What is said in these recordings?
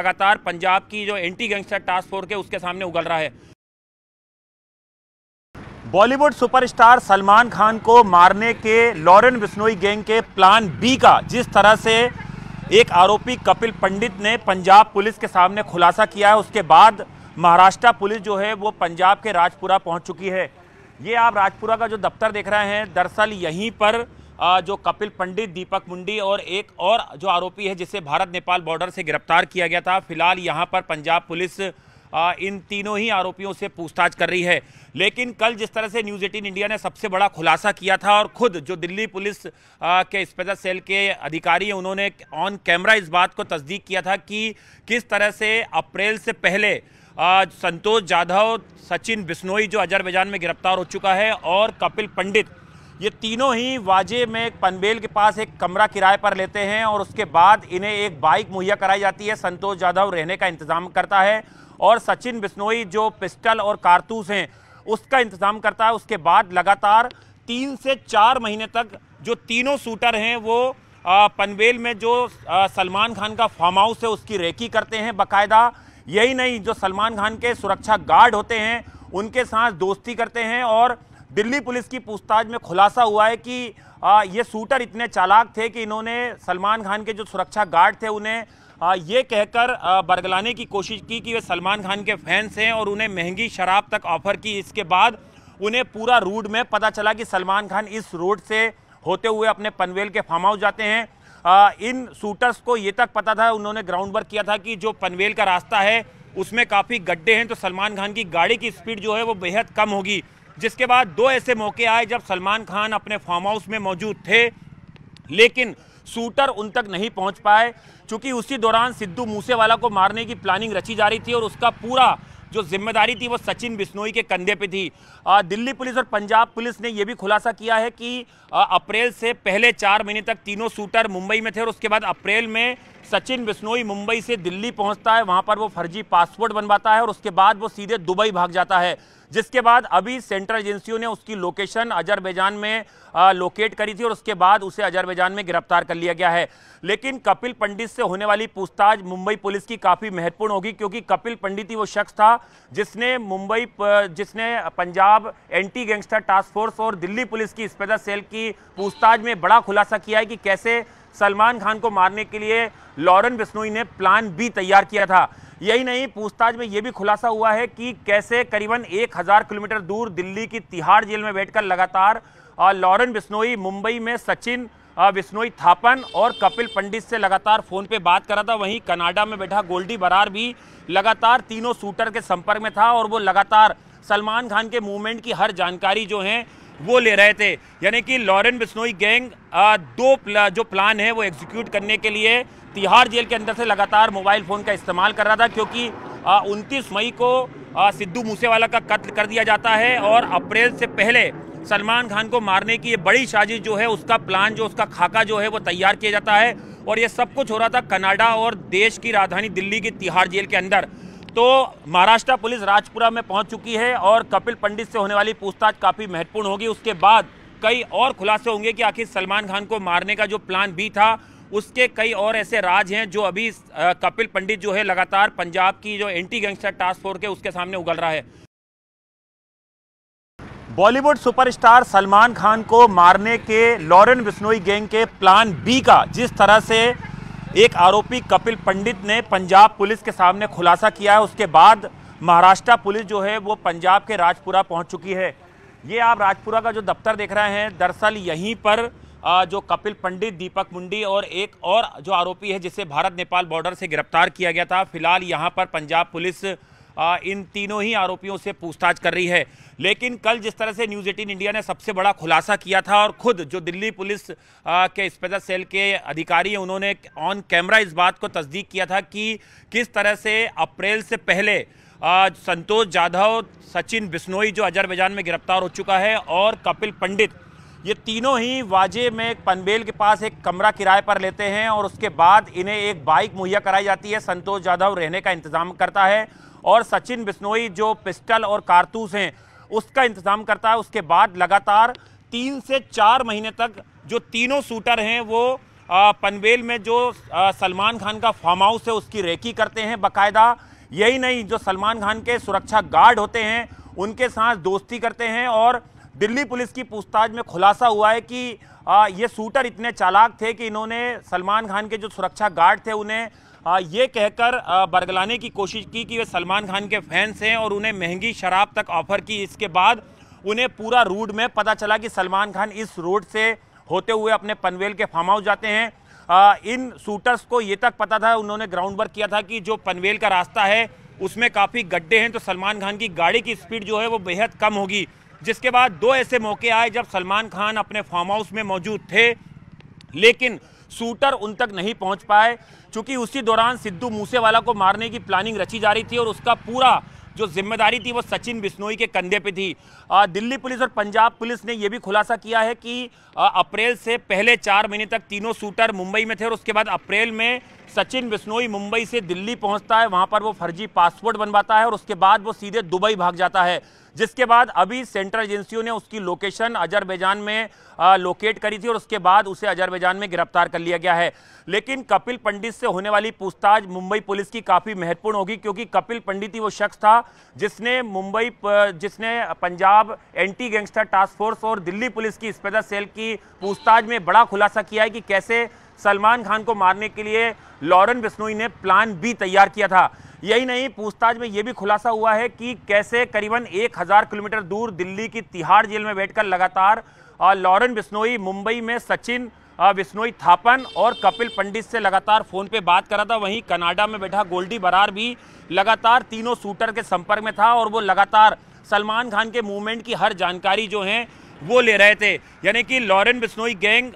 लगातार पंजाब की जो एंटी गैंगस्टर टास्क फोर्स है उसके सामने उगल रहा है बॉलीवुड सुपरस्टार सलमान खान को मारने के लॉरेन बिश्नोई गैंग के प्लान बी का जिस तरह से एक आरोपी कपिल पंडित ने पंजाब पुलिस के सामने खुलासा किया है उसके बाद महाराष्ट्र पुलिस जो है वो पंजाब के राजपुरा पहुंच चुकी है ये आप राजपुरा का जो दफ्तर देख रहे हैं दरअसल यहीं पर जो कपिल पंडित दीपक मुंडी और एक और जो आरोपी है जिसे भारत नेपाल बॉर्डर से गिरफ्तार किया गया था फिलहाल यहाँ पर पंजाब पुलिस इन तीनों ही आरोपियों से पूछताछ कर रही है लेकिन कल जिस तरह से न्यूज़ एटीन इंडिया ने सबसे बड़ा खुलासा किया था और खुद जो दिल्ली पुलिस के स्पेशल सेल के अधिकारी हैं उन्होंने ऑन कैमरा इस बात को तस्दीक किया था कि किस तरह से अप्रैल से पहले संतोष जाधव सचिन बिश्नोई जो अजरबैजान में गिरफ्तार हो चुका है और कपिल पंडित ये तीनों ही वाजे में एक पनबेल के पास एक कमरा किराए पर लेते हैं और उसके बाद इन्हें एक बाइक मुहैया कराई जाती है संतोष यादव रहने का इंतजाम करता है और सचिन बिश्नोई जो पिस्टल और कारतूस हैं उसका इंतजाम करता है उसके बाद लगातार तीन से चार महीने तक जो तीनों शूटर हैं वो पनवेल में जो सलमान खान का फार्म हाउस है उसकी रेकी करते हैं बाकायदा यही नहीं जो सलमान खान के सुरक्षा गार्ड होते हैं उनके साथ दोस्ती करते हैं और दिल्ली पुलिस की पूछताछ में खुलासा हुआ है कि आ, ये शूटर इतने चालाक थे कि इन्होंने सलमान खान के जो सुरक्षा गार्ड थे उन्हें आ, ये कहकर बरगलाने की कोशिश की कि वे सलमान खान के फैंस हैं और उन्हें महंगी शराब तक ऑफर की इसके बाद उन्हें पूरा रूट में पता चला कि सलमान खान इस रूट से होते हुए अपने पनवेल के फार्म हाउस जाते हैं आ, इन शूटर्स को ये तक पता था उन्होंने ग्राउंड वर्क किया था कि जो पनवेल का रास्ता है उसमें काफ़ी गड्ढे हैं तो सलमान खान की गाड़ी की स्पीड जो है वो बेहद कम होगी जिसके बाद दो ऐसे मौके आए जब सलमान खान अपने फार्म हाउस में मौजूद थे लेकिन शूटर उन तक नहीं पहुंच पाए क्योंकि उसी दौरान सिद्धू मूसेवाला को मारने की प्लानिंग रची जा रही थी और उसका पूरा जो जिम्मेदारी थी वो सचिन बिश्नोई के कंधे पे थी आ, दिल्ली पुलिस और पंजाब पुलिस ने यह भी खुलासा किया है कि आ, अप्रैल से पहले चार महीने तक तीनों शूटर मुंबई में थे और उसके बाद अप्रैल में सचिन बिश्नोई मुंबई से दिल्ली पहुंचता है वहां पर वो फर्जी पासपोर्ट बनवाता है और उसके बाद वो सीधे दुबई भाग जाता है जिसके बाद अभी सेंट्रल एजेंसियों ने उसकी लोकेशन अजरबैजान में लोकेट करी थी और उसके बाद उसे अजरबैजान में गिरफ्तार कर लिया गया है लेकिन कपिल पंडित से होने वाली पूछताछ मुंबई पुलिस की काफ़ी महत्वपूर्ण होगी क्योंकि कपिल पंडित ही वो शख्स था जिसने मुंबई जिसने Punjab anti gangster task force और दिल्ली पुलिस की स्पेशल सेल की पूछताछ में बड़ा खुलासा किया है कि कैसे सलमान खान को मारने के लिए लॉरेन बिस्नोई ने प्लान बी तैयार किया था यही नहीं पूछताछ में यह भी खुलासा हुआ है कि कैसे करीबन 1000 किलोमीटर दूर दिल्ली की तिहाड़ जेल में बैठकर लगातार लॉरेन बिश्नोई मुंबई में सचिन बिश्नोई थापन और कपिल पंडित से लगातार फ़ोन पे बात करा था वहीं कनाडा में बैठा गोल्डी बरार भी लगातार तीनों शूटर के संपर्क में था और वो लगातार सलमान खान के मूवमेंट की हर जानकारी जो है वो ले रहे थे यानी कि लॉरेन बिस्नोई गैंग दो प्ला, जो प्लान है वो एग्जीक्यूट करने के लिए तिहाड़ जेल के अंदर से लगातार मोबाइल फ़ोन का इस्तेमाल कर रहा था क्योंकि उनतीस मई को सिद्धू मूसेवाला का कत्ल कर दिया जाता है और अप्रैल से पहले सलमान खान को मारने की ये बड़ी साजिश जो है उसका प्लान जो उसका खाका जो है वो तैयार किया जाता है और ये सब कुछ हो रहा था कनाडा और देश की राजधानी दिल्ली की तिहाड़ जेल के अंदर तो महाराष्ट्र पुलिस राजपुरा में पहुंच चुकी है और कपिल पंडित से होने वाली पूछताछ काफ़ी महत्वपूर्ण होगी उसके बाद कई और खुलासे होंगे कि आखिर सलमान खान को मारने का जो प्लान भी था उसके कई और ऐसे राज हैं जो अभी कपिल पंडित जो है लगातार पंजाब की जो एंटी गैंगस्टर टास्क फोर्स है उसके सामने उगल रहा है बॉलीवुड सुपरस्टार सलमान खान को मारने के लॉरेन बिश्नोई गैंग के प्लान बी का जिस तरह से एक आरोपी कपिल पंडित ने पंजाब पुलिस के सामने खुलासा किया है उसके बाद महाराष्ट्र पुलिस जो है वो पंजाब के राजपुरा पहुंच चुकी है ये आप राजपुरा का जो दफ्तर देख रहे हैं दरअसल यहीं पर जो कपिल पंडित दीपक मुंडी और एक और जो आरोपी है जिसे भारत नेपाल बॉर्डर से गिरफ्तार किया गया था फिलहाल यहाँ पर पंजाब पुलिस इन तीनों ही आरोपियों से पूछताछ कर रही है लेकिन कल जिस तरह से न्यूज़ एटीन इंडिया ने सबसे बड़ा खुलासा किया था और खुद जो दिल्ली पुलिस के स्पेशल सेल के अधिकारी हैं उन्होंने ऑन कैमरा इस बात को तस्दीक किया था कि किस तरह से अप्रैल से पहले संतोष जाधव सचिन बिश्नोई जो अजरबैजान में गिरफ्तार हो चुका है और कपिल पंडित ये तीनों ही वाजे में पनबेल के पास एक कमरा किराए पर लेते हैं और उसके बाद इन्हें एक बाइक मुहैया कराई जाती है संतोष जाधव रहने का इंतजाम करता है और सचिन बिश्नोई जो पिस्टल और कारतूस हैं उसका इंतजाम करता है उसके बाद लगातार तीन से चार महीने तक जो तीनों शूटर हैं वो पनवेल में जो सलमान खान का फार्म हाउस है उसकी रेकी करते हैं बकायदा यही नहीं जो सलमान खान के सुरक्षा गार्ड होते हैं उनके साथ दोस्ती करते हैं और दिल्ली पुलिस की पूछताछ में खुलासा हुआ है कि ये शूटर इतने चालाक थे कि इन्होंने सलमान खान के जो सुरक्षा गार्ड थे उन्हें हाँ, ये कहकर बरगलाने की कोशिश की कि वे सलमान खान के फैंस हैं और उन्हें महंगी शराब तक ऑफर की इसके बाद उन्हें पूरा रूट में पता चला कि सलमान खान इस रोड से होते हुए अपने पनवेल के फार्म हाउस जाते हैं आ, इन शूटर्स को ये तक पता था उन्होंने ग्राउंड वर्क किया था कि जो पनवेल का रास्ता है उसमें काफ़ी गड्ढे हैं तो सलमान खान की गाड़ी की स्पीड जो है वो बेहद कम होगी जिसके बाद दो ऐसे मौके आए जब सलमान खान अपने फार्म हाउस में मौजूद थे लेकिन शूटर उन तक नहीं पहुंच पाए चूंकि उसी दौरान सिद्धू मूसेवाला को मारने की प्लानिंग रची जा रही थी और उसका पूरा जो जिम्मेदारी थी वो सचिन बिश्नोई के कंधे पे थी आ, दिल्ली पुलिस और पंजाब पुलिस ने यह भी खुलासा किया है कि आ, अप्रैल से पहले चार महीने तक तीनों शूटर मुंबई में थे और उसके बाद अप्रैल में सचिन बिश्नोई मुंबई से दिल्ली पहुंचता है वहां पर वो फर्जी पासपोर्ट बनवाता है और उसके बाद वो सीधे दुबई भाग जाता है जिसके बाद अभी सेंट्रल एजेंसियों ने उसकी लोकेशन अजरबैजान में आ, लोकेट करी थी और उसके बाद उसे अजरबैजान में गिरफ्तार कर लिया गया है लेकिन कपिल पंडित से होने वाली पूछताछ मुंबई पुलिस की काफ़ी महत्वपूर्ण होगी क्योंकि कपिल पंडित ही वो शख्स था जिसने मुंबई जिसने Punjab anti gangster task force और दिल्ली पुलिस की स्पेशल सेल की पूछताछ में बड़ा खुलासा किया है कि कैसे सलमान खान को मारने के लिए लॉरेन बिस्नोई ने प्लान भी तैयार किया था यही नहीं पूछताछ में यह भी खुलासा हुआ है कि कैसे करीबन 1000 किलोमीटर दूर दिल्ली की तिहाड़ जेल में बैठकर लगातार लॉरेन बिस्नोई मुंबई में सचिन बिस्नोई थापन और कपिल पंडित से लगातार फ़ोन पे बात कर रहा था वहीं कनाडा में बैठा गोल्डी बरार भी लगातार तीनों शूटर के संपर्क में था और वो लगातार सलमान खान के मूवमेंट की हर जानकारी जो है वो ले रहे थे यानी कि लॉरेन बिस्नोई गैंग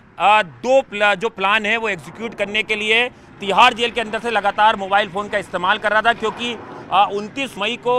दो प्ला, जो प्लान है वो एग्जीक्यूट करने के लिए तिहाड़ जेल के अंदर से लगातार मोबाइल फ़ोन का इस्तेमाल कर रहा था क्योंकि उनतीस मई को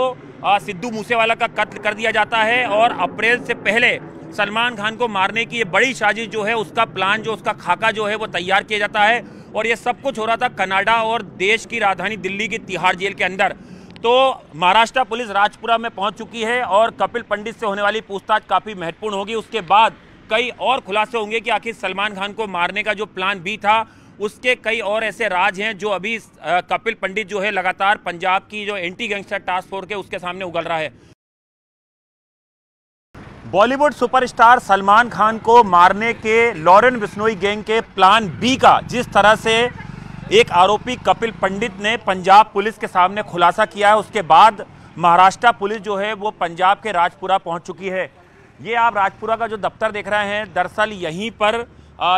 सिद्धू मूसेवाला का कत्ल कर दिया जाता है और अप्रैल से पहले सलमान खान को मारने की ये बड़ी साजिश जो है उसका प्लान जो उसका खाका जो है वो तैयार किया जाता है और ये सब कुछ हो रहा था कनाडा और देश की राजधानी दिल्ली की तिहाड़ जेल के अंदर तो महाराष्ट्र पुलिस राजपुरा में पहुंच चुकी है और कपिल पंडित से होने वाली पूछताछ काफ़ी महत्वपूर्ण होगी उसके बाद कई और खुलासे होंगे कि आखिर सलमान खान को मारने का जो प्लान बी था उसके कई और ऐसे राज हैं जो अभी कपिल पंडित जो है लगातार पंजाब की जो एंटी गैंगस्टर टास्क फोर्स है उसके सामने उगल रहा है बॉलीवुड सुपरस्टार सलमान खान को मारने के लॉरेन बिश्नोई गैंग के प्लान बी का जिस तरह से एक आरोपी कपिल पंडित ने पंजाब पुलिस के सामने खुलासा किया है उसके बाद महाराष्ट्र पुलिस जो है वो पंजाब के राजपुरा पहुंच चुकी है ये आप राजपुरा का जो दफ्तर देख रहे हैं दरअसल यहीं पर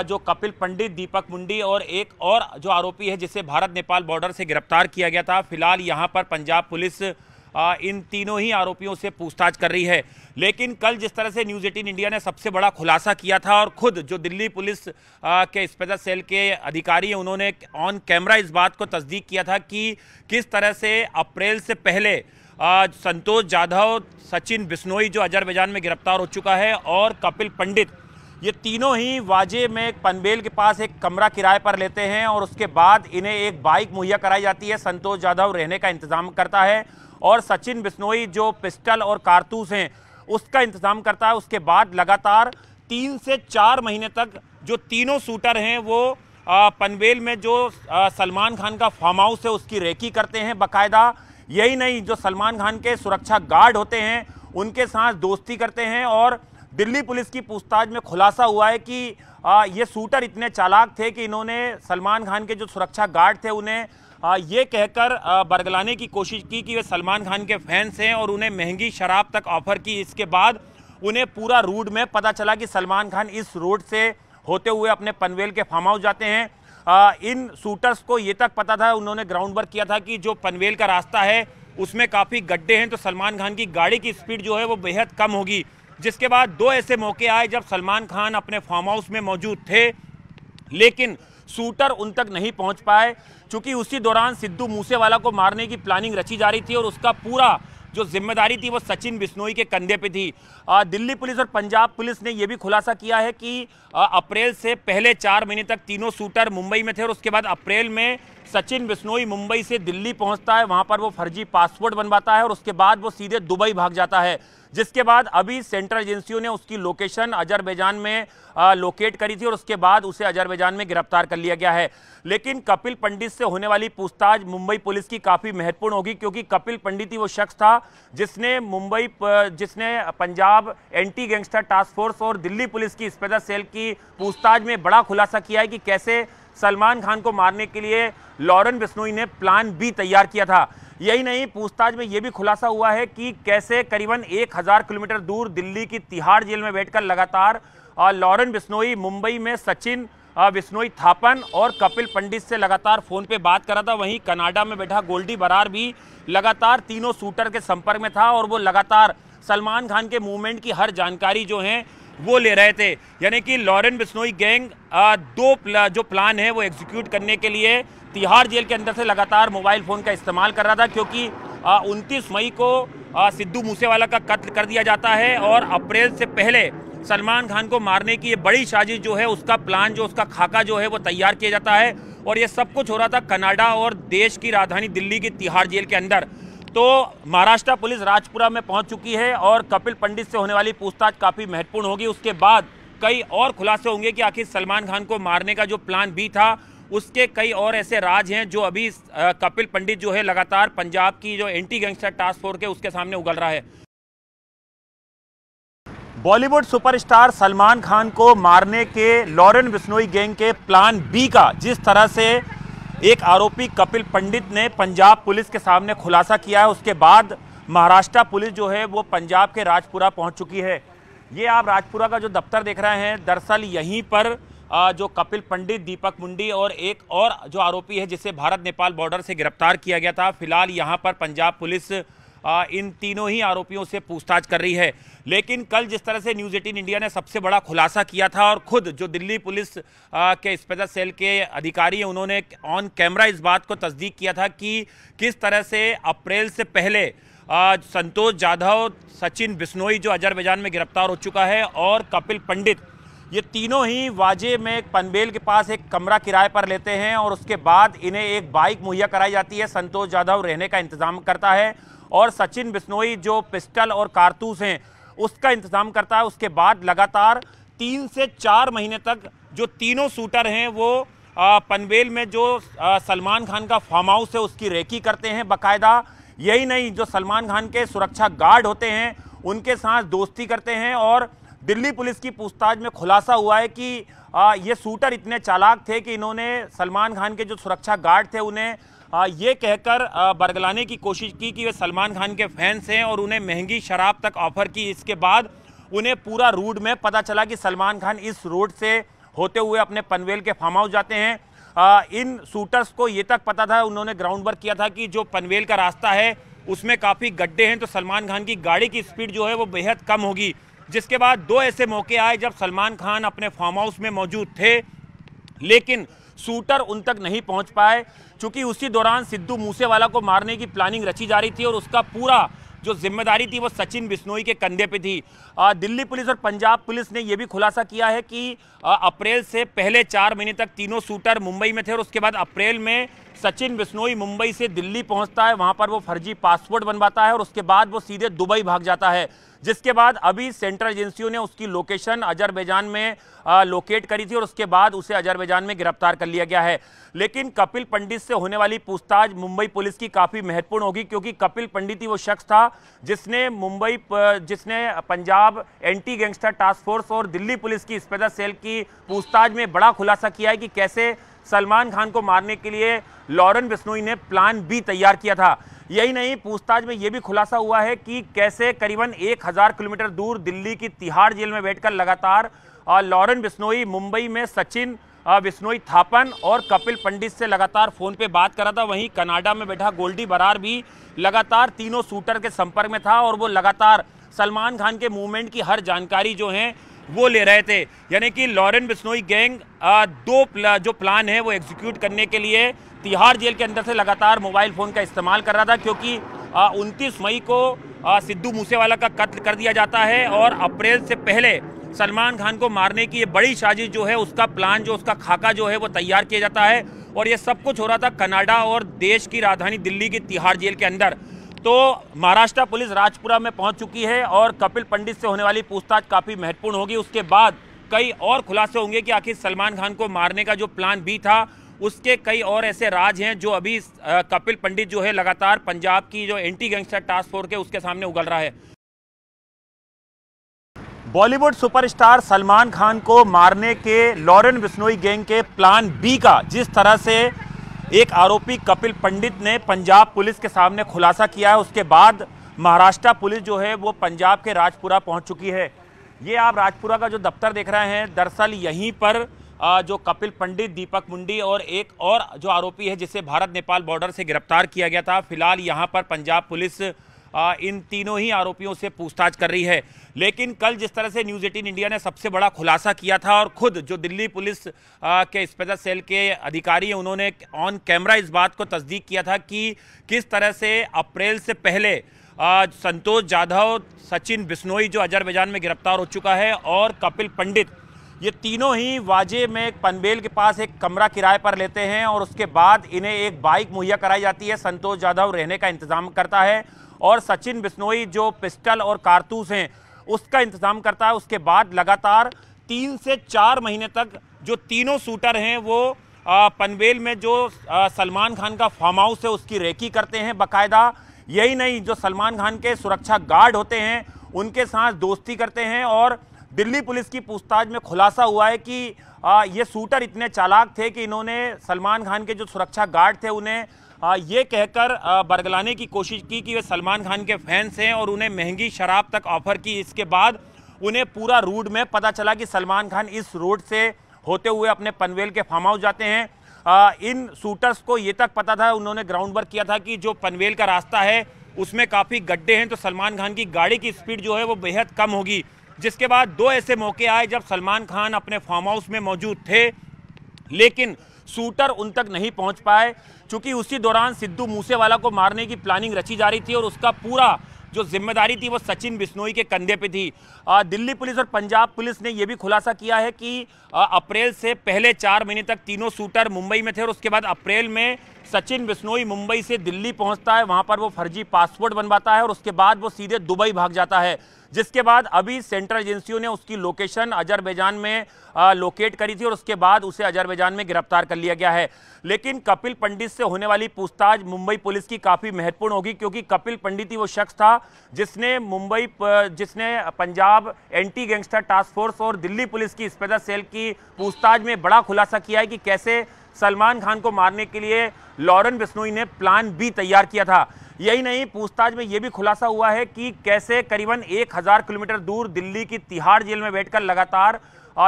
जो कपिल पंडित दीपक मुंडी और एक और जो आरोपी है जिसे भारत नेपाल बॉर्डर से गिरफ्तार किया गया था फिलहाल यहाँ पर पंजाब पुलिस इन तीनों ही आरोपियों से पूछताछ कर रही है लेकिन कल जिस तरह से न्यूज़ एटीन इंडिया ने सबसे बड़ा खुलासा किया था और खुद जो दिल्ली पुलिस के स्पेशल सेल के अधिकारी हैं उन्होंने ऑन कैमरा इस बात को तस्दीक किया था कि किस तरह से अप्रैल से पहले संतोष जाधव सचिन बिस्नोई जो अजरबैजान में गिरफ्तार हो चुका है और कपिल पंडित ये तीनों ही वाजे में पनबेल के पास एक कमरा किराए पर लेते हैं और उसके बाद इन्हें एक बाइक मुहैया कराई जाती है संतोष जाधव रहने का इंतजाम करता है और सचिन बिस्नोई जो पिस्टल और कारतूस हैं उसका इंतजाम करता है उसके बाद लगातार तीन से चार महीने तक जो तीनों शूटर हैं वो पनवेल में जो सलमान खान का फार्म हाउस है उसकी रेकी करते हैं बकायदा यही नहीं जो सलमान खान के सुरक्षा गार्ड होते हैं उनके साथ दोस्ती करते हैं और दिल्ली पुलिस की पूछताछ में खुलासा हुआ है कि ये शूटर इतने चालाक थे कि इन्होंने सलमान खान के जो सुरक्षा गार्ड थे उन्हें ये कहकर बरगलाने की कोशिश की कि वे सलमान खान के फैंस हैं और उन्हें महंगी शराब तक ऑफर की इसके बाद उन्हें पूरा रूट में पता चला कि सलमान खान इस रोड से होते हुए अपने पनवेल के फार्म हाउस जाते हैं आ, इन शूटर्स को ये तक पता था उन्होंने ग्राउंड वर्क किया था कि जो पनवेल का रास्ता है उसमें काफ़ी गड्ढे हैं तो सलमान खान की गाड़ी की स्पीड जो है वो बेहद कम होगी जिसके बाद दो ऐसे मौके आए जब सलमान खान अपने फार्म हाउस में मौजूद थे लेकिन शूटर उन तक नहीं पहुंच पाए चूंकि उसी दौरान सिद्धू मूसेवाला को मारने की प्लानिंग रची जा रही थी और उसका पूरा जो जिम्मेदारी थी वो सचिन बिश्नोई के कंधे पे थी दिल्ली पुलिस और पंजाब पुलिस ने यह भी खुलासा किया है कि अप्रैल से पहले चार महीने तक तीनों शूटर मुंबई में थे और उसके बाद अप्रैल में सचिन बिश्नोई मुंबई से दिल्ली पहुंचता है वहां पर वो फर्जी पासपोर्ट बनवाता है और उसके बाद वो सीधे दुबई भाग जाता है जिसके बाद अभी सेंट्रल एजेंसियों ने उसकी लोकेशन अजरबैजान में आ, लोकेट करी थी और उसके बाद उसे अजरबैजान में गिरफ्तार कर लिया गया है लेकिन कपिल पंडित से होने वाली पूछताछ मुंबई पुलिस की काफ़ी महत्वपूर्ण होगी क्योंकि कपिल पंडित ही वो शख्स था जिसने मुंबई जिसने Punjab anti gangster task force और दिल्ली पुलिस की स्पेशल सेल की पूछताछ में बड़ा खुलासा किया है कि कैसे सलमान खान को मारने के लिए लॉरेन बिस्नोई ने प्लान भी तैयार किया था यही नहीं पूछताछ में यह भी खुलासा हुआ है कि कैसे करीबन 1000 किलोमीटर दूर दिल्ली की तिहाड़ जेल में बैठकर लगातार लॉरेन बिस्नोई मुंबई में सचिन बिस्नोई थापन और कपिल पंडित से लगातार फ़ोन पे बात कर रहा था वहीं कनाडा में बैठा गोल्डी बरार भी लगातार तीनों शूटर के संपर्क में था और वो लगातार सलमान खान के मूवमेंट की हर जानकारी जो है वो ले रहे थे यानी कि लॉरेन बिस्नोई गैंग दो प्ला, जो प्लान है वो एग्जीक्यूट करने के लिए तिहाड़ जेल के अंदर से लगातार मोबाइल फ़ोन का इस्तेमाल कर रहा था क्योंकि उनतीस मई को सिद्धू मूसेवाला का कत्ल कर दिया जाता है और अप्रैल से पहले सलमान खान को मारने की ये बड़ी साजिश जो है उसका प्लान जो उसका खाका जो है वो तैयार किया जाता है और ये सब कुछ हो रहा था कनाडा और देश की राजधानी दिल्ली की तिहाड़ जेल के अंदर तो महाराष्ट्र पुलिस राजपुरा में पहुंच चुकी है और कपिल पंडित से होने वाली पूछताछ काफ़ी महत्वपूर्ण होगी उसके बाद कई और खुलासे होंगे कि आखिर सलमान खान को मारने का जो प्लान भी था उसके कई और ऐसे राज हैं जो अभी कपिल पंडित जो है लगातार पंजाब की जो एंटी गैंगस्टर टास्क फोर्स है उसके सामने उगल रहा है बॉलीवुड सुपरस्टार सलमान खान को मारने के लॉरेन बिश्नोई गैंग के प्लान बी का जिस तरह से एक आरोपी कपिल पंडित ने पंजाब पुलिस के सामने खुलासा किया है उसके बाद महाराष्ट्र पुलिस जो है वो पंजाब के राजपुरा पहुंच चुकी है ये आप राजपुरा का जो दफ्तर देख रहे हैं दरअसल यहीं पर जो कपिल पंडित दीपक मुंडी और एक और जो आरोपी है जिसे भारत नेपाल बॉर्डर से गिरफ्तार किया गया था फिलहाल यहाँ पर पंजाब पुलिस इन तीनों ही आरोपियों से पूछताछ कर रही है लेकिन कल जिस तरह से न्यूज़ एटीन इंडिया ने सबसे बड़ा खुलासा किया था और खुद जो दिल्ली पुलिस के स्पेशल सेल के अधिकारी हैं उन्होंने ऑन कैमरा इस बात को तस्दीक किया था कि किस तरह से अप्रैल से पहले संतोष जाधव सचिन बिस्नोई जो अजरबैजान में गिरफ्तार हो चुका है और कपिल पंडित ये तीनों ही वाजे में पनबेल के पास एक कमरा किराए पर लेते हैं और उसके बाद इन्हें एक बाइक मुहैया कराई जाती है संतोष जाधव रहने का इंतजाम करता है और सचिन बिस्नोई जो पिस्टल और कारतूस हैं उसका इंतजाम करता है उसके बाद लगातार तीन से चार महीने तक जो तीनों शूटर हैं वो पनवेल में जो सलमान खान का फार्म हाउस है उसकी रेकी करते हैं बकायदा यही नहीं जो सलमान खान के सुरक्षा गार्ड होते हैं उनके साथ दोस्ती करते हैं और दिल्ली पुलिस की पूछताछ में खुलासा हुआ है कि ये शूटर इतने चालाक थे कि इन्होंने सलमान खान के जो सुरक्षा गार्ड थे उन्हें हाँ, ये कहकर बरगलाने की कोशिश की कि वे सलमान खान के फैंस हैं और उन्हें महंगी शराब तक ऑफर की इसके बाद उन्हें पूरा रूट में पता चला कि सलमान खान इस रोड से होते हुए अपने पनवेल के फार्म हाउस जाते हैं इन शूटर्स को ये तक पता था उन्होंने ग्राउंड वर्क किया था कि जो पनवेल का रास्ता है उसमें काफ़ी गड्ढे हैं तो सलमान खान की गाड़ी की स्पीड जो है वो बेहद कम होगी जिसके बाद दो ऐसे मौके आए जब सलमान खान अपने फार्म हाउस में मौजूद थे लेकिन शूटर उन तक नहीं पहुंच पाए चूंकि उसी दौरान सिद्धू मूसेवाला को मारने की प्लानिंग रची जा रही थी और उसका पूरा जो जिम्मेदारी थी वो सचिन बिश्नोई के कंधे पे थी आ, दिल्ली पुलिस और पंजाब पुलिस ने यह भी खुलासा किया है कि आ, अप्रैल से पहले चार महीने तक तीनों शूटर मुंबई में थे और उसके बाद अप्रैल में सचिन बिश्नोई मुंबई से दिल्ली पहुंचता है वहां पर वो फर्जी पासपोर्ट बनवाता है और उसके बाद वो सीधे दुबई भाग जाता है जिसके बाद अभी सेंट्रल एजेंसियों ने उसकी लोकेशन अजरबैजान में आ, लोकेट करी थी और उसके बाद उसे अजरबैजान में गिरफ्तार कर लिया गया है लेकिन कपिल पंडित से होने वाली पूछताछ मुंबई पुलिस की काफ़ी महत्वपूर्ण होगी क्योंकि कपिल पंडित ही वो शख्स था जिसने मुंबई जिसने Punjab anti gangster task force और दिल्ली पुलिस की स्पेशल सेल की पूछताछ में बड़ा खुलासा किया है कि कैसे सलमान खान को मारने के लिए लॉरेन बिस्नोई ने प्लान भी तैयार किया था यही नहीं पूछताछ में यह भी खुलासा हुआ है कि कैसे करीबन 1000 किलोमीटर दूर दिल्ली की तिहाड़ जेल में बैठकर लगातार लॉरेन बिस्नोई मुंबई में सचिन बिस्नोई थापन और कपिल पंडित से लगातार फ़ोन पे बात कर रहा था वहीं कनाडा में बैठा गोल्डी बरार भी लगातार तीनों शूटर के संपर्क में था और वो लगातार सलमान खान के मूवमेंट की हर जानकारी जो है वो ले रहे थे यानी कि लॉरेन बिस्नोई गैंग दो प्ला, जो प्लान है वो एग्जीक्यूट करने के लिए तिहाड़ जेल के अंदर से लगातार मोबाइल फ़ोन का इस्तेमाल कर रहा था क्योंकि उनतीस मई को सिद्धू मूसेवाला का कत्ल कर दिया जाता है और अप्रैल से पहले सलमान खान को मारने की ये बड़ी साजिश जो है उसका प्लान जो उसका खाका जो है वो तैयार किया जाता है और ये सब कुछ हो रहा था कनाडा और देश की राजधानी दिल्ली की तिहाड़ जेल के अंदर तो महाराष्ट्र पुलिस राजपुरा में पहुंच चुकी है और कपिल पंडित से होने वाली पूछताछ काफ़ी महत्वपूर्ण होगी उसके बाद कई और खुलासे होंगे कि आखिर सलमान खान को मारने का जो प्लान भी था उसके कई और ऐसे राज हैं जो अभी कपिल पंडित जो है लगातार पंजाब की जो एंटी गैंगस्टर टास्क फोर्स है उसके सामने उगल रहा है बॉलीवुड सुपरस्टार सलमान खान को मारने के लॉरेन बिश्नोई गैंग के प्लान बी का जिस तरह से एक आरोपी कपिल पंडित ने पंजाब पुलिस के सामने खुलासा किया है उसके बाद महाराष्ट्र पुलिस जो है वो पंजाब के राजपुरा पहुंच चुकी है ये आप राजपुरा का जो दफ्तर देख रहे हैं दरअसल यहीं पर जो कपिल पंडित दीपक मुंडी और एक और जो आरोपी है जिसे भारत नेपाल बॉर्डर से गिरफ्तार किया गया था फिलहाल यहाँ पर पंजाब पुलिस इन तीनों ही आरोपियों से पूछताछ कर रही है लेकिन कल जिस तरह से न्यूज़ एटीन इंडिया ने सबसे बड़ा खुलासा किया था और खुद जो दिल्ली पुलिस के स्पेशल सेल के अधिकारी हैं उन्होंने ऑन कैमरा इस बात को तस्दीक किया था कि किस तरह से अप्रैल से पहले संतोष जाधव सचिन बिस्नोई जो अजरबैजान में गिरफ्तार हो चुका है और कपिल पंडित ये तीनों ही वाजे में पनबेल के पास एक कमरा किराए पर लेते हैं और उसके बाद इन्हें एक बाइक मुहैया कराई जाती है संतोष जाधव रहने का इंतजाम करता है और सचिन बिस्नोई जो पिस्टल और कारतूस हैं उसका इंतजाम करता है उसके बाद लगातार तीन से चार महीने तक जो तीनों शूटर हैं वो पनवेल में जो सलमान खान का फार्म हाउस है उसकी रेकी करते हैं बकायदा यही नहीं जो सलमान खान के सुरक्षा गार्ड होते हैं उनके साथ दोस्ती करते हैं और दिल्ली पुलिस की पूछताछ में खुलासा हुआ है कि ये शूटर इतने चालाक थे कि इन्होंने सलमान खान के जो सुरक्षा गार्ड थे उन्हें हाँ, ये कहकर बरगलाने की कोशिश की कि वे सलमान खान के फैंस हैं और उन्हें महंगी शराब तक ऑफर की इसके बाद उन्हें पूरा रूट में पता चला कि सलमान खान इस रोड से होते हुए अपने पनवेल के फार्म हाउस जाते हैं आ, इन शूटर्स को ये तक पता था उन्होंने ग्राउंड वर्क किया था कि जो पनवेल का रास्ता है उसमें काफ़ी गड्ढे हैं तो सलमान खान की गाड़ी की स्पीड जो है वो बेहद कम होगी जिसके बाद दो ऐसे मौके आए जब सलमान खान अपने फार्म हाउस में मौजूद थे लेकिन शूटर उन तक नहीं पहुंच पाए चूंकि उसी दौरान सिद्धू मूसेवाला को मारने की प्लानिंग रची जा रही थी और उसका पूरा जो जिम्मेदारी थी वो सचिन बिश्नोई के कंधे पे थी आ, दिल्ली पुलिस और पंजाब पुलिस ने यह भी खुलासा किया है कि आ, अप्रैल से पहले चार महीने तक तीनों शूटर मुंबई में थे और उसके बाद अप्रैल में सचिन बिश्नोई मुंबई से दिल्ली पहुंचता है वहां पर वो फर्जी पासपोर्ट बनवाता है और उसके बाद वो सीधे दुबई भाग जाता है जिसके बाद अभी सेंट्रल एजेंसियों ने उसकी लोकेशन अजरबैजान में आ, लोकेट करी थी और उसके बाद उसे अजरबैजान में गिरफ्तार कर लिया गया है लेकिन कपिल पंडित से होने वाली पूछताछ मुंबई पुलिस की काफ़ी महत्वपूर्ण होगी क्योंकि कपिल पंडित ही वो शख्स था जिसने मुंबई जिसने Punjab anti gangster task force और दिल्ली पुलिस की स्पेशल सेल की पूछताछ में बड़ा खुलासा किया है कि कैसे सलमान खान को मारने के लिए लॉरेन बिस्नोई ने प्लान भी तैयार किया था यही नहीं पूछताछ में यह भी खुलासा हुआ है कि कैसे करीबन 1000 किलोमीटर दूर दिल्ली की तिहाड़ जेल में बैठकर लगातार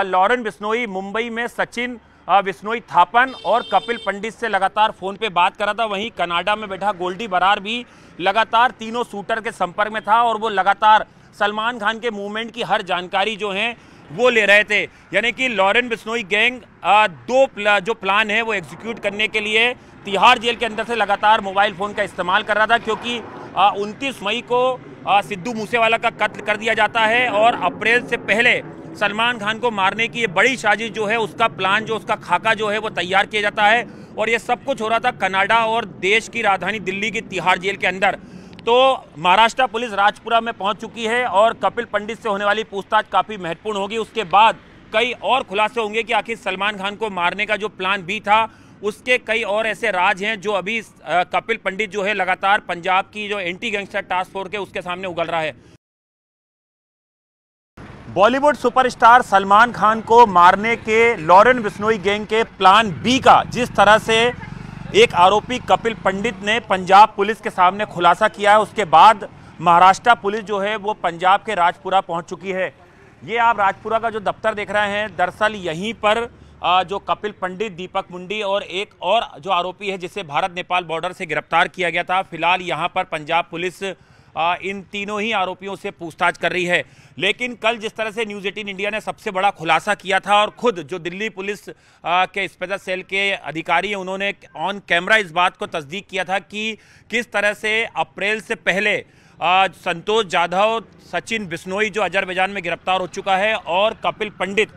लॉरेन बिस्नोई मुंबई में सचिन बिस्नोई थापन और कपिल पंडित से लगातार फ़ोन पे बात करा था वहीं कनाडा में बैठा गोल्डी बरार भी लगातार तीनों शूटर के संपर्क में था और वो लगातार सलमान खान के मूवमेंट की हर जानकारी जो है वो ले रहे थे यानी कि लॉरेन बिस्नोई गैंग दो प्ला, जो प्लान है वो एग्जीक्यूट करने के लिए तिहाड़ जेल के अंदर से लगातार मोबाइल फ़ोन का इस्तेमाल कर रहा था क्योंकि उनतीस मई को सिद्धू मूसेवाला का कत्ल कर दिया जाता है और अप्रैल से पहले सलमान खान को मारने की ये बड़ी साजिश जो है उसका प्लान जो उसका खाका जो है वो तैयार किया जाता है और ये सब कुछ हो रहा था कनाडा और देश की राजधानी दिल्ली की तिहाड़ जेल के अंदर तो महाराष्ट्र पुलिस राजपुरा में पहुंच चुकी है और कपिल पंडित से होने वाली पूछताछ काफ़ी महत्वपूर्ण होगी उसके बाद कई और खुलासे होंगे कि आखिर सलमान खान को मारने का जो प्लान भी था उसके कई और ऐसे राज हैं जो अभी कपिल पंडित जो है लगातार पंजाब की जो एंटी गैंगस्टर टास्क फोर्स है उसके सामने उगल रहा है बॉलीवुड सुपरस्टार सलमान खान को मारने के लॉरेन बिश्नोई गैंग के प्लान बी का जिस तरह से एक आरोपी कपिल पंडित ने पंजाब पुलिस के सामने खुलासा किया है उसके बाद महाराष्ट्र पुलिस जो है वो पंजाब के राजपुरा पहुंच चुकी है ये आप राजपुरा का जो दफ्तर देख रहे हैं दरअसल यहीं पर जो कपिल पंडित दीपक मुंडी और एक और जो आरोपी है जिसे भारत नेपाल बॉर्डर से गिरफ्तार किया गया था फिलहाल यहाँ पर पंजाब पुलिस इन तीनों ही आरोपियों से पूछताछ कर रही है लेकिन कल जिस तरह से न्यूज़ एटीन इंडिया ने सबसे बड़ा खुलासा किया था और खुद जो दिल्ली पुलिस के स्पेशल सेल के अधिकारी हैं उन्होंने ऑन कैमरा इस बात को तस्दीक किया था कि किस तरह से अप्रैल से पहले संतोष जाधव सचिन बिस्नोई जो अजरबैजान में गिरफ्तार हो चुका है और कपिल पंडित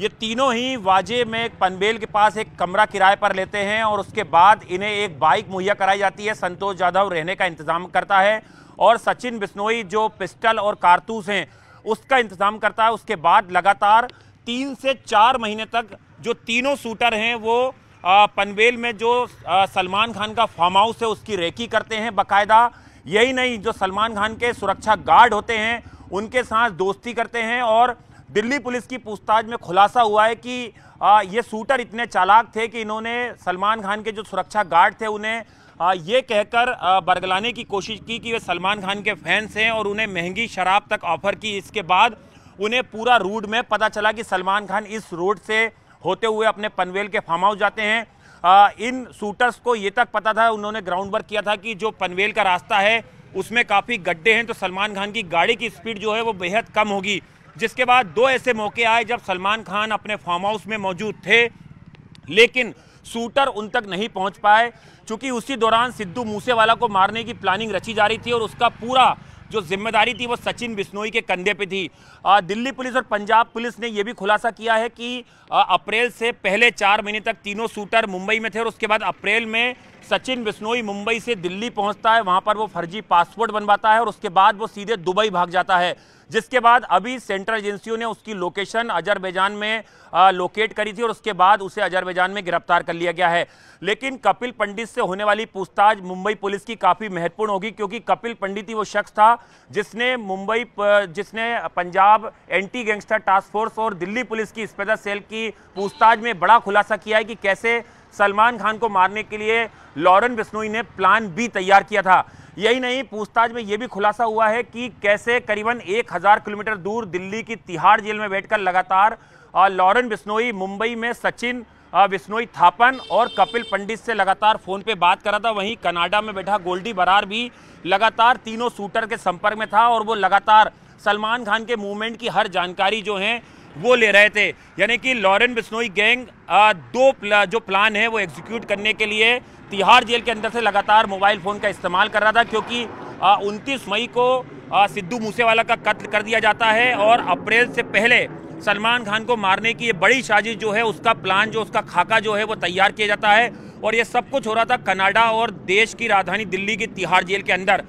ये तीनों ही वाजे में पनबेल के पास एक कमरा किराए पर लेते हैं और उसके बाद इन्हें एक बाइक मुहैया कराई जाती है संतोष जाधव रहने का इंतजाम करता है और सचिन बिस्नोई जो पिस्टल और कारतूस हैं उसका इंतजाम करता है उसके बाद लगातार तीन से चार महीने तक जो तीनों शूटर हैं वो पनवेल में जो सलमान खान का फार्म हाउस है उसकी रेकी करते हैं बकायदा यही नहीं जो सलमान खान के सुरक्षा गार्ड होते हैं उनके साथ दोस्ती करते हैं और दिल्ली पुलिस की पूछताछ में खुलासा हुआ है कि ये शूटर इतने चालाक थे कि इन्होंने सलमान खान के जो सुरक्षा गार्ड थे उन्हें ये कहकर बरगलाने की कोशिश की कि वे सलमान खान के फैंस हैं और उन्हें महंगी शराब तक ऑफर की इसके बाद उन्हें पूरा रूट में पता चला कि सलमान खान इस रोड से होते हुए अपने पनवेल के फार्म हाउस जाते हैं इन शूटर्स को ये तक पता था उन्होंने ग्राउंड वर्क किया था कि जो पनवेल का रास्ता है उसमें काफ़ी गड्ढे हैं तो सलमान खान की गाड़ी की स्पीड जो है वो बेहद कम होगी जिसके बाद दो ऐसे मौके आए जब सलमान खान अपने फार्म हाउस में मौजूद थे लेकिन शूटर उन तक नहीं पहुंच पाए चूंकि उसी दौरान सिद्धू मूसेवाला को मारने की प्लानिंग रची जा रही थी और उसका पूरा जो जिम्मेदारी थी वो सचिन बिश्नोई के कंधे पे थी आ, दिल्ली पुलिस और पंजाब पुलिस ने यह भी खुलासा किया है कि आ, अप्रैल से पहले चार महीने तक तीनों शूटर मुंबई में थे और उसके बाद अप्रैल में सचिन बिश्नोई मुंबई से दिल्ली पहुंचता है वहां पर वो फर्जी पासपोर्ट बनवाता है और उसके बाद वो सीधे दुबई भाग जाता है जिसके बाद अभी सेंट्रल एजेंसियों ने उसकी लोकेशन अजरबैजान में आ, लोकेट करी थी और उसके बाद उसे अजरबैजान में गिरफ्तार कर लिया गया है लेकिन कपिल पंडित से होने वाली पूछताछ मुंबई पुलिस की काफ़ी महत्वपूर्ण होगी क्योंकि कपिल पंडित ही वो शख्स था जिसने मुंबई जिसने Punjab anti gangster task force और दिल्ली पुलिस की स्पेशल सेल की पूछताछ में बड़ा खुलासा किया है कि कैसे सलमान खान को मारने के लिए लॉरेन बिस्नोई ने प्लान भी तैयार किया था यही नहीं पूछताछ में यह भी खुलासा हुआ है कि कैसे करीबन 1000 किलोमीटर दूर दिल्ली की तिहाड़ जेल में बैठकर लगातार लॉरेन बिस्नोई मुंबई में सचिन बिस्नोई थापन और कपिल पंडित से लगातार फ़ोन पे बात करा था वहीं कनाडा में बैठा गोल्डी बरार भी लगातार तीनों शूटर के संपर्क में था और वो लगातार सलमान खान के मूवमेंट की हर जानकारी जो है वो ले रहे थे यानी कि लॉरेन बिस्नोई गैंग दो प्ला, जो प्लान है वो एग्जीक्यूट करने के लिए तिहाड़ जेल के अंदर से लगातार मोबाइल फ़ोन का इस्तेमाल कर रहा था क्योंकि उनतीस मई को सिद्धू मूसेवाला का कत्ल कर दिया जाता है और अप्रैल से पहले सलमान खान को मारने की ये बड़ी साजिश जो है उसका प्लान जो उसका खाका जो है वो तैयार किया जाता है और ये सब कुछ हो रहा था कनाडा और देश की राजधानी दिल्ली की तिहाड़ जेल के अंदर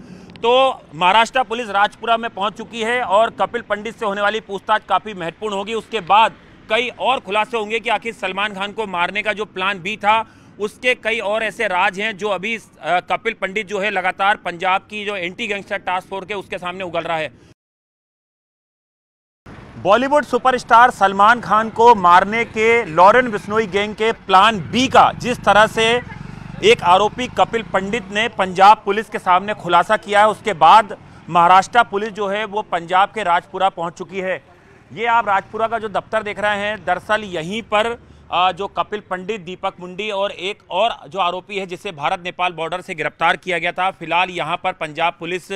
तो महाराष्ट्र पुलिस राजपुरा में पहुंच चुकी है और कपिल पंडित से होने वाली पूछताछ काफ़ी महत्वपूर्ण होगी उसके बाद कई और खुलासे होंगे कि आखिर सलमान खान को मारने का जो प्लान भी था उसके कई और ऐसे राज हैं जो अभी कपिल पंडित जो है लगातार पंजाब की जो एंटी गैंगस्टर टास्क फोर्स है उसके सामने उगल रहा है बॉलीवुड सुपरस्टार सलमान खान को मारने के लॉरेन बिश्नोई गैंग के प्लान बी का जिस तरह से एक आरोपी कपिल पंडित ने पंजाब पुलिस के सामने खुलासा किया है उसके बाद महाराष्ट्र पुलिस जो है वो पंजाब के राजपुरा पहुंच चुकी है ये आप राजपुरा का जो दफ्तर देख रहे हैं दरअसल यहीं पर जो कपिल पंडित दीपक मुंडी और एक और जो आरोपी है जिसे भारत नेपाल बॉर्डर से गिरफ्तार किया गया था फिलहाल यहाँ पर पंजाब पुलिस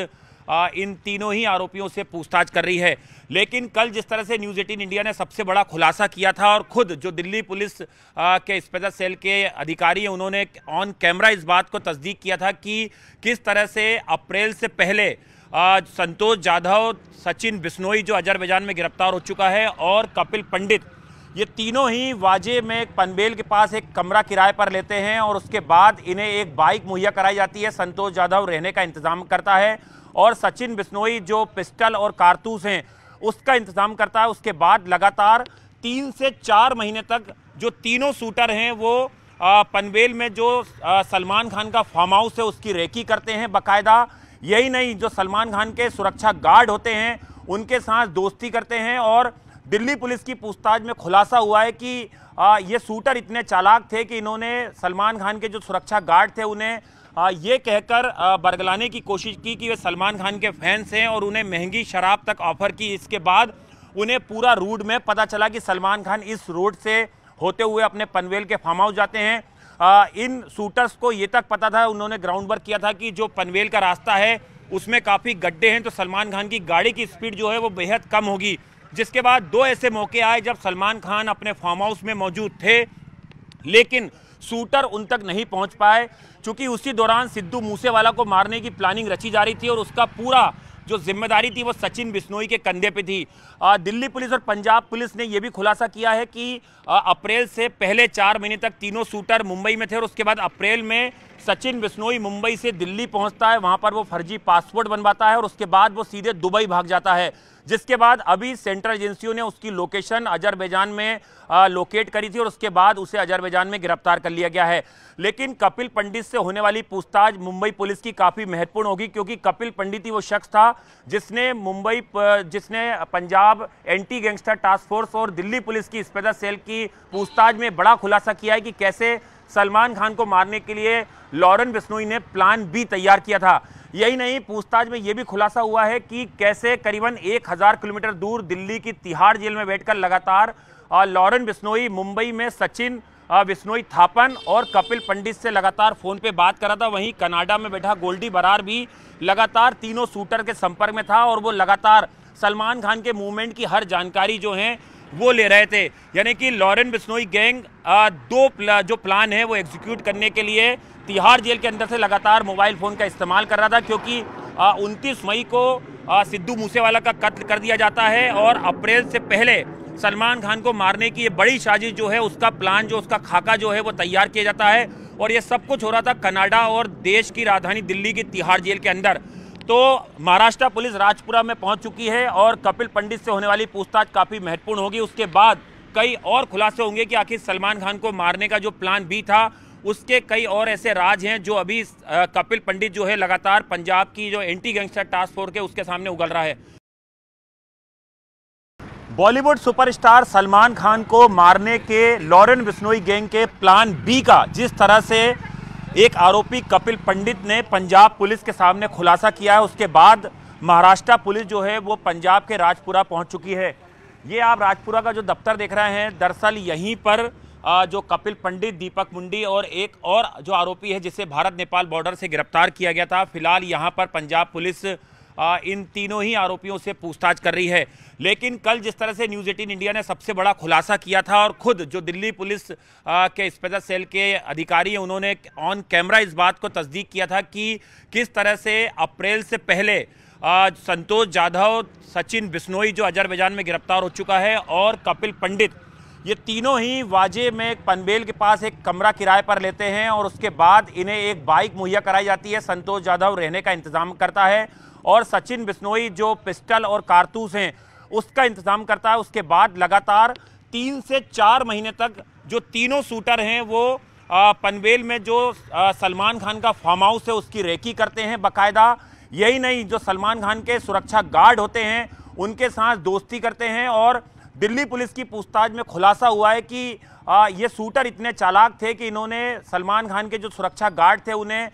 इन तीनों ही आरोपियों से पूछताछ कर रही है लेकिन कल जिस तरह से न्यूज़ एटीन इंडिया ने सबसे बड़ा खुलासा किया था और खुद जो दिल्ली पुलिस के स्पेशल सेल के अधिकारी हैं उन्होंने ऑन कैमरा इस बात को तस्दीक किया था कि किस तरह से अप्रैल से पहले संतोष जाधव सचिन बिश्नोई जो अजरबैजान में गिरफ्तार हो चुका है और कपिल पंडित ये तीनों ही वाजे में पनबेल के पास एक कमरा किराए पर लेते हैं और उसके बाद इन्हें एक बाइक मुहैया कराई जाती है संतोष जाधव रहने का इंतजाम करता है और सचिन बिश्नोई जो पिस्टल और कारतूस हैं उसका इंतजाम करता है उसके बाद लगातार तीन से चार महीने तक जो तीनों शूटर हैं वो पनवेल में जो सलमान खान का फार्म हाउस है उसकी रेकी करते हैं बाकायदा यही नहीं जो सलमान खान के सुरक्षा गार्ड होते हैं उनके साथ दोस्ती करते हैं और दिल्ली पुलिस की पूछताछ में खुलासा हुआ है कि ये शूटर इतने चालाक थे कि इन्होंने सलमान खान के जो सुरक्षा गार्ड थे उन्हें हाँ, ये कहकर बरगलाने की कोशिश की कि वे सलमान खान के फैंस हैं और उन्हें महंगी शराब तक ऑफर की इसके बाद उन्हें पूरा रूट में पता चला कि सलमान खान इस रोड से होते हुए अपने पनवेल के फार्म हाउस जाते हैं आ, इन शूटर्स को ये तक पता था उन्होंने ग्राउंड वर्क किया था कि जो पनवेल का रास्ता है उसमें काफ़ी गड्ढे हैं तो सलमान खान की गाड़ी की स्पीड जो है वो बेहद कम होगी जिसके बाद दो ऐसे मौके आए जब सलमान खान अपने फार्म हाउस में मौजूद थे लेकिन शूटर उन तक नहीं पहुंच पाए चूंकि उसी दौरान सिद्धू मूसेवाला को मारने की प्लानिंग रची जा रही थी और उसका पूरा जो जिम्मेदारी थी वो सचिन बिश्नोई के कंधे पे थी दिल्ली पुलिस और पंजाब पुलिस ने यह भी खुलासा किया है कि अप्रैल से पहले चार महीने तक तीनों शूटर मुंबई में थे और उसके बाद अप्रैल में सचिन बिश्नोई मुंबई से दिल्ली पहुंचता है वहां पर वो फर्जी पासपोर्ट बनवाता है और उसके बाद वो सीधे दुबई भाग जाता है जिसके बाद अभी सेंट्रल एजेंसियों ने उसकी लोकेशन अजरबैजान में लोकेट करी थी और उसके बाद उसे अजरबैजान में गिरफ्तार कर लिया गया है लेकिन कपिल पंडित से होने वाली पूछताछ मुंबई पुलिस की काफ़ी महत्वपूर्ण होगी क्योंकि कपिल पंडित ही वो शख्स था जिसने मुंबई जिसने Punjab anti gangster task force और दिल्ली पुलिस की स्पेशल सेल की पूछताछ में बड़ा खुलासा किया है कि कैसे सलमान खान को मारने के लिए लॉरेन बिश्नोई ने प्लान भी तैयार किया था यही नहीं पूछताछ में यह भी खुलासा हुआ है कि कैसे करीबन एक हज़ार किलोमीटर दूर दिल्ली की तिहाड़ जेल में बैठकर लगातार लॉरेन बिश्नोई मुंबई में सचिन विश्नोई थापन और कपिल पंडित से लगातार फ़ोन पे बात करा था वहीं कनाडा में बैठा गोल्डी बरार भी लगातार तीनों शूटर के संपर्क में था और वो लगातार सलमान खान के मूवमेंट की हर जानकारी जो है वो ले रहे थे यानी कि लॉरेन बिश्नोई गैंग दो प्ला, जो प्लान है वो एग्जीक्यूट करने के लिए तिहाड़ जेल के अंदर से लगातार मोबाइल फ़ोन का इस्तेमाल कर रहा था क्योंकि उनतीस मई को सिद्धू मूसेवाला का कत्ल कर दिया जाता है और अप्रैल से पहले सलमान खान को मारने की ये बड़ी साजिश जो है उसका प्लान जो उसका खाका जो है वो तैयार किया जाता है और ये सब कुछ हो रहा था कनाडा और देश की राजधानी दिल्ली की तिहाड़ जेल के अंदर तो महाराष्ट्र पुलिस राजपुरा में पहुंच चुकी है और कपिल पंडित से होने वाली पूछताछ काफ़ी महत्वपूर्ण होगी उसके बाद कई और खुलासे होंगे कि आखिर सलमान खान को मारने का जो प्लान भी था उसके कई और ऐसे राज हैं जो अभी कपिल पंडित जो है लगातार पंजाब की जो एंटी गैंगस्टर टास्क फोर्स के उसके सामने उगल रहा है बॉलीवुड सुपरस्टार सलमान खान को मारने के लॉरेन बिश्नोई गैंग के प्लान बी का जिस तरह से एक आरोपी कपिल पंडित ने पंजाब पुलिस के सामने खुलासा किया है उसके बाद महाराष्ट्र पुलिस जो है वो पंजाब के राजपुरा पहुंच चुकी है ये आप राजपुरा का जो दफ्तर देख रहे हैं दरअसल यहीं पर जो कपिल पंडित दीपक मुंडी और एक और जो आरोपी है जिसे भारत नेपाल बॉर्डर से गिरफ्तार किया गया था फिलहाल यहाँ पर पंजाब पुलिस इन तीनों ही आरोपियों से पूछताछ कर रही है लेकिन कल जिस तरह से न्यूज़ एटीन इंडिया ने सबसे बड़ा खुलासा किया था और खुद जो दिल्ली पुलिस के स्पेशल सेल के अधिकारी हैं उन्होंने ऑन कैमरा इस बात को तस्दीक किया था कि किस तरह से अप्रैल से पहले संतोष जाधव सचिन बिस्नोई जो अजरबैजान में गिरफ्तार हो चुका है और कपिल पंडित ये तीनों ही वाजे में पनबेल के पास एक कमरा किराए पर लेते हैं और उसके बाद इन्हें एक बाइक मुहैया कराई जाती है संतोष जाधव रहने का इंतजाम करता है और सचिन बिश्नोई जो पिस्टल और कारतूस हैं उसका इंतजाम करता है उसके बाद लगातार तीन से चार महीने तक जो तीनों शूटर हैं वो पनवेल में जो सलमान खान का फार्म हाउस है उसकी रेकी करते हैं बाकायदा यही नहीं जो सलमान खान के सुरक्षा गार्ड होते हैं उनके साथ दोस्ती करते हैं और दिल्ली पुलिस की पूछताछ में खुलासा हुआ है कि ये शूटर इतने चालाक थे कि इन्होंने सलमान खान के जो सुरक्षा गार्ड थे उन्हें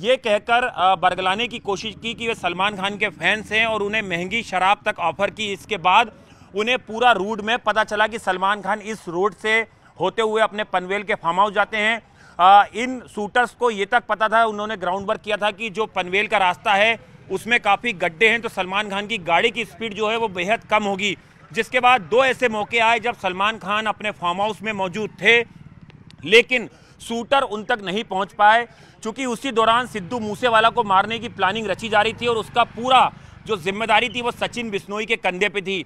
ये कहकर बरगलाने की कोशिश की कि वे सलमान खान के फैंस हैं और उन्हें महंगी शराब तक ऑफर की इसके बाद उन्हें पूरा रूट में पता चला कि सलमान खान इस रोड से होते हुए अपने पनवेल के फार्म हाउस जाते हैं आ, इन शूटर्स को ये तक पता था उन्होंने ग्राउंड वर्क किया था कि जो पनवेल का रास्ता है उसमें काफ़ी गड्ढे हैं तो सलमान खान की गाड़ी की स्पीड जो है वो बेहद कम होगी जिसके बाद दो ऐसे मौके आए जब सलमान खान अपने फार्म हाउस में मौजूद थे लेकिन शूटर उन तक नहीं पहुंच पाए चूंकि उसी दौरान सिद्धू मूसेवाला को मारने की प्लानिंग रची जा रही थी और उसका पूरा जो जिम्मेदारी थी वो सचिन बिश्नोई के कंधे पे थी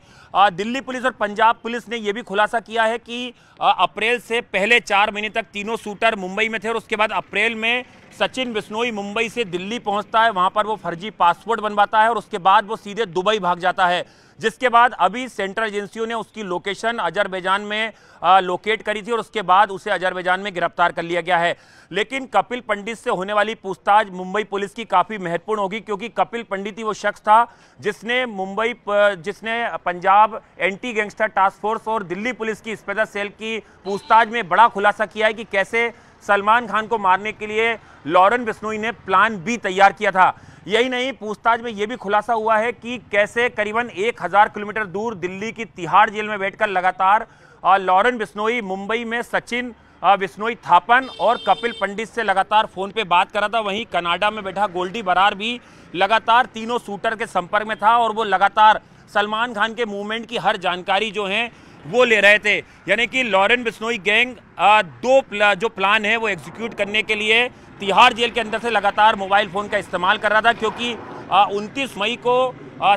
दिल्ली पुलिस और पंजाब पुलिस ने यह भी खुलासा किया है कि अप्रैल से पहले चार महीने तक तीनों शूटर मुंबई में थे और उसके बाद अप्रैल में सचिन बिश्नोई मुंबई से दिल्ली पहुंचता है वहां पर वो फर्जी पासपोर्ट बनवाता है और उसके बाद वो सीधे दुबई भाग जाता है जिसके बाद अभी सेंट्रल एजेंसियों ने उसकी लोकेशन अजरबैजान में लोकेट करी थी और उसके बाद उसे अजरबैजान में गिरफ्तार कर लिया गया है लेकिन कपिल पंडित से होने वाली पूछताछ मुंबई पुलिस की काफ़ी महत्वपूर्ण होगी क्योंकि कपिल पंडित ही वो शख्स था जिसने मुंबई जिसने Punjab anti gangster task force और दिल्ली पुलिस की स्पेशल सेल की पूछताछ में बड़ा खुलासा किया है कि कैसे सलमान खान को मारने के लिए लॉरेन बिश्नोई ने प्लान बी तैयार किया था यही नहीं पूछताछ में यह भी खुलासा हुआ है कि कैसे करीबन 1000 किलोमीटर दूर दिल्ली की तिहाड़ जेल में बैठकर लगातार लॉरेन बिश्नोई मुंबई में सचिन विश्नोई हाँ, थापन और कपिल पंडित से लगातार फ़ोन पे बात करा था वहीं कनाडा में बैठा गोल्डी बरार भी लगातार तीनों शूटर के संपर्क में था और वो लगातार सलमान खान के मूवमेंट की हर जानकारी जो है वो ले रहे थे यानी कि लॉरेन बिश्नोई गैंग दो प्ला, जो प्लान है वो एग्जीक्यूट करने के लिए तिहाड़ जेल के अंदर से लगातार मोबाइल फ़ोन का इस्तेमाल कर रहा था क्योंकि उनतीस मई को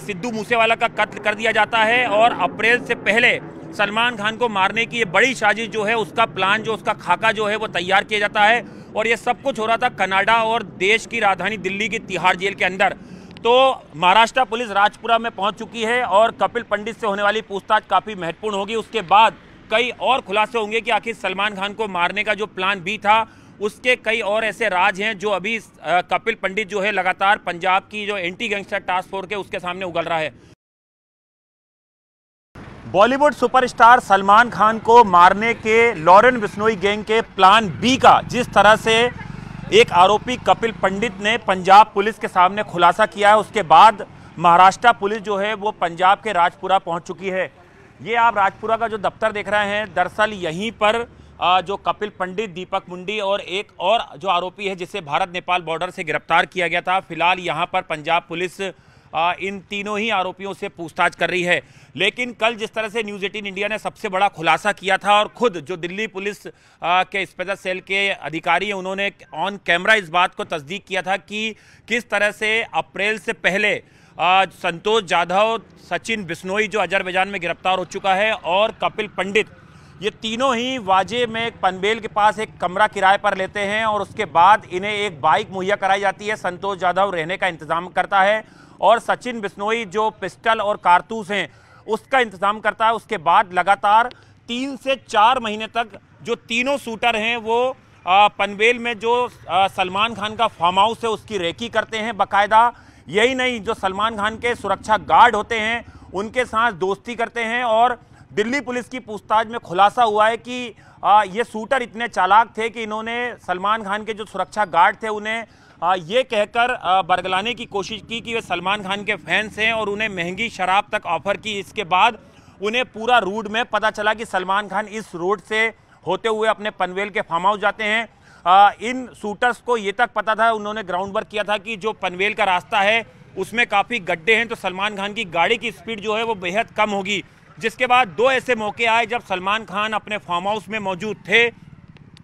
सिद्धू मूसेवाला का कत्ल कर दिया जाता है और अप्रैल से पहले सलमान खान को मारने की ये बड़ी साजिश जो है उसका प्लान जो उसका खाका जो है वो तैयार किया जाता है और ये सब कुछ हो रहा था कनाडा और देश की राजधानी दिल्ली की तिहाड़ जेल के अंदर तो महाराष्ट्र पुलिस राजपुरा में पहुंच चुकी है और कपिल पंडित से होने वाली पूछताछ काफ़ी महत्वपूर्ण होगी उसके बाद कई और खुलासे होंगे कि आखिर सलमान खान को मारने का जो प्लान भी था उसके कई और ऐसे राज हैं जो अभी कपिल पंडित जो है लगातार पंजाब की जो एंटी गैंगस्टर टास्क फोर्स के उसके सामने उगल रहा है बॉलीवुड सुपरस्टार सलमान खान को मारने के लॉरेन बिश्नोई गैंग के प्लान बी का जिस तरह से एक आरोपी कपिल पंडित ने पंजाब पुलिस के सामने खुलासा किया है उसके बाद महाराष्ट्र पुलिस जो है वो पंजाब के राजपुरा पहुंच चुकी है ये आप राजपुरा का जो दफ्तर देख रहे हैं दरअसल यहीं पर जो कपिल पंडित दीपक मुंडी और एक और जो आरोपी है जिसे भारत नेपाल बॉर्डर से गिरफ्तार किया गया था फिलहाल यहाँ पर पंजाब पुलिस इन तीनों ही आरोपियों से पूछताछ कर रही है लेकिन कल जिस तरह से न्यूज़ एटीन इंडिया ने सबसे बड़ा खुलासा किया था और खुद जो दिल्ली पुलिस के स्पेशल सेल के अधिकारी हैं उन्होंने ऑन कैमरा इस बात को तस्दीक किया था कि किस तरह से अप्रैल से पहले संतोष जाधव सचिन बिश्नोई जो अजरबैजान में गिरफ्तार हो चुका है और कपिल पंडित ये तीनों ही वाजे में पनबेल के पास एक कमरा किराए पर लेते हैं और उसके बाद इन्हें एक बाइक मुहैया कराई जाती है संतोष जाधव रहने का इंतजाम करता है और सचिन बिश्नोई जो पिस्टल और कारतूस हैं उसका इंतजाम करता है उसके बाद लगातार तीन से चार महीने तक जो तीनों शूटर हैं वो पनवेल में जो सलमान खान का फार्म हाउस है उसकी रेकी करते हैं बाकायदा यही नहीं जो सलमान खान के सुरक्षा गार्ड होते हैं उनके साथ दोस्ती करते हैं और दिल्ली पुलिस की पूछताछ में खुलासा हुआ है कि ये शूटर इतने चालाक थे कि इन्होंने सलमान खान के जो सुरक्षा गार्ड थे उन्हें हाँ, ये कहकर बरगलाने की कोशिश की कि वे सलमान खान के फैंस हैं और उन्हें महंगी शराब तक ऑफर की इसके बाद उन्हें पूरा रूट में पता चला कि सलमान खान इस रोड से होते हुए अपने पनवेल के फार्म हाउस जाते हैं इन शूटर्स को ये तक पता था उन्होंने ग्राउंड वर्क किया था कि जो पनवेल का रास्ता है उसमें काफ़ी गड्ढे हैं तो सलमान खान की गाड़ी की स्पीड जो है वो बेहद कम होगी जिसके बाद दो ऐसे मौके आए जब सलमान खान अपने फार्म हाउस में मौजूद थे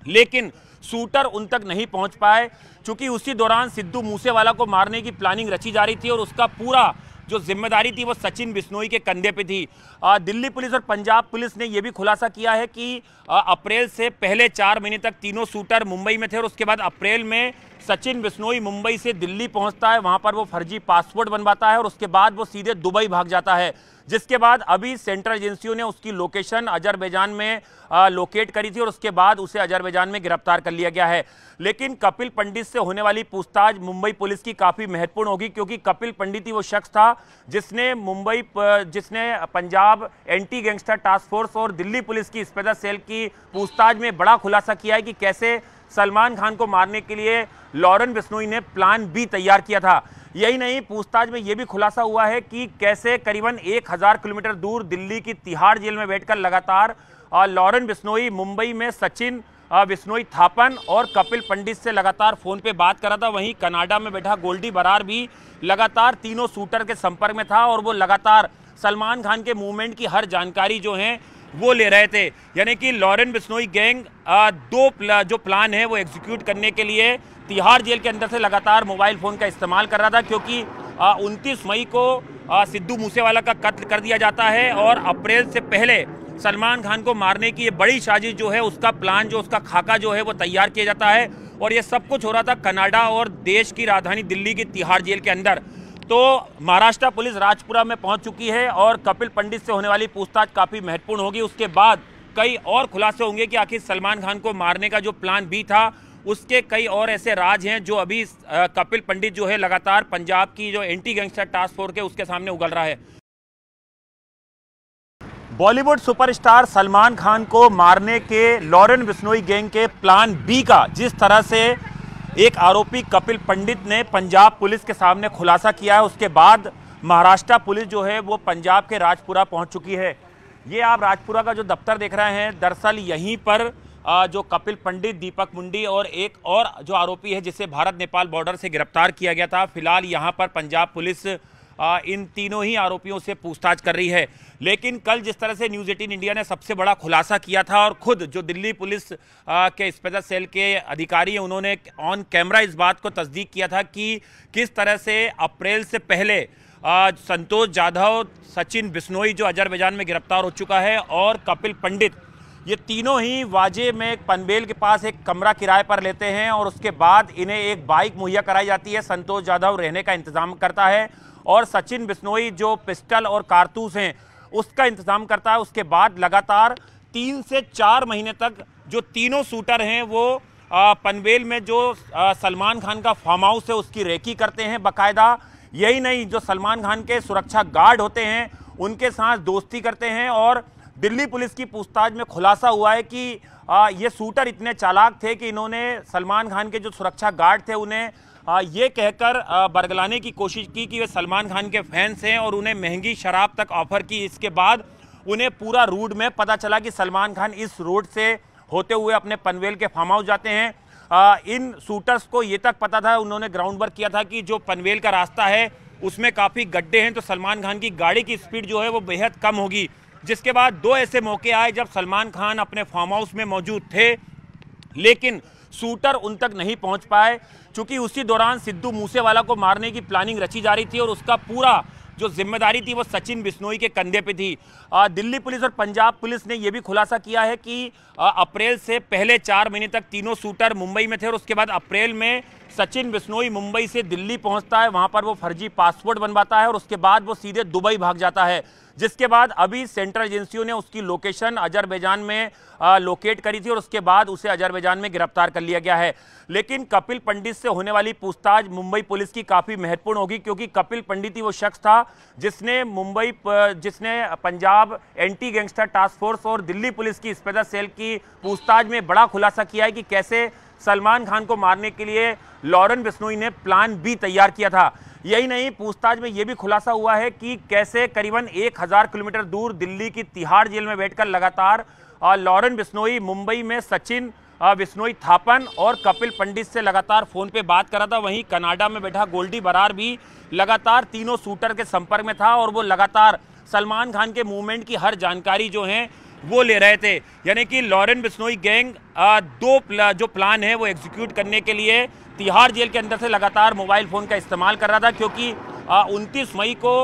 लेकिन शूटर उन तक नहीं पहुंच पाए चूंकि उसी दौरान सिद्धू मूसेवाला को मारने की प्लानिंग रची जा रही थी और उसका पूरा जो जिम्मेदारी थी वो सचिन बिश्नोई के कंधे पे थी आ, दिल्ली पुलिस और पंजाब पुलिस ने यह भी खुलासा किया है कि आ, अप्रैल से पहले चार महीने तक तीनों शूटर मुंबई में थे और उसके बाद अप्रैल में सचिन बिश्नोई मुंबई से दिल्ली पहुंचता है वहां पर वो फर्जी पासपोर्ट बनवाता है और उसके बाद वो सीधे दुबई भाग जाता है जिसके बाद अभी सेंट्रल एजेंसियों ने उसकी लोकेशन अजरबैजान में आ, लोकेट करी थी और उसके बाद उसे अजरबैजान में गिरफ्तार कर लिया गया है लेकिन कपिल पंडित से होने वाली पूछताछ मुंबई पुलिस की काफ़ी महत्वपूर्ण होगी क्योंकि कपिल पंडित ही वो शख्स था जिसने मुंबई जिसने Punjab anti gangster task force और दिल्ली पुलिस की स्पेशल सेल की पूछताछ में बड़ा खुलासा किया है कि कैसे सलमान खान को मारने के लिए लॉरेन बिश्नोई ने प्लान बी तैयार किया था यही नहीं पूछताछ में यह भी खुलासा हुआ है कि कैसे करीबन एक हज़ार किलोमीटर दूर दिल्ली की तिहाड़ जेल में बैठकर लगातार लॉरेन बिश्नोई मुंबई में सचिन विश्नोई हाँ, थापन और कपिल पंडित से लगातार फ़ोन पे बात कर रहा था वहीं कनाडा में बैठा गोल्डी बरार भी लगातार तीनों शूटर के संपर्क में था और वो लगातार सलमान खान के मूवमेंट की हर जानकारी जो है वो ले रहे थे यानी कि लॉरेन बिश्नोई गैंग दो प्ला, जो प्लान है वो एग्जीक्यूट करने के लिए तिहाड़ जेल के अंदर से लगातार मोबाइल फ़ोन का इस्तेमाल कर रहा था क्योंकि उनतीस मई को सिद्धू मूसेवाला का कत्ल कर दिया जाता है और अप्रैल से पहले सलमान खान को मारने की ये बड़ी साजिश जो है उसका प्लान जो उसका खाका जो है वो तैयार किया जाता है और ये सब कुछ हो रहा था कनाडा और देश की राजधानी दिल्ली की तिहाड़ जेल के अंदर तो महाराष्ट्र पुलिस राजपुरा में पहुंच चुकी है और कपिल पंडित से होने वाली पूछताछ काफ़ी महत्वपूर्ण होगी उसके बाद कई और खुलासे होंगे कि आखिर सलमान खान को मारने का जो प्लान भी था उसके कई और ऐसे राज हैं जो अभी कपिल पंडित जो है लगातार पंजाब की जो एंटी गैंगस्टर टास्क फोर्स के उसके सामने उगल रहा है बॉलीवुड सुपरस्टार सलमान खान को मारने के लॉरेन बिश्नोई गैंग के प्लान बी का जिस तरह से एक आरोपी कपिल पंडित ने पंजाब पुलिस के सामने खुलासा किया है उसके बाद महाराष्ट्र पुलिस जो है वो पंजाब के राजपुरा पहुंच चुकी है ये आप राजपुरा का जो दफ्तर देख रहे हैं दरअसल यहीं पर जो कपिल पंडित दीपक मुंडी और एक और जो आरोपी है जिसे भारत नेपाल बॉर्डर से गिरफ्तार किया गया था फिलहाल यहाँ पर पंजाब पुलिस इन तीनों ही आरोपियों से पूछताछ कर रही है लेकिन कल जिस तरह से न्यूज़ एटीन इंडिया ने सबसे बड़ा खुलासा किया था और खुद जो दिल्ली पुलिस के स्पेशल सेल के अधिकारी हैं उन्होंने ऑन कैमरा इस बात को तस्दीक किया था कि किस तरह से अप्रैल से पहले संतोष जाधव सचिन बिश्नोई जो अजरबैजान में गिरफ्तार हो चुका है और कपिल पंडित ये तीनों ही वाजे में पनबेल के पास एक कमरा किराए पर लेते हैं और उसके बाद इन्हें एक बाइक मुहैया कराई जाती है संतोष जाधव रहने का इंतजाम करता है और सचिन बिश्नोई जो पिस्टल और कारतूस हैं उसका इंतजाम करता है उसके बाद लगातार तीन से चार महीने तक जो तीनों शूटर हैं वो पनवेल में जो सलमान खान का फार्म हाउस है उसकी रेकी करते हैं बकायदा यही नहीं जो सलमान खान के सुरक्षा गार्ड होते हैं उनके साथ दोस्ती करते हैं और दिल्ली पुलिस की पूछताछ में खुलासा हुआ है कि ये शूटर इतने चालाक थे कि इन्होंने सलमान खान के जो सुरक्षा गार्ड थे उन्हें हाँ, ये कहकर बरगलाने की कोशिश की कि वे सलमान खान के फैंस हैं और उन्हें महंगी शराब तक ऑफर की इसके बाद उन्हें पूरा रूट में पता चला कि सलमान खान इस रोड से होते हुए अपने पनवेल के फार्म हाउस जाते हैं आ, इन शूटर्स को ये तक पता था उन्होंने ग्राउंड वर्क किया था कि जो पनवेल का रास्ता है उसमें काफ़ी गड्ढे हैं तो सलमान खान की गाड़ी की स्पीड जो है वो बेहद कम होगी जिसके बाद दो ऐसे मौके आए जब सलमान खान अपने फार्म हाउस में मौजूद थे लेकिन शूटर उन तक नहीं पहुंच पाए चूंकि उसी दौरान सिद्धू मूसेवाला को मारने की प्लानिंग रची जा रही थी और उसका पूरा जो जिम्मेदारी थी वो सचिन बिश्नोई के कंधे पे थी आ, दिल्ली पुलिस और पंजाब पुलिस ने यह भी खुलासा किया है कि आ, अप्रैल से पहले चार महीने तक तीनों शूटर मुंबई में थे और उसके बाद अप्रैल में सचिन बिश्नोई मुंबई से दिल्ली पहुंचता है वहां पर वो फर्जी पासपोर्ट बनवाता है और उसके बाद वो सीधे दुबई भाग जाता है जिसके बाद अभी सेंट्रल एजेंसियों ने उसकी लोकेशन अजरबैजान में आ, लोकेट करी थी और उसके बाद उसे अजरबैजान में गिरफ्तार कर लिया गया है लेकिन कपिल पंडित से होने वाली पूछताछ मुंबई पुलिस की काफ़ी महत्वपूर्ण होगी क्योंकि कपिल पंडित ही वो शख्स था जिसने मुंबई जिसने Punjab anti gangster task force और दिल्ली पुलिस की स्पेशल सेल की पूछताछ में बड़ा खुलासा किया है कि कैसे सलमान खान को मारने के लिए लॉरेन बिश्नोई ने प्लान बी तैयार किया था यही नहीं पूछताछ में यह भी खुलासा हुआ है कि कैसे करीबन 1000 किलोमीटर दूर दिल्ली की तिहाड़ जेल में बैठकर लगातार लॉरेन बिश्नोई मुंबई में सचिन विश्नोई हाँ, थापन और कपिल पंडित से लगातार फ़ोन पे बात कर रहा था वहीं कनाडा में बैठा गोल्डी बरार भी लगातार तीनों शूटर के संपर्क में था और वो लगातार सलमान खान के मूवमेंट की हर जानकारी जो है वो ले रहे थे यानी कि लॉरेन बिश्नोई गैंग दो प्ला, जो प्लान है वो एग्जीक्यूट करने के लिए तिहाड़ जेल के अंदर से लगातार मोबाइल फ़ोन का इस्तेमाल कर रहा था क्योंकि उनतीस मई को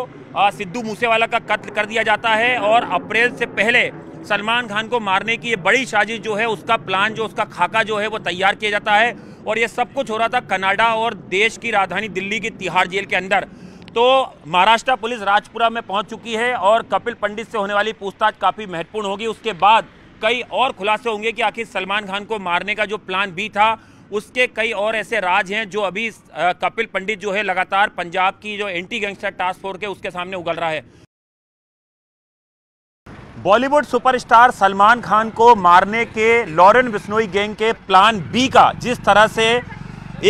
सिद्धू मूसेवाला का कत्ल कर दिया जाता है और अप्रैल से पहले सलमान खान को मारने की ये बड़ी साजिश जो है उसका प्लान जो उसका खाका जो है वो तैयार किया जाता है और ये सब कुछ हो रहा था कनाडा और देश की राजधानी दिल्ली की तिहाड़ जेल के अंदर तो महाराष्ट्र पुलिस राजपुरा में पहुंच चुकी है और कपिल पंडित से होने वाली पूछताछ काफ़ी महत्वपूर्ण होगी उसके बाद कई और खुलासे होंगे कि आखिर सलमान खान को मारने का जो प्लान भी था उसके कई और ऐसे राज हैं जो अभी कपिल पंडित जो है लगातार पंजाब की जो एंटी गैंगस्टर टास्क फोर्स के उसके सामने उगल रहा है बॉलीवुड सुपरस्टार सलमान खान को मारने के लॉरेन बिश्नोई गैंग के प्लान बी का जिस तरह से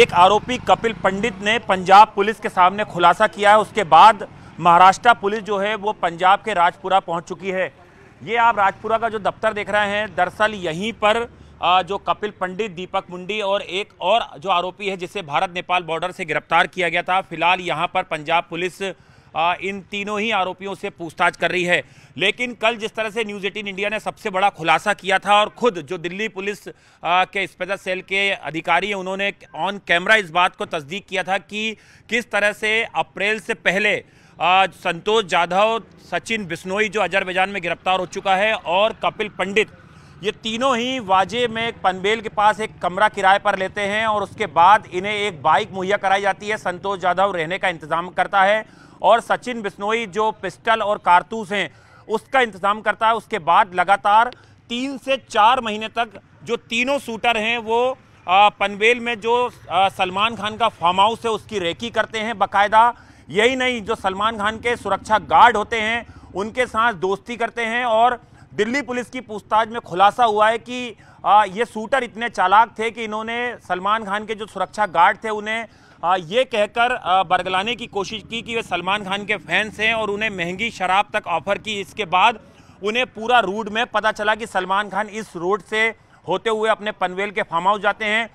एक आरोपी कपिल पंडित ने पंजाब पुलिस के सामने खुलासा किया है उसके बाद महाराष्ट्र पुलिस जो है वो पंजाब के राजपुरा पहुंच चुकी है ये आप राजपुरा का जो दफ्तर देख रहे हैं दरअसल यहीं पर जो कपिल पंडित दीपक मुंडी और एक और जो आरोपी है जिसे भारत नेपाल बॉर्डर से गिरफ्तार किया गया था फिलहाल यहाँ पर पंजाब पुलिस इन तीनों ही आरोपियों से पूछताछ कर रही है लेकिन कल जिस तरह से न्यूज़ एटीन इंडिया ने सबसे बड़ा खुलासा किया था और खुद जो दिल्ली पुलिस के स्पेशल सेल के अधिकारी हैं उन्होंने ऑन कैमरा इस बात को तस्दीक किया था कि किस तरह से अप्रैल से पहले संतोष जाधव सचिन बिश्नोई जो अजरबैजान में गिरफ्तार हो चुका है और कपिल पंडित ये तीनों ही वाजे में पनबेल के पास एक कमरा किराए पर लेते हैं और उसके बाद इन्हें एक बाइक मुहैया कराई जाती है संतोष जाधव रहने का इंतजाम करता है और सचिन बिश्नोई जो पिस्टल और कारतूस हैं उसका इंतजाम करता है उसके बाद लगातार तीन से चार महीने तक जो तीनों शूटर हैं वो पनवेल में जो सलमान खान का फार्म हाउस है उसकी रेकी करते हैं बकायदा यही नहीं जो सलमान खान के सुरक्षा गार्ड होते हैं उनके साथ दोस्ती करते हैं और दिल्ली पुलिस की पूछताछ में खुलासा हुआ है कि ये शूटर इतने चालाक थे कि इन्होंने सलमान खान के जो सुरक्षा गार्ड थे उन्हें ये कहकर बरगलाने की कोशिश की कि वे सलमान खान के फैंस हैं और उन्हें महंगी शराब तक ऑफर की इसके बाद उन्हें पूरा रूट में पता चला कि सलमान खान इस रोड से होते हुए अपने पनवेल के फार्म हाउस जाते हैं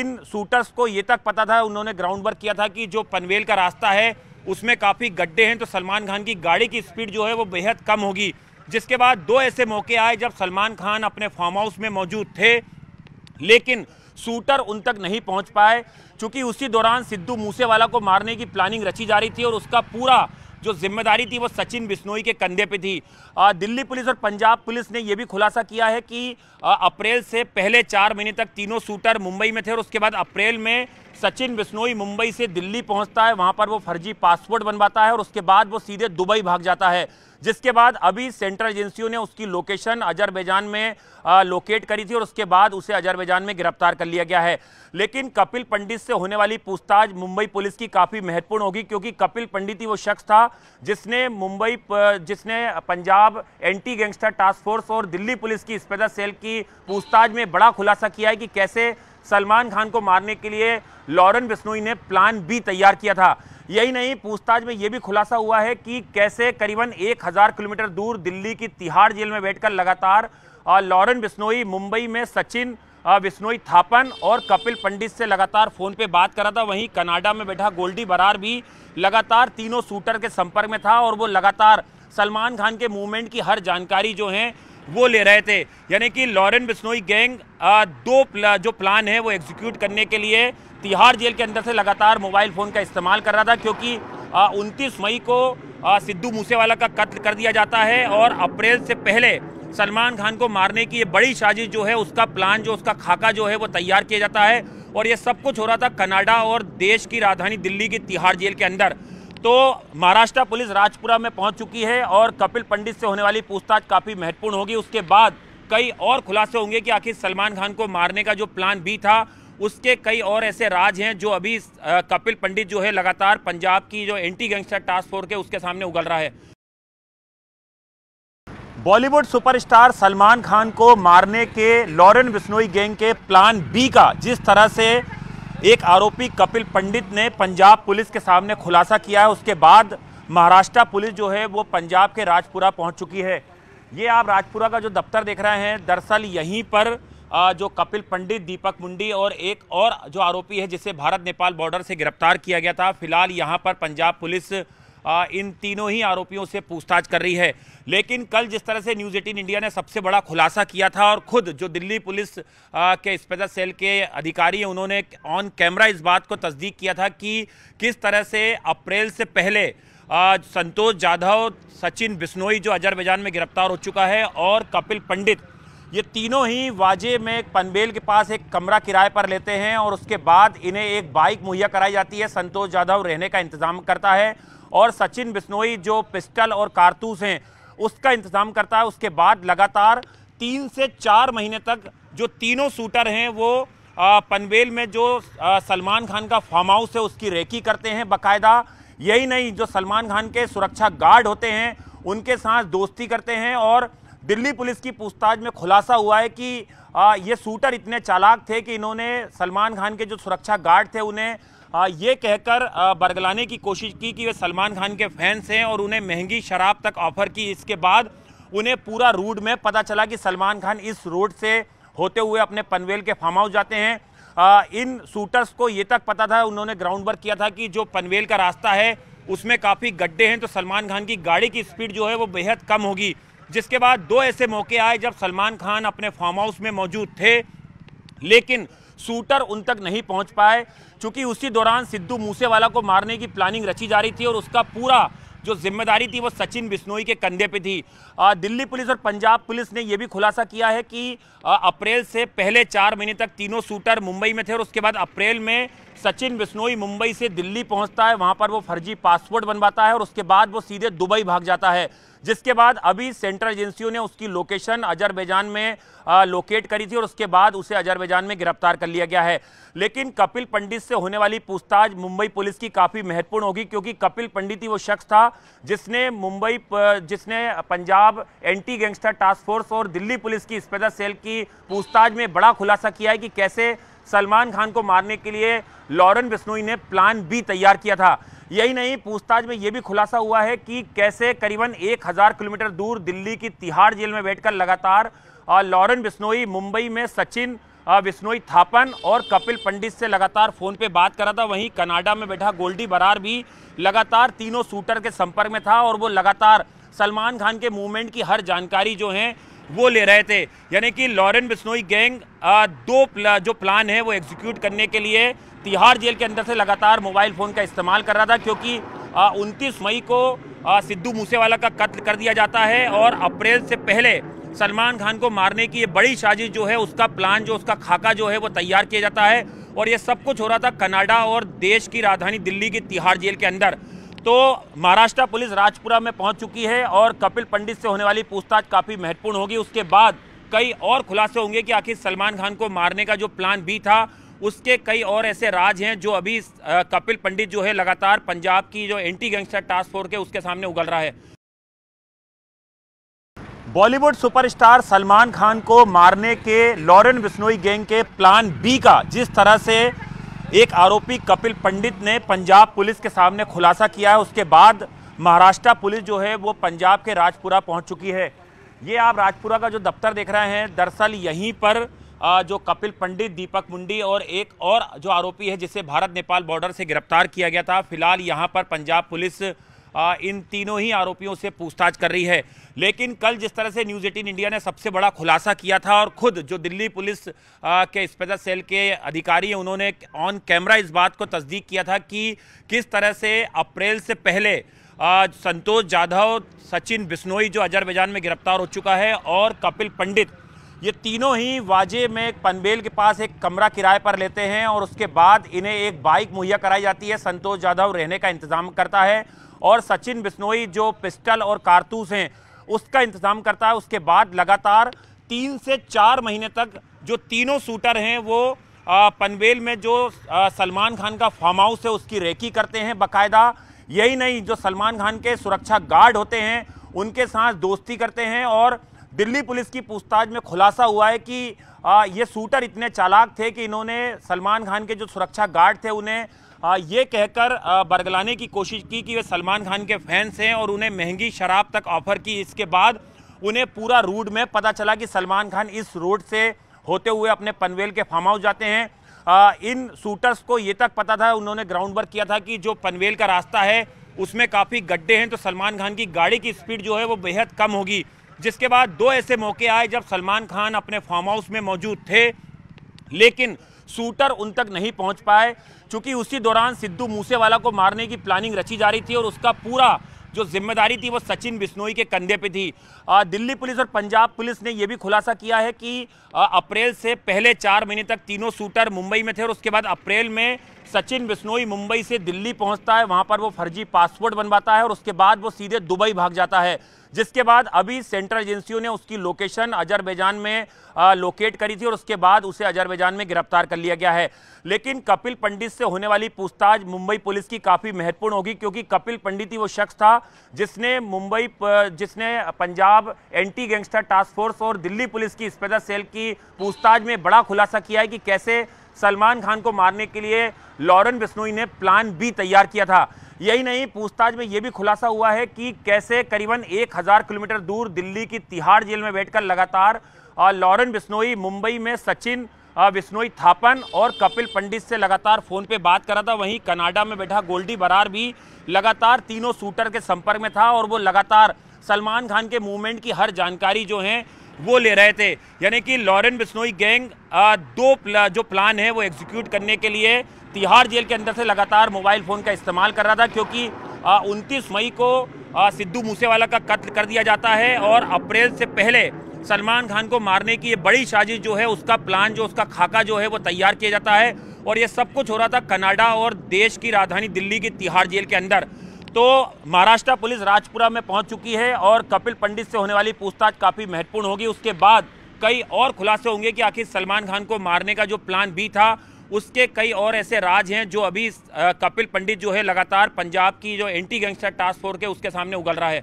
इन शूटर्स को ये तक पता था उन्होंने ग्राउंड वर्क किया था कि जो पनवेल का रास्ता है उसमें काफ़ी गड्ढे हैं तो सलमान खान की गाड़ी की स्पीड जो है वो बेहद कम होगी जिसके बाद दो ऐसे मौके आए जब सलमान खान अपने फार्म हाउस में मौजूद थे लेकिन शूटर उन तक नहीं पहुंच पाए चूंकि उसी दौरान सिद्धू मूसेवाला को मारने की प्लानिंग रची जा रही थी और उसका पूरा जो जिम्मेदारी थी वो सचिन बिश्नोई के कंधे पे थी आ, दिल्ली पुलिस और पंजाब पुलिस ने यह भी खुलासा किया है कि आ, अप्रैल से पहले चार महीने तक तीनों शूटर मुंबई में थे और उसके बाद अप्रैल में सचिन बिश्नोई मुंबई से दिल्ली पहुंचता है वहां पर वो फर्जी पासपोर्ट बनवाता है और उसके बाद वो सीधे दुबई भाग जाता है जिसके बाद अभी सेंट्रल एजेंसियों ने उसकी लोकेशन अजरबैजान में आ, लोकेट करी थी और उसके बाद उसे अजरबैजान में गिरफ्तार कर लिया गया है लेकिन कपिल पंडित से होने वाली पूछताछ मुंबई पुलिस की काफ़ी महत्वपूर्ण होगी क्योंकि कपिल पंडित ही वो शख्स था जिसने मुंबई जिसने Punjab anti gangster task force और दिल्ली पुलिस की स्पेशल सेल की पूछताछ में बड़ा खुलासा किया है कि कैसे सलमान खान को मारने के लिए लॉरेन बिश्नोई ने प्लान बी तैयार किया था यही नहीं पूछताछ में यह भी खुलासा हुआ है कि कैसे करीबन 1000 किलोमीटर दूर दिल्ली की तिहाड़ जेल में बैठकर लगातार लॉरेन बिश्नोई मुंबई में सचिन विश्नोई हाँ, थापन और कपिल पंडित से लगातार फ़ोन पे बात कर रहा था वहीं कनाडा में बैठा गोल्डी बरार भी लगातार तीनों शूटर के संपर्क में था और वो लगातार सलमान खान के मूवमेंट की हर जानकारी जो है वो ले रहे थे यानी कि लॉरेन बिश्नोई गैंग दो प्ला, जो प्लान है वो एग्जीक्यूट करने के लिए तिहाड़ जेल के अंदर से लगातार मोबाइल फ़ोन का इस्तेमाल कर रहा था क्योंकि उनतीस मई को सिद्धू मूसेवाला का कत्ल कर दिया जाता है और अप्रैल से पहले सलमान खान को मारने की ये बड़ी साजिश जो है उसका प्लान जो उसका खाका जो है वो तैयार किया जाता है और ये सब कुछ हो रहा था कनाडा और देश की राजधानी दिल्ली की तिहाड़ जेल के अंदर तो महाराष्ट्र पुलिस राजपुरा में पहुंच चुकी है और कपिल पंडित से होने वाली पूछताछ काफ़ी महत्वपूर्ण होगी उसके बाद कई और खुलासे होंगे कि आखिर सलमान खान को मारने का जो प्लान भी था उसके कई और ऐसे राज हैं जो अभी कपिल पंडित जो है लगातार पंजाब की जो एंटी गैंगस्टर टास्क फोर्स के उसके सामने उगल रहा है बॉलीवुड सुपरस्टार सलमान खान को मारने के लॉरेन बिश्नोई गैंग के प्लान बी का जिस तरह से एक आरोपी कपिल पंडित ने पंजाब पुलिस के सामने खुलासा किया है उसके बाद महाराष्ट्र पुलिस जो है वो पंजाब के राजपुरा पहुंच चुकी है ये आप राजपुरा का जो दफ्तर देख रहे हैं दरअसल यहीं पर जो कपिल पंडित दीपक मुंडी और एक और जो आरोपी है जिसे भारत नेपाल बॉर्डर से गिरफ्तार किया गया था फिलहाल यहाँ पर पंजाब पुलिस इन तीनों ही आरोपियों से पूछताछ कर रही है लेकिन कल जिस तरह से न्यूज़ एटीन इंडिया ने सबसे बड़ा खुलासा किया था और खुद जो दिल्ली पुलिस के स्पेशल सेल के अधिकारी हैं उन्होंने ऑन कैमरा इस बात को तस्दीक किया था कि किस तरह से अप्रैल से पहले संतोष जाधव सचिन बिस्नोई जो अजरबैजान में गिरफ्तार हो चुका है और कपिल पंडित ये तीनों ही वाजे में पनबेल के पास एक कमरा किराए पर लेते हैं और उसके बाद इन्हें एक बाइक मुहैया कराई जाती है संतोष जाधव रहने का इंतजाम करता है और सचिन बिस्नोई जो पिस्टल और कारतूस हैं उसका इंतजाम करता है उसके बाद लगातार तीन से चार महीने तक जो तीनों शूटर हैं वो पनवेल में जो सलमान खान का फार्म हाउस है उसकी रेकी करते हैं बकायदा यही नहीं जो सलमान खान के सुरक्षा गार्ड होते हैं उनके साथ दोस्ती करते हैं और दिल्ली पुलिस की पूछताछ में खुलासा हुआ है कि ये शूटर इतने चालाक थे कि इन्होंने सलमान खान के जो सुरक्षा गार्ड थे उन्हें हाँ, ये कहकर बरगलाने की कोशिश की कि वे सलमान खान के फैंस हैं और उन्हें महंगी शराब तक ऑफर की इसके बाद उन्हें पूरा रूट में पता चला कि सलमान खान इस रोड से होते हुए अपने पनवेल के फार्म हाउस जाते हैं आ, इन शूटर्स को ये तक पता था उन्होंने ग्राउंड वर्क किया था कि जो पनवेल का रास्ता है उसमें काफ़ी गड्ढे हैं तो सलमान खान की गाड़ी की स्पीड जो है वो बेहद कम होगी जिसके बाद दो ऐसे मौके आए जब सलमान खान अपने फार्म हाउस में मौजूद थे लेकिन शूटर उन तक नहीं पहुंच पाए चूंकि उसी दौरान सिद्धू मूसेवाला को मारने की प्लानिंग रची जा रही थी और उसका पूरा जो जिम्मेदारी थी वो सचिन बिश्नोई के कंधे पे थी आ, दिल्ली पुलिस और पंजाब पुलिस ने यह भी खुलासा किया है कि आ, अप्रैल से पहले चार महीने तक तीनों शूटर मुंबई में थे और उसके बाद अप्रैल में सचिन बिश्नोई मुंबई से दिल्ली पहुंचता है वहां पर वो फर्जी पासपोर्ट बनवाता है और उसके बाद वो सीधे दुबई भाग जाता है जिसके बाद अभी सेंट्रल एजेंसियों ने उसकी लोकेशन अजरबैजान में आ, लोकेट करी थी और उसके बाद उसे अजरबैजान में गिरफ्तार कर लिया गया है लेकिन कपिल पंडित से होने वाली पूछताछ मुंबई पुलिस की काफ़ी महत्वपूर्ण होगी क्योंकि कपिल पंडित ही वो शख्स था जिसने मुंबई जिसने Punjab anti gangster task force और दिल्ली पुलिस की स्पेशल सेल की पूछताछ में बड़ा खुलासा किया है कि कैसे सलमान खान को मारने के लिए लॉरेन बिस्नोई ने प्लान भी तैयार किया था यही नहीं पूछताछ में यह भी खुलासा हुआ है कि कैसे करीबन 1000 किलोमीटर दूर दिल्ली की तिहाड़ जेल में बैठकर लगातार लॉरेन बिश्नोई मुंबई में सचिन बिस्नोई थापन और कपिल पंडित से लगातार फ़ोन पे बात कर रहा था वहीं कनाडा में बैठा गोल्डी बरार भी लगातार तीनों शूटर के संपर्क में था और वो लगातार सलमान खान के मूवमेंट की हर जानकारी जो है वो ले रहे थे यानी कि लॉरेन बिस्नोई गैंग दो प्ला, जो प्लान है वो एग्जीक्यूट करने के लिए तिहाड़ जेल के अंदर से लगातार मोबाइल फ़ोन का इस्तेमाल कर रहा था क्योंकि उनतीस मई को सिद्धू मूसेवाला का कत्ल कर दिया जाता है और अप्रैल से पहले सलमान खान को मारने की ये बड़ी साजिश जो है उसका प्लान जो उसका खाका जो है वो तैयार किया जाता है और ये सब कुछ हो रहा था कनाडा और देश की राजधानी दिल्ली की तिहाड़ जेल के अंदर तो महाराष्ट्र पुलिस राजपुरा में पहुंच चुकी है और कपिल पंडित से होने वाली पूछताछ काफ़ी महत्वपूर्ण होगी उसके बाद कई और खुलासे होंगे कि आखिर सलमान खान को मारने का जो प्लान भी था उसके कई और ऐसे राज हैं जो अभी कपिल पंडित जो है लगातार पंजाब की जो एंटी गैंगस्टर टास्क फोर्स है उसके सामने उगल रहा है बॉलीवुड सुपरस्टार सलमान खान को मारने के लॉरेन बिश्नोई गैंग के प्लान बी का जिस तरह से एक आरोपी कपिल पंडित ने पंजाब पुलिस के सामने खुलासा किया है उसके बाद महाराष्ट्र पुलिस जो है वो पंजाब के राजपुरा पहुंच चुकी है ये आप राजपुरा का जो दफ्तर देख रहे हैं दरअसल यहीं पर जो कपिल पंडित दीपक मुंडी और एक और जो आरोपी है जिसे भारत नेपाल बॉर्डर से गिरफ्तार किया गया था फिलहाल यहाँ पर पंजाब पुलिस इन तीनों ही आरोपियों से पूछताछ कर रही है लेकिन कल जिस तरह से न्यूज़ एटीन इंडिया ने सबसे बड़ा खुलासा किया था और खुद जो दिल्ली पुलिस के स्पेशल सेल के अधिकारी हैं उन्होंने ऑन कैमरा इस बात को तस्दीक किया था कि किस तरह से अप्रैल से पहले संतोष जाधव सचिन बिस्नोई जो अजरबैजान में गिरफ्तार हो चुका है और कपिल पंडित ये तीनों ही वाजे में पनबेल के पास एक कमरा किराए पर लेते हैं और उसके बाद इन्हें एक बाइक मुहैया कराई जाती है संतोष जाधव रहने का इंतजाम करता है और सचिन बिस्नोई जो पिस्टल और कारतूस हैं उसका इंतजाम करता है उसके बाद लगातार तीन से चार महीने तक जो तीनों शूटर हैं वो पनवेल में जो सलमान खान का फार्म हाउस है उसकी रेकी करते हैं बकायदा यही नहीं जो सलमान खान के सुरक्षा गार्ड होते हैं उनके साथ दोस्ती करते हैं और दिल्ली पुलिस की पूछताछ में खुलासा हुआ है कि ये शूटर इतने चालाक थे कि इन्होंने सलमान खान के जो सुरक्षा गार्ड थे उन्हें ये कहकर बरगलाने की कोशिश की कि वे सलमान खान के फैंस हैं और उन्हें महंगी शराब तक ऑफर की इसके बाद उन्हें पूरा रूट में पता चला कि सलमान खान इस रोड से होते हुए अपने पनवेल के फार्म हाउस जाते हैं आ, इन शूटर्स को ये तक पता था उन्होंने ग्राउंड वर्क किया था कि जो पनवेल का रास्ता है उसमें काफ़ी गड्ढे हैं तो सलमान खान की गाड़ी की स्पीड जो है वो बेहद कम होगी जिसके बाद दो ऐसे मौके आए जब सलमान खान अपने फार्म हाउस में मौजूद थे लेकिन शूटर उन तक नहीं पहुंच पाए चूंकि उसी दौरान सिद्धू मूसेवाला को मारने की प्लानिंग रची जा रही थी और उसका पूरा जो जिम्मेदारी थी वो सचिन बिश्नोई के कंधे पे थी दिल्ली पुलिस और पंजाब पुलिस ने यह भी खुलासा किया है कि अप्रैल से पहले चार महीने तक तीनों शूटर मुंबई में थे और उसके बाद अप्रैल में सचिन बिश्नोई मुंबई से दिल्ली पहुंचता है वहां पर वो फर्जी पासपोर्ट बनवाता है और उसके बाद वो सीधे दुबई भाग जाता है जिसके बाद अभी सेंट्रल एजेंसियों ने उसकी लोकेशन अजरबैजान में आ, लोकेट करी थी और उसके बाद उसे अजरबैजान में गिरफ्तार कर लिया गया है लेकिन कपिल पंडित से होने वाली पूछताछ मुंबई पुलिस की काफ़ी महत्वपूर्ण होगी क्योंकि कपिल पंडित ही वो शख्स था जिसने मुंबई जिसने Punjab anti gangster task force और दिल्ली पुलिस की स्पेशल सेल की पूछताछ में बड़ा खुलासा किया है कि कैसे सलमान खान को मारने के लिए लॉरेन बिश्नोई ने प्लान भी तैयार किया था यही नहीं पूछताछ में यह भी खुलासा हुआ है कि कैसे करीबन 1000 किलोमीटर दूर दिल्ली की तिहाड़ जेल में बैठकर लगातार लॉरेन बिश्नोई मुंबई में सचिन बिश्नोई थापन और कपिल पंडित से लगातार फ़ोन पे बात कर रहा था वहीं कनाडा में बैठा गोल्डी बरार भी लगातार तीनों शूटर के संपर्क में था और वो लगातार सलमान खान के मूवमेंट की हर जानकारी जो है वो ले रहे थे यानी कि लॉरेन बिस्नोई गैंग दो प्ला, जो प्लान है वो एग्जीक्यूट करने के लिए तिहाड़ जेल के अंदर से लगातार मोबाइल फ़ोन का इस्तेमाल कर रहा था क्योंकि उनतीस मई को सिद्धू मूसेवाला का कत्ल कर दिया जाता है और अप्रैल से पहले सलमान खान को मारने की ये बड़ी साजिश जो है उसका प्लान जो उसका खाका जो है वो तैयार किया जाता है और ये सब कुछ हो रहा था कनाडा और देश की राजधानी दिल्ली की तिहाड़ जेल के अंदर तो महाराष्ट्र पुलिस राजपुरा में पहुंच चुकी है और कपिल पंडित से होने वाली पूछताछ काफ़ी महत्वपूर्ण होगी उसके बाद कई और खुलासे होंगे कि आखिर सलमान खान को मारने का जो प्लान भी था उसके कई और ऐसे राज हैं जो अभी कपिल पंडित जो है लगातार पंजाब की जो एंटी गैंगस्टर टास्क फोर्स है उसके सामने उगल रहा है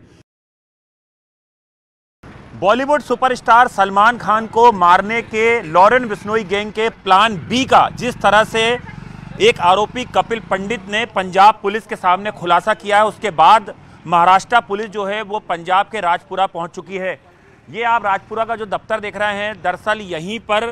बॉलीवुड सुपरस्टार सलमान खान को मारने के लॉरेन बिश्नोई गैंग के प्लान बी का जिस तरह से एक आरोपी कपिल पंडित ने पंजाब पुलिस के सामने खुलासा किया है उसके बाद महाराष्ट्र पुलिस जो है वो पंजाब के राजपुरा पहुंच चुकी है ये आप राजपुरा का जो दफ्तर देख रहे हैं दरअसल यहीं पर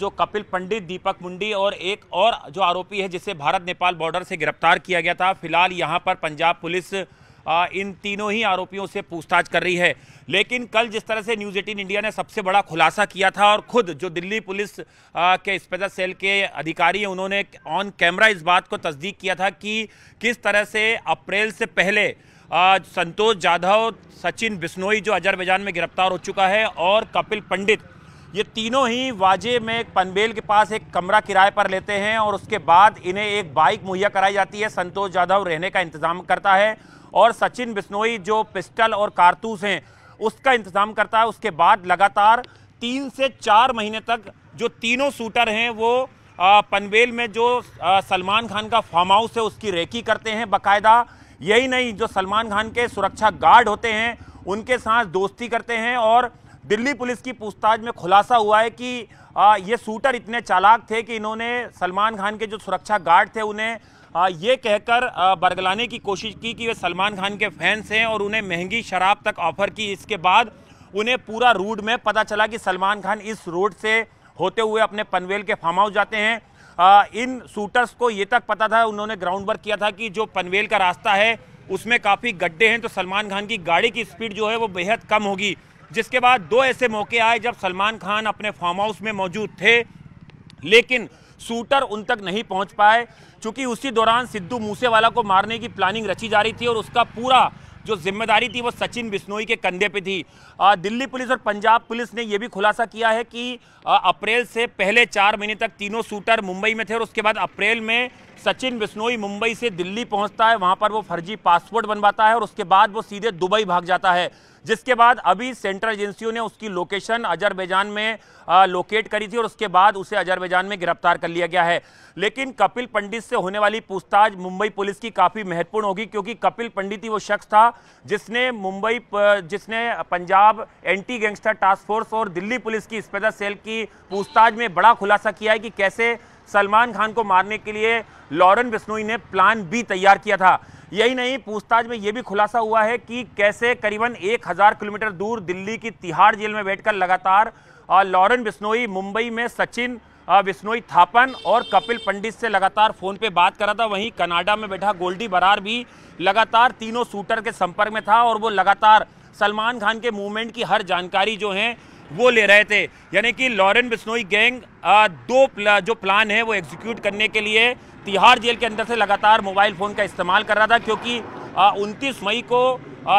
जो कपिल पंडित दीपक मुंडी और एक और जो आरोपी है जिसे भारत नेपाल बॉर्डर से गिरफ्तार किया गया था फिलहाल यहाँ पर पंजाब पुलिस इन तीनों ही आरोपियों से पूछताछ कर रही है लेकिन कल जिस तरह से न्यूज़ एटीन इंडिया ने सबसे बड़ा खुलासा किया था और खुद जो दिल्ली पुलिस के स्पेशल सेल के अधिकारी हैं उन्होंने ऑन कैमरा इस बात को तस्दीक किया था कि किस तरह से अप्रैल से पहले संतोष जाधव सचिन बिस्नोई जो अजरबैजान में गिरफ्तार हो चुका है और कपिल पंडित ये तीनों ही वाजे में पनबेल के पास एक कमरा किराए पर लेते हैं और उसके बाद इन्हें एक बाइक मुहैया कराई जाती है संतोष जाधव रहने का इंतजाम करता है और सचिन बिस्नोई जो पिस्टल और कारतूस हैं उसका इंतजाम करता है उसके बाद लगातार तीन से चार महीने तक जो तीनों शूटर हैं वो पनवेल में जो सलमान खान का फार्म हाउस है उसकी रेकी करते हैं बकायदा यही नहीं जो सलमान खान के सुरक्षा गार्ड होते हैं उनके साथ दोस्ती करते हैं और दिल्ली पुलिस की पूछताछ में खुलासा हुआ है कि ये शूटर इतने चालाक थे कि इन्होंने सलमान खान के जो सुरक्षा गार्ड थे उन्हें हाँ, ये कहकर बरगलाने की कोशिश की कि वे सलमान खान के फैंस हैं और उन्हें महंगी शराब तक ऑफर की इसके बाद उन्हें पूरा रूट में पता चला कि सलमान खान इस रोड से होते हुए अपने पनवेल के फार्म हाउस जाते हैं इन शूटर्स को ये तक पता था उन्होंने ग्राउंड वर्क किया था कि जो पनवेल का रास्ता है उसमें काफ़ी गड्ढे हैं तो सलमान खान की गाड़ी की स्पीड जो है वो बेहद कम होगी जिसके बाद दो ऐसे मौके आए जब सलमान खान अपने फार्म हाउस में मौजूद थे लेकिन शूटर उन तक नहीं पहुंच पाए चूंकि उसी दौरान सिद्धू मूसेवाला को मारने की प्लानिंग रची जा रही थी और उसका पूरा जो जिम्मेदारी थी वो सचिन बिश्नोई के कंधे पे थी आ, दिल्ली पुलिस और पंजाब पुलिस ने यह भी खुलासा किया है कि आ, अप्रैल से पहले चार महीने तक तीनों शूटर मुंबई में थे और उसके बाद अप्रैल में सचिन बिश्नोई मुंबई से दिल्ली पहुंचता है वहां पर वो फर्जी पासपोर्ट बनवाता है और उसके बाद वो सीधे दुबई भाग जाता है जिसके बाद अभी सेंट्रल एजेंसियों ने उसकी लोकेशन अजरबैजान में आ, लोकेट करी थी और उसके बाद उसे अजरबैजान में गिरफ्तार कर लिया गया है लेकिन कपिल पंडित से होने वाली पूछताछ मुंबई पुलिस की काफ़ी महत्वपूर्ण होगी क्योंकि कपिल पंडित ही वो शख्स था जिसने मुंबई जिसने Punjab anti gangster task force और दिल्ली पुलिस की स्पेशल सेल की पूछताछ में बड़ा खुलासा किया है कि कैसे सलमान खान को मारने के लिए लॉरेन बिश्नोई ने प्लान भी तैयार किया था यही नहीं पूछताछ में यह भी खुलासा हुआ है कि कैसे करीबन 1000 किलोमीटर दूर दिल्ली की तिहाड़ जेल में बैठकर लगातार लॉरेन बिश्नोई मुंबई में सचिन बिश्नोई थापन और कपिल पंडित से लगातार फ़ोन पे बात कर रहा था वहीं कनाडा में बैठा गोल्डी बरार भी लगातार तीनों शूटर के संपर्क में था और वो लगातार सलमान खान के मूवमेंट की हर जानकारी जो है वो ले रहे थे यानी कि लॉरेन बिस्नोई गैंग दो प्ला, जो प्लान है वो एग्जीक्यूट करने के लिए तिहाड़ जेल के अंदर से लगातार मोबाइल फ़ोन का इस्तेमाल कर रहा था क्योंकि उनतीस मई को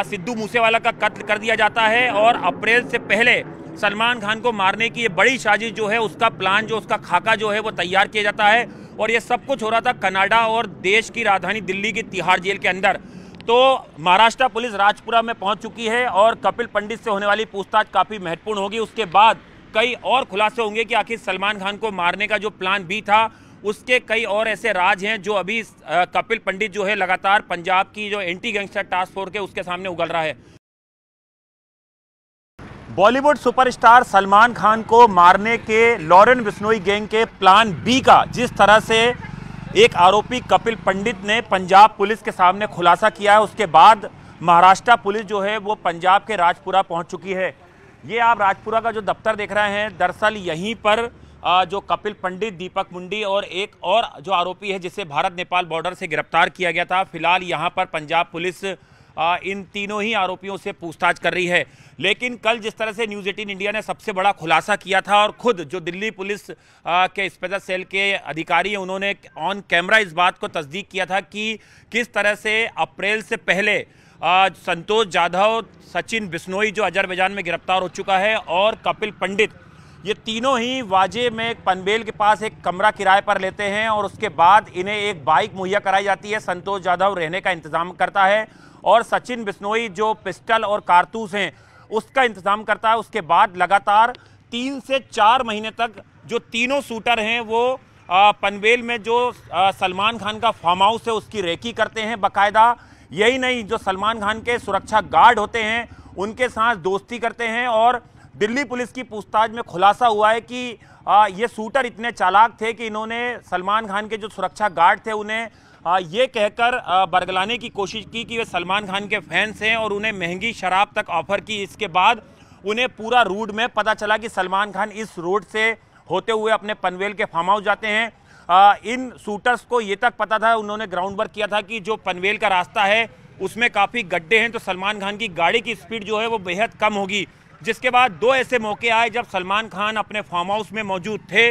सिद्धू मूसेवाला का कत्ल कर दिया जाता है और अप्रैल से पहले सलमान खान को मारने की ये बड़ी साजिश जो है उसका प्लान जो उसका खाका जो है वो तैयार किया जाता है और ये सब कुछ हो रहा था कनाडा और देश की राजधानी दिल्ली की तिहाड़ जेल के अंदर तो महाराष्ट्र पुलिस राजपुरा में पहुंच चुकी है और कपिल पंडित से होने वाली पूछताछ काफ़ी महत्वपूर्ण होगी उसके बाद कई और खुलासे होंगे कि आखिर सलमान खान को मारने का जो प्लान भी था उसके कई और ऐसे राज हैं जो अभी कपिल पंडित जो है लगातार पंजाब की जो एंटी गैंगस्टर टास्क फोर्स है उसके सामने उगल रहा है बॉलीवुड सुपरस्टार सलमान खान को मारने के लॉरेन बिश्नोई गैंग के प्लान बी का जिस तरह से एक आरोपी कपिल पंडित ने पंजाब पुलिस के सामने खुलासा किया है उसके बाद महाराष्ट्र पुलिस जो है वो पंजाब के राजपुरा पहुंच चुकी है ये आप राजपुरा का जो दफ्तर देख रहे हैं दरअसल यहीं पर जो कपिल पंडित दीपक मुंडी और एक और जो आरोपी है जिसे भारत नेपाल बॉर्डर से गिरफ्तार किया गया था फिलहाल यहाँ पर पंजाब पुलिस इन तीनों ही आरोपियों से पूछताछ कर रही है लेकिन कल जिस तरह से न्यूज़ एटीन इंडिया ने सबसे बड़ा खुलासा किया था और खुद जो दिल्ली पुलिस के स्पेशल सेल के अधिकारी हैं उन्होंने ऑन कैमरा इस बात को तस्दीक किया था कि किस तरह से अप्रैल से पहले संतोष जाधव सचिन बिस्नोई जो अजरबैजान में गिरफ्तार हो चुका है और कपिल पंडित ये तीनों ही वाजे में पनबेल के पास एक कमरा किराए पर लेते हैं और उसके बाद इन्हें एक बाइक मुहैया कराई जाती है संतोष जाधव रहने का इंतजाम करता है और सचिन बिस्नोई जो पिस्टल और कारतूस हैं उसका इंतजाम करता है उसके बाद लगातार तीन से चार महीने तक जो तीनों शूटर हैं वो पनवेल में जो सलमान खान का फार्म हाउस है उसकी रेकी करते हैं बकायदा यही नहीं जो सलमान खान के सुरक्षा गार्ड होते हैं उनके साथ दोस्ती करते हैं और दिल्ली पुलिस की पूछताछ में खुलासा हुआ है कि ये शूटर इतने चालाक थे कि इन्होंने सलमान खान के जो सुरक्षा गार्ड थे उन्हें हाँ, ये कहकर बरगलाने की कोशिश की कि वे सलमान खान के फैंस हैं और उन्हें महंगी शराब तक ऑफर की इसके बाद उन्हें पूरा रूट में पता चला कि सलमान खान इस रोड से होते हुए अपने पनवेल के फार्म हाउस जाते हैं आ, इन शूटर्स को ये तक पता था उन्होंने ग्राउंड वर्क किया था कि जो पनवेल का रास्ता है उसमें काफ़ी गड्ढे हैं तो सलमान खान की गाड़ी की स्पीड जो है वो बेहद कम होगी जिसके बाद दो ऐसे मौके आए जब सलमान खान अपने फार्म हाउस में मौजूद थे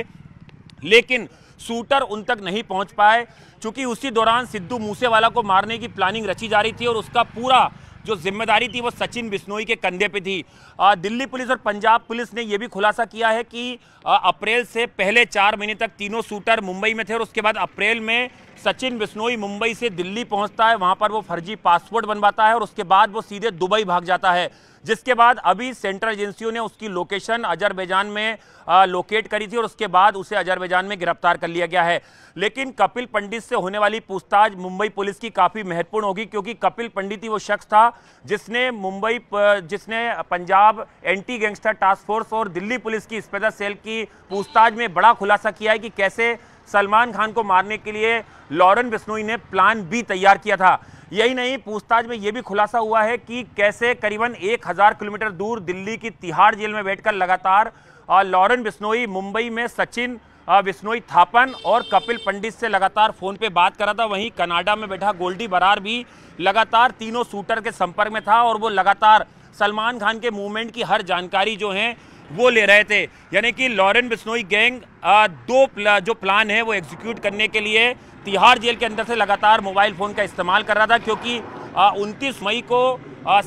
लेकिन शूटर उन तक नहीं पहुंच पाए चूंकि उसी दौरान सिद्धू मूसेवाला को मारने की प्लानिंग रची जा रही थी और उसका पूरा जो जिम्मेदारी थी वो सचिन बिश्नोई के कंधे पे थी आ, दिल्ली पुलिस और पंजाब पुलिस ने यह भी खुलासा किया है कि आ, अप्रैल से पहले चार महीने तक तीनों शूटर मुंबई में थे और उसके बाद अप्रैल में सचिन बिश्नोई मुंबई से दिल्ली पहुंचता है वहां पर वो फर्जी पासपोर्ट बनवाता है और उसके बाद वो सीधे दुबई भाग जाता है जिसके बाद अभी सेंट्रल एजेंसियों ने उसकी लोकेशन अजरबैजान में आ, लोकेट करी थी और उसके बाद उसे अजरबैजान में गिरफ्तार कर लिया गया है लेकिन कपिल पंडित से होने वाली पूछताछ मुंबई पुलिस की काफ़ी महत्वपूर्ण होगी क्योंकि कपिल पंडित ही वो शख्स था जिसने मुंबई जिसने Punjab anti gangster task force और दिल्ली पुलिस की स्पेशल सेल की पूछताछ में बड़ा खुलासा किया है कि कैसे सलमान खान को मारने के लिए लॉरेन बिस्नोई ने प्लान भी तैयार किया था यही नहीं पूछताछ में यह भी खुलासा हुआ है कि कैसे करीबन 1000 किलोमीटर दूर दिल्ली की तिहाड़ जेल में बैठकर लगातार लॉरेन बिस्नोई मुंबई में सचिन बिस्नोई थापन और कपिल पंडित से लगातार फ़ोन पे बात करा था वहीं कनाडा में बैठा गोल्डी बरार भी लगातार तीनों शूटर के संपर्क में था और वो लगातार सलमान खान के मूवमेंट की हर जानकारी जो है वो ले रहे थे यानी कि लॉरेन बिस्नोई गैंग दो प्ला, जो प्लान है वो एग्जीक्यूट करने के लिए तिहाड़ जेल के अंदर से लगातार मोबाइल फ़ोन का इस्तेमाल कर रहा था क्योंकि उनतीस मई को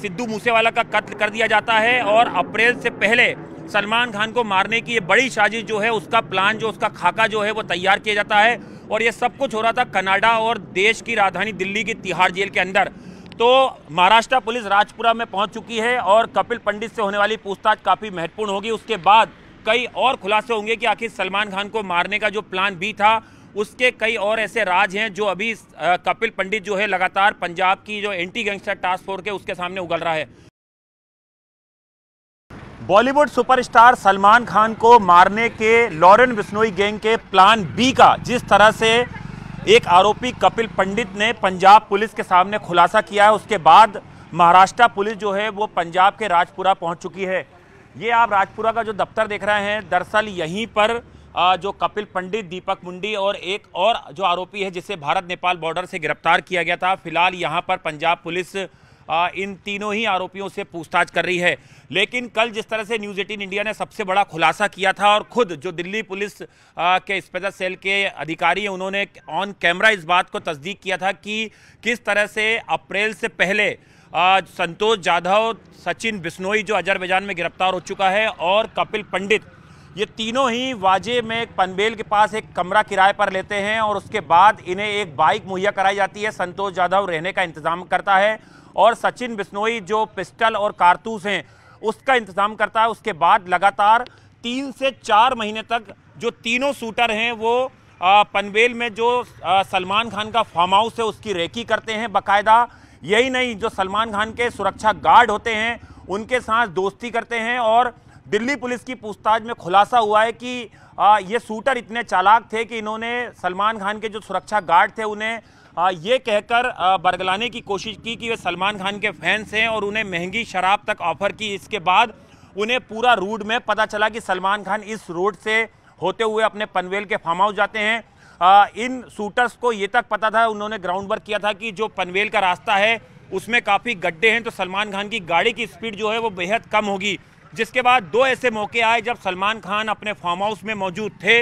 सिद्धू मूसेवाला का कत्ल कर दिया जाता है और अप्रैल से पहले सलमान खान को मारने की ये बड़ी साजिश जो है उसका प्लान जो उसका खाका जो है वो तैयार किया जाता है और ये सब कुछ हो रहा था कनाडा और देश की राजधानी दिल्ली की तिहाड़ जेल के अंदर तो महाराष्ट्र पुलिस राजपुरा में पहुंच चुकी है और कपिल पंडित से होने वाली पूछताछ काफ़ी महत्वपूर्ण होगी उसके बाद कई और खुलासे होंगे कि आखिर सलमान खान को मारने का जो प्लान भी था उसके कई और ऐसे राज हैं जो अभी कपिल पंडित जो है लगातार पंजाब की जो एंटी गैंगस्टर टास्क फोर्स है उसके सामने उगल रहा है बॉलीवुड सुपरस्टार सलमान खान को मारने के लॉरेन बिश्नोई गैंग के प्लान बी का जिस तरह से एक आरोपी कपिल पंडित ने पंजाब पुलिस के सामने खुलासा किया है उसके बाद महाराष्ट्र पुलिस जो है वो पंजाब के राजपुरा पहुंच चुकी है ये आप राजपुरा का जो दफ्तर देख रहे हैं दरअसल यहीं पर जो कपिल पंडित दीपक मुंडी और एक और जो आरोपी है जिसे भारत नेपाल बॉर्डर से गिरफ्तार किया गया था फिलहाल यहाँ पर पंजाब पुलिस इन तीनों ही आरोपियों से पूछताछ कर रही है लेकिन कल जिस तरह से न्यूज़ एटीन इंडिया ने सबसे बड़ा खुलासा किया था और खुद जो दिल्ली पुलिस के स्पेशल सेल के अधिकारी हैं उन्होंने ऑन कैमरा इस बात को तस्दीक किया था कि किस तरह से अप्रैल से पहले संतोष जाधव सचिन बिश्नोई जो अजरबैजान में गिरफ्तार हो चुका है और कपिल पंडित ये तीनों ही वाजे में पनबेल के पास एक कमरा किराए पर लेते हैं और उसके बाद इन्हें एक बाइक मुहैया कराई जाती है संतोष जाधव रहने का इंतजाम करता है और सचिन बिश्नोई जो पिस्टल और कारतूस हैं उसका इंतजाम करता है उसके बाद लगातार तीन से चार महीने तक जो तीनों शूटर हैं वो पनवेल में जो सलमान खान का फार्म हाउस है उसकी रेकी करते हैं बकायदा यही नहीं जो सलमान खान के सुरक्षा गार्ड होते हैं उनके साथ दोस्ती करते हैं और दिल्ली पुलिस की पूछताछ में खुलासा हुआ है कि ये शूटर इतने चालाक थे कि इन्होंने सलमान खान के जो सुरक्षा गार्ड थे उन्हें ये कहकर बरगलाने की कोशिश की कि वे सलमान खान के फैंस हैं और उन्हें महंगी शराब तक ऑफर की इसके बाद उन्हें पूरा रूट में पता चला कि सलमान खान इस रोड से होते हुए अपने पनवेल के फार्म हाउस जाते हैं इन शूटर्स को ये तक पता था उन्होंने ग्राउंड वर्क किया था कि जो पनवेल का रास्ता है उसमें काफ़ी गड्ढे हैं तो सलमान खान की गाड़ी की स्पीड जो है वो बेहद कम होगी जिसके बाद दो ऐसे मौके आए जब सलमान खान अपने फार्म हाउस में मौजूद थे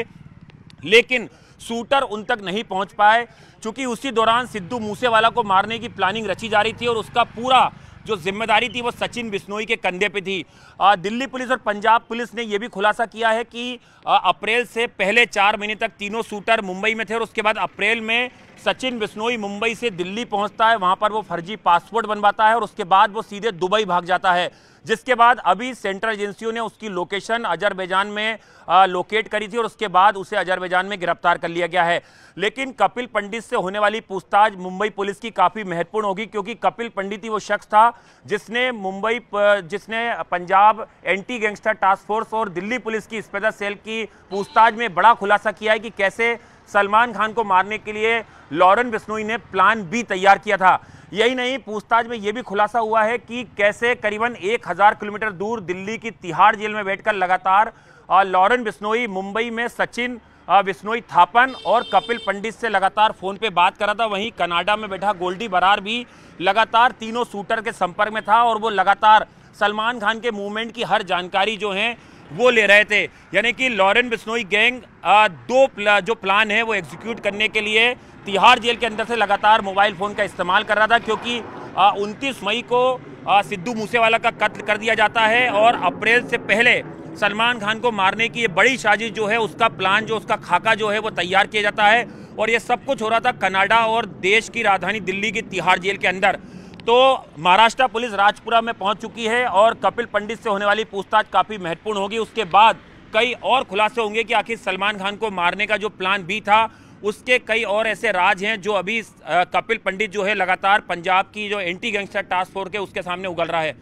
लेकिन शूटर उन तक नहीं पहुंच पाए चूंकि उसी दौरान सिद्धू मूसेवाला को मारने की प्लानिंग रची जा रही थी और उसका पूरा जो जिम्मेदारी थी वो सचिन बिश्नोई के कंधे पे थी आ, दिल्ली पुलिस और पंजाब पुलिस ने यह भी खुलासा किया है कि आ, अप्रैल से पहले चार महीने तक तीनों शूटर मुंबई में थे और उसके बाद अप्रैल में सचिन बिश्नोई मुंबई से दिल्ली पहुंचता है वहां पर वो फर्जी पासपोर्ट बनवाता है और उसके बाद वो सीधे दुबई भाग जाता है जिसके बाद अभी सेंट्रल एजेंसियों ने उसकी लोकेशन अजरबैजान में आ, लोकेट करी थी और उसके बाद उसे अजरबैजान में गिरफ्तार कर लिया गया है लेकिन कपिल पंडित से होने वाली पूछताछ मुंबई पुलिस की काफ़ी महत्वपूर्ण होगी क्योंकि कपिल पंडित ही वो शख्स था जिसने मुंबई जिसने Punjab anti gangster task force और दिल्ली पुलिस की स्पेशल सेल की पूछताछ में बड़ा खुलासा किया है कि कैसे सलमान खान को मारने के लिए लॉरेन बिस्नोई ने प्लान भी तैयार किया था यही नहीं पूछताछ में यह भी खुलासा हुआ है कि कैसे करीबन 1000 किलोमीटर दूर दिल्ली की तिहाड़ जेल में बैठकर लगातार लॉरेन बिस्नोई मुंबई में सचिन बिस्नोई थापन और कपिल पंडित से लगातार फ़ोन पे बात करा था वहीं कनाडा में बैठा गोल्डी बरार भी लगातार तीनों शूटर के संपर्क में था और वो लगातार सलमान खान के मूवमेंट की हर जानकारी जो है वो ले रहे थे यानी कि लॉरेन बिस्नोई गैंग दो प्ला, जो प्लान है वो एग्जीक्यूट करने के लिए तिहाड़ जेल के अंदर से लगातार मोबाइल फ़ोन का इस्तेमाल कर रहा था क्योंकि उनतीस मई को सिद्धू मूसेवाला का कत्ल कर दिया जाता है और अप्रैल से पहले सलमान खान को मारने की ये बड़ी साजिश जो है उसका प्लान जो उसका खाका जो है वो तैयार किया जाता है और ये सब कुछ हो रहा था कनाडा और देश की राजधानी दिल्ली की तिहाड़ जेल के अंदर तो महाराष्ट्र पुलिस राजपुरा में पहुंच चुकी है और कपिल पंडित से होने वाली पूछताछ काफ़ी महत्वपूर्ण होगी उसके बाद कई और खुलासे होंगे कि आखिर सलमान खान को मारने का जो प्लान भी था उसके कई और ऐसे राज हैं जो अभी कपिल पंडित जो है लगातार पंजाब की जो एंटी गैंगस्टर टास्क फोर्स है उसके सामने उगल रहा है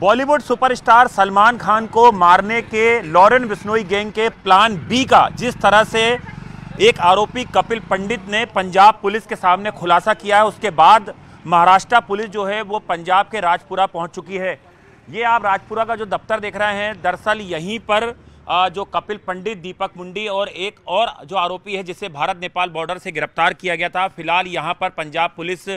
बॉलीवुड सुपरस्टार सलमान खान को मारने के लॉरेन बिश्नोई गैंग के प्लान बी का जिस तरह से एक आरोपी कपिल पंडित ने पंजाब पुलिस के सामने खुलासा किया है उसके बाद महाराष्ट्र पुलिस जो है वो पंजाब के राजपुरा पहुंच चुकी है ये आप राजपुरा का जो दफ्तर देख रहे हैं दरअसल यहीं पर जो कपिल पंडित दीपक मुंडी और एक और जो आरोपी है जिसे भारत नेपाल बॉर्डर से गिरफ्तार किया गया था फिलहाल यहाँ पर पंजाब पुलिस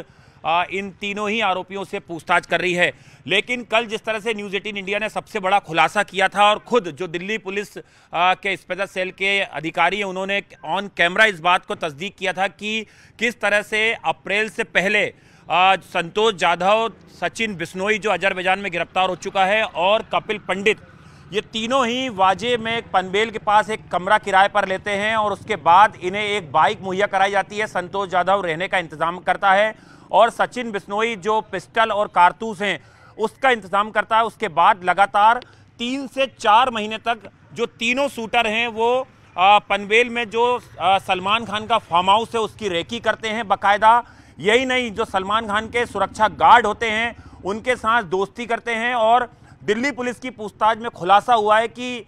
इन तीनों ही आरोपियों से पूछताछ कर रही है लेकिन कल जिस तरह से न्यूज़ एटीन इंडिया ने सबसे बड़ा खुलासा किया था और खुद जो दिल्ली पुलिस के स्पेशल सेल के अधिकारी हैं उन्होंने ऑन कैमरा इस बात को तस्दीक किया था कि किस तरह से अप्रैल से पहले संतोष जाधव सचिन बिश्नोई जो अजरबैजान में गिरफ्तार हो चुका है और कपिल पंडित ये तीनों ही वाजे में पनबेल के पास एक कमरा किराए पर लेते हैं और उसके बाद इन्हें एक बाइक मुहैया कराई जाती है संतोष यादव रहने का इंतजाम करता है और सचिन बिश्नोई जो पिस्टल और कारतूस हैं उसका इंतजाम करता है उसके बाद लगातार तीन से चार महीने तक जो तीनों शूटर हैं वो पनवेल में जो सलमान खान का फार्म हाउस है उसकी रेकी करते हैं बकायदा यही नहीं जो सलमान खान के सुरक्षा गार्ड होते हैं उनके साथ दोस्ती करते हैं और दिल्ली पुलिस की पूछताछ में खुलासा हुआ है कि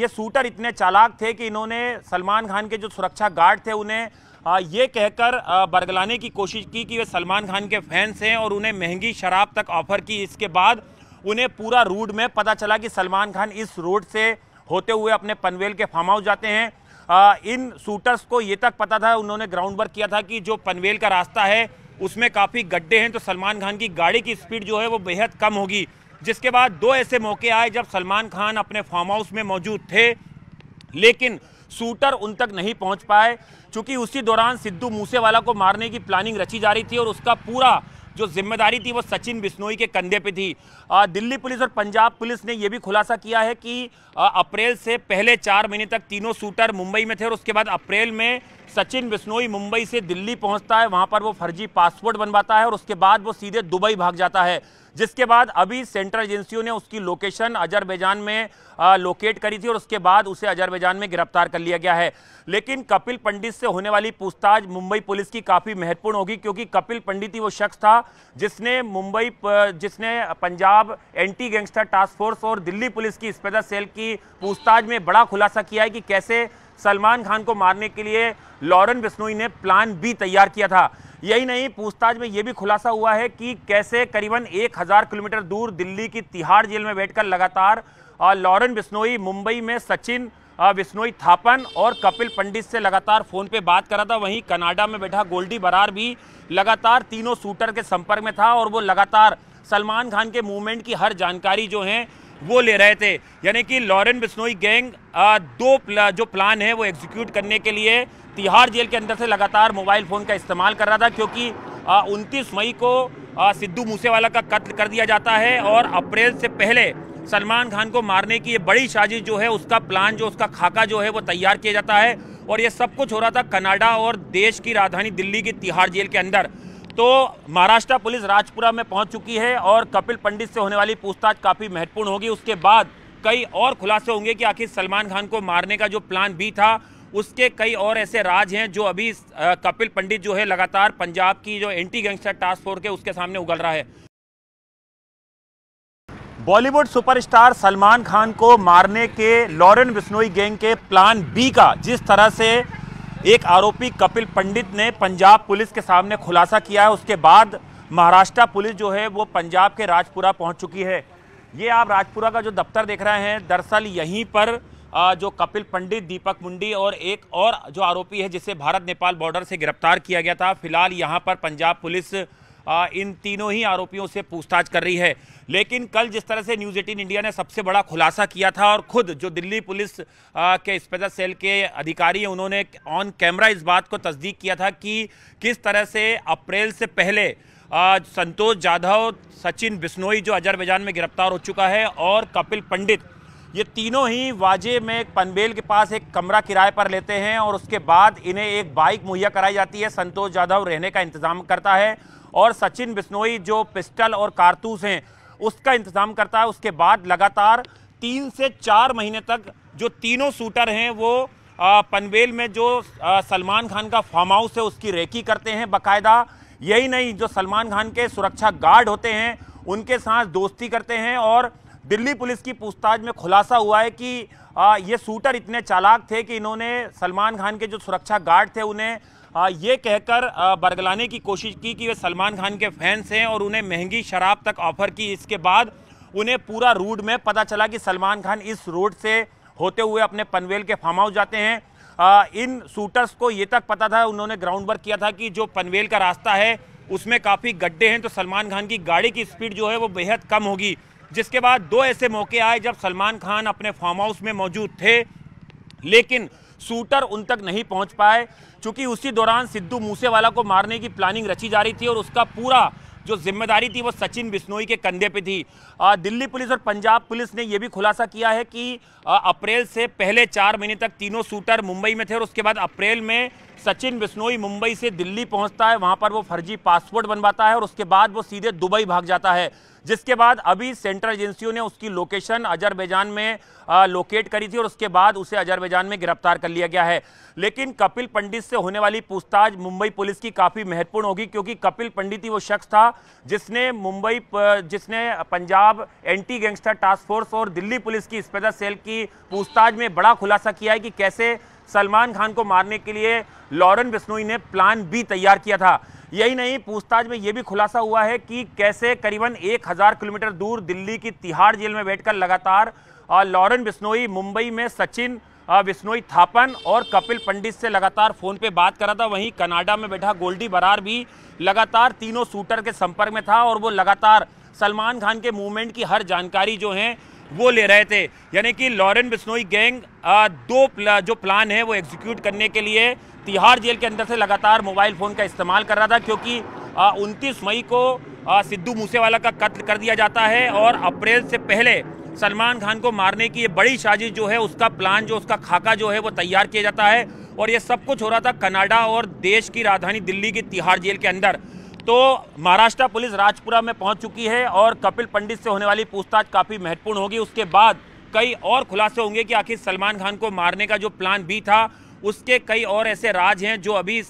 ये शूटर इतने चालाक थे कि इन्होंने सलमान खान के जो सुरक्षा गार्ड थे उन्हें ये कहकर बरगलाने की कोशिश की कि वे सलमान खान के फैंस हैं और उन्हें महंगी शराब तक ऑफर की इसके बाद उन्हें पूरा रूट में पता चला कि सलमान खान इस रोड से होते हुए अपने पनवेल के फार्म हाउस जाते हैं आ, इन शूटर्स को ये तक पता था उन्होंने ग्राउंड वर्क किया था कि जो पनवेल का रास्ता है उसमें काफ़ी गड्ढे हैं तो सलमान खान की गाड़ी की स्पीड जो है वो बेहद कम होगी जिसके बाद दो ऐसे मौके आए जब सलमान खान अपने फार्म हाउस में मौजूद थे लेकिन शूटर उन तक नहीं पहुंच पाए क्योंकि उसी दौरान सिद्धू मूसेवाला को मारने की प्लानिंग रची जा रही थी और उसका पूरा जो जिम्मेदारी थी वो सचिन बिश्नोई के कंधे पे थी आ, दिल्ली पुलिस और पंजाब पुलिस ने यह भी खुलासा किया है कि आ, अप्रैल से पहले चार महीने तक तीनों शूटर मुंबई में थे और उसके बाद अप्रैल में सचिन बिश्नोई मुंबई से दिल्ली पहुंचता है वहां पर वो फर्जी पासपोर्ट बनवाता है और उसके बाद वो सीधे दुबई भाग जाता है जिसके बाद अभी सेंट्रल एजेंसियों ने उसकी लोकेशन अजरबैजान में आ, लोकेट करी थी और उसके बाद उसे अजरबैजान में गिरफ्तार कर लिया गया है लेकिन कपिल पंडित से होने वाली पूछताछ मुंबई पुलिस की काफ़ी महत्वपूर्ण होगी क्योंकि कपिल पंडित ही वो शख्स था जिसने मुंबई जिसने Punjab anti gangster task force और दिल्ली पुलिस की स्पेशल सेल की पूछताछ में बड़ा खुलासा किया है कि कैसे सलमान खान को मारने के लिए लॉरेन बिस्नोई ने प्लान बी तैयार किया था यही नहीं पूछताछ में यह भी खुलासा हुआ है कि कैसे करीबन 1000 किलोमीटर दूर दिल्ली की तिहाड़ जेल में बैठकर लगातार लॉरेन बिश्नोई मुंबई में सचिन बिश्नोई थापन और कपिल पंडित से लगातार फ़ोन पे बात करा था वहीं कनाडा में बैठा गोल्डी बरार भी लगातार तीनों शूटर के संपर्क में था और वो लगातार सलमान खान के मूवमेंट की हर जानकारी जो है वो ले रहे थे यानी कि लॉरेन बिस्नोई गैंग दो प्ला, जो प्लान है वो एग्जीक्यूट करने के लिए तिहाड़ जेल के अंदर से लगातार मोबाइल फ़ोन का इस्तेमाल कर रहा था क्योंकि उनतीस मई को सिद्धू मूसेवाला का कत्ल कर दिया जाता है और अप्रैल से पहले सलमान खान को मारने की ये बड़ी साजिश जो है उसका प्लान जो उसका खाका जो है वो तैयार किया जाता है और ये सब कुछ हो रहा था कनाडा और देश की राजधानी दिल्ली की तिहाड़ जेल के अंदर तो महाराष्ट्र पुलिस राजपुरा में पहुंच चुकी है और कपिल पंडित से होने वाली पूछताछ काफ़ी महत्वपूर्ण होगी उसके बाद कई और खुलासे होंगे कि आखिर सलमान खान को मारने का जो प्लान भी था उसके कई और ऐसे राज हैं जो अभी कपिल पंडित जो है लगातार पंजाब की जो एंटी गैंगस्टर टास्क फोर्स है उसके सामने उगल रहा है बॉलीवुड सुपरस्टार सलमान खान को मारने के लॉरेन बिश्नोई गैंग के प्लान बी का जिस तरह से एक आरोपी कपिल पंडित ने पंजाब पुलिस के सामने खुलासा किया है उसके बाद महाराष्ट्र पुलिस जो है वो पंजाब के राजपुरा पहुंच चुकी है ये आप राजपुरा का जो दफ्तर देख रहे हैं दरअसल यहीं पर जो कपिल पंडित दीपक मुंडी और एक और जो आरोपी है जिसे भारत नेपाल बॉर्डर से गिरफ्तार किया गया था फिलहाल यहाँ पर पंजाब पुलिस इन तीनों ही आरोपियों से पूछताछ कर रही है लेकिन कल जिस तरह से न्यूज़ एटीन इंडिया ने सबसे बड़ा खुलासा किया था और खुद जो दिल्ली पुलिस के स्पेशल सेल के अधिकारी हैं उन्होंने ऑन कैमरा इस बात को तस्दीक किया था कि किस तरह से अप्रैल से पहले संतोष जाधव सचिन बिश्नोई जो अजरबैजान में गिरफ्तार हो चुका है और कपिल पंडित ये तीनों ही वाजे में पनबेल के पास एक कमरा किराए पर लेते हैं और उसके बाद इन्हें एक बाइक मुहैया कराई जाती है संतोष जाधव रहने का इंतजाम करता है और सचिन बिश्नोई जो पिस्टल और कारतूस हैं उसका इंतजाम करता है उसके बाद लगातार तीन से चार महीने तक जो तीनों शूटर हैं वो पनवेल में जो सलमान खान का फार्म हाउस है उसकी रेकी करते हैं बाकायदा यही नहीं जो सलमान खान के सुरक्षा गार्ड होते हैं उनके साथ दोस्ती करते हैं और दिल्ली पुलिस की पूछताछ में खुलासा हुआ है कि ये शूटर इतने चालाक थे कि इन्होंने सलमान खान के जो सुरक्षा गार्ड थे उन्हें ये कहकर बरगलाने की कोशिश की कि वे सलमान खान के फैंस हैं और उन्हें महंगी शराब तक ऑफर की इसके बाद उन्हें पूरा रूट में पता चला कि सलमान खान इस रोड से होते हुए अपने पनवेल के फार्म हाउस जाते हैं आ, इन शूटर्स को ये तक पता था उन्होंने ग्राउंड वर्क किया था कि जो पनवेल का रास्ता है उसमें काफ़ी गड्ढे हैं तो सलमान खान की गाड़ी की स्पीड जो है वो बेहद कम होगी जिसके बाद दो ऐसे मौके आए जब सलमान खान अपने फार्म हाउस में मौजूद थे लेकिन शूटर उन तक नहीं पहुंच पाए चूंकि उसी दौरान सिद्धू मूसेवाला को मारने की प्लानिंग रची जा रही थी और उसका पूरा जो जिम्मेदारी थी वो सचिन बिश्नोई के कंधे पे थी दिल्ली पुलिस और पंजाब पुलिस ने यह भी खुलासा किया है कि अप्रैल से पहले चार महीने तक तीनों शूटर मुंबई में थे और उसके बाद अप्रैल में सचिन बिश्नोई मुंबई से दिल्ली पहुंचता है वहां पर वो फर्जी पासपोर्ट बनवाता है और उसके बाद वो सीधे दुबई भाग जाता है जिसके बाद अभी सेंट्रल एजेंसियों ने उसकी लोकेशन अजरबैजान में लोकेट करी थी और उसके बाद उसे अजरबैजान में गिरफ्तार कर लिया गया है लेकिन कपिल पंडित से होने वाली पूछताछ मुंबई पुलिस की काफ़ी महत्वपूर्ण होगी क्योंकि कपिल पंडित ही वो शख्स था जिसने मुंबई जिसने Punjab anti gangster task force और दिल्ली पुलिस की स्पेशल सेल की पूछताछ में बड़ा खुलासा किया है कि कैसे सलमान खान को मारने के लिए लॉरेन बिश्नोई ने प्लान बी तैयार किया था यही नहीं पूछताछ में यह भी खुलासा हुआ है कि कैसे करीबन 1000 किलोमीटर दूर दिल्ली की तिहाड़ जेल में बैठकर लगातार लॉरेन बिश्नोई मुंबई में सचिन हाँ, विश्नोई थापन और कपिल पंडित से लगातार फ़ोन पे बात करा था वहीं कनाडा में बैठा गोल्डी बरार भी लगातार तीनों शूटर के संपर्क में था और वो लगातार सलमान खान के मूवमेंट की हर जानकारी जो है वो ले रहे थे यानी कि लॉरेन बिश्नोई गैंग दो प्ला, जो प्लान है वो एग्जीक्यूट करने के लिए तिहाड़ जेल के अंदर से लगातार मोबाइल फ़ोन का इस्तेमाल कर रहा था क्योंकि उनतीस मई को सिद्धू मूसेवाला का कत्ल कर दिया जाता है और अप्रैल से पहले सलमान खान को मारने की ये बड़ी साजिश जो है उसका प्लान जो उसका खाका जो है वो तैयार किया जाता है और ये सब कुछ हो रहा था कनाडा और देश की राजधानी दिल्ली की तिहाड़ जेल के अंदर तो महाराष्ट्र पुलिस राजपुरा में पहुंच चुकी है और कपिल पंडित से होने वाली पूछताछ काफ़ी महत्वपूर्ण होगी उसके बाद कई और खुलासे होंगे कि आखिर सलमान खान को मारने का जो प्लान भी था उसके कई और ऐसे राज हैं जो अभी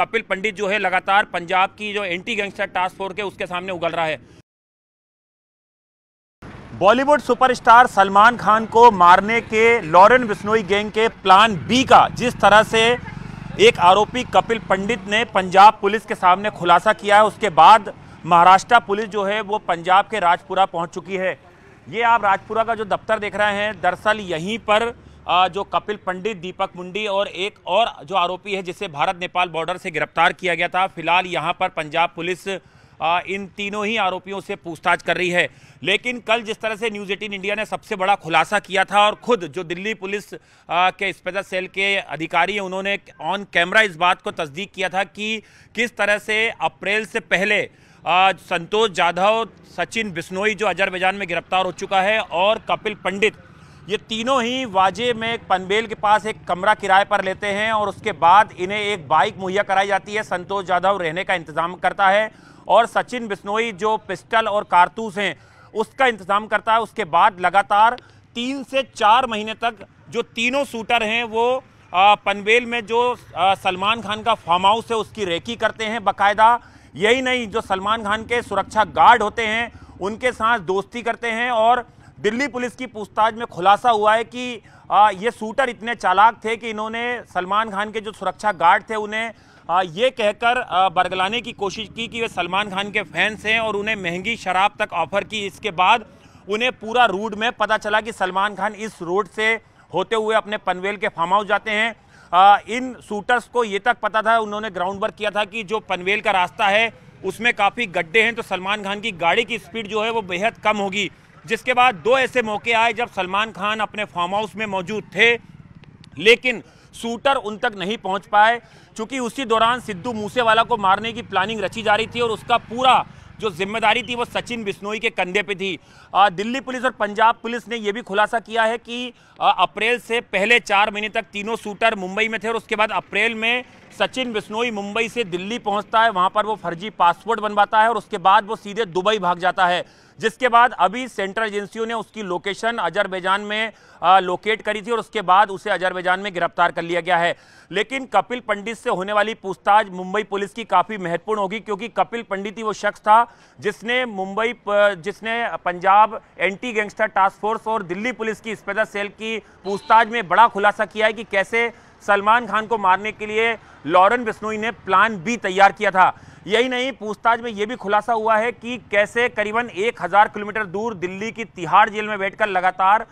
कपिल पंडित जो है लगातार पंजाब की जो एंटी गैंगस्टर टास्क फोर्स के उसके सामने उगल रहा है बॉलीवुड सुपरस्टार सलमान खान को मारने के लॉरेन बिश्नोई गैंग के प्लान बी का जिस तरह से एक आरोपी कपिल पंडित ने पंजाब पुलिस के सामने खुलासा किया है उसके बाद महाराष्ट्र पुलिस जो है वो पंजाब के राजपुरा पहुंच चुकी है ये आप राजपुरा का जो दफ्तर देख रहे हैं दरअसल यहीं पर जो कपिल पंडित दीपक मुंडी और एक और जो आरोपी है जिसे भारत नेपाल बॉर्डर से गिरफ्तार किया गया था फिलहाल यहाँ पर पंजाब पुलिस इन तीनों ही आरोपियों से पूछताछ कर रही है लेकिन कल जिस तरह से न्यूज़ एटीन इंडिया ने सबसे बड़ा खुलासा किया था और खुद जो दिल्ली पुलिस के स्पेशल सेल के अधिकारी हैं उन्होंने ऑन कैमरा इस बात को तस्दीक किया था कि किस तरह से अप्रैल से पहले संतोष जाधव सचिन बिश्नोई जो अजरबैजान में गिरफ्तार हो चुका है और कपिल पंडित ये तीनों ही वाजे में पनबेल के पास एक कमरा किराए पर लेते हैं और उसके बाद इन्हें एक बाइक मुहैया कराई जाती है संतोष जाधव रहने का इंतजाम करता है और सचिन बिश्नोई जो पिस्टल और कारतूस हैं उसका इंतजाम करता है उसके बाद लगातार तीन से चार महीने तक जो तीनों शूटर हैं वो पनवेल में जो सलमान खान का फार्म हाउस है उसकी रेकी करते हैं बाकायदा यही नहीं जो सलमान खान के सुरक्षा गार्ड होते हैं उनके साथ दोस्ती करते हैं और दिल्ली पुलिस की पूछताछ में खुलासा हुआ है कि ये शूटर इतने चालाक थे कि इन्होंने सलमान खान के जो सुरक्षा गार्ड थे उन्हें हाँ, ये कहकर बरगलाने की कोशिश की कि वे सलमान खान के फैंस हैं और उन्हें महंगी शराब तक ऑफर की इसके बाद उन्हें पूरा रूट में पता चला कि सलमान खान इस रोड से होते हुए अपने पनवेल के फार्म हाउस जाते हैं आ, इन शूटर्स को ये तक पता था उन्होंने ग्राउंड वर्क किया था कि जो पनवेल का रास्ता है उसमें काफ़ी गड्ढे हैं तो सलमान खान की गाड़ी की स्पीड जो है वो बेहद कम होगी जिसके बाद दो ऐसे मौके आए जब सलमान खान अपने फार्म हाउस में मौजूद थे लेकिन शूटर उन तक नहीं पहुंच पाए चूंकि उसी दौरान सिद्धू मूसेवाला को मारने की प्लानिंग रची जा रही थी और उसका पूरा जो जिम्मेदारी थी वो सचिन बिश्नोई के कंधे पे थी आ, दिल्ली पुलिस और पंजाब पुलिस ने यह भी खुलासा किया है कि आ, अप्रैल से पहले चार महीने तक तीनों शूटर मुंबई में थे और उसके बाद अप्रैल में सचिन बिश्नोई मुंबई से दिल्ली पहुंचता है वहां पर वो फर्जी पासपोर्ट बनवाता है और उसके बाद वो सीधे दुबई भाग जाता है जिसके बाद अभी सेंट्रल एजेंसियों ने उसकी लोकेशन अजरबैजान में आ, लोकेट करी थी और उसके बाद उसे अजरबैजान में गिरफ्तार कर लिया गया है लेकिन कपिल पंडित से होने वाली पूछताछ मुंबई पुलिस की काफ़ी महत्वपूर्ण होगी क्योंकि कपिल पंडित ही वो शख्स था जिसने मुंबई जिसने Punjab anti gangster task force और दिल्ली पुलिस की स्पेशल सेल की पूछताछ में बड़ा खुलासा किया है कि कैसे सलमान खान को मारने के लिए लॉरेन बिस्नोई ने प्लान भी तैयार किया था यही नहीं पूछताछ में यह भी खुलासा हुआ है कि कैसे करीबन 1000 किलोमीटर दूर दिल्ली की तिहाड़ जेल में बैठकर लगातार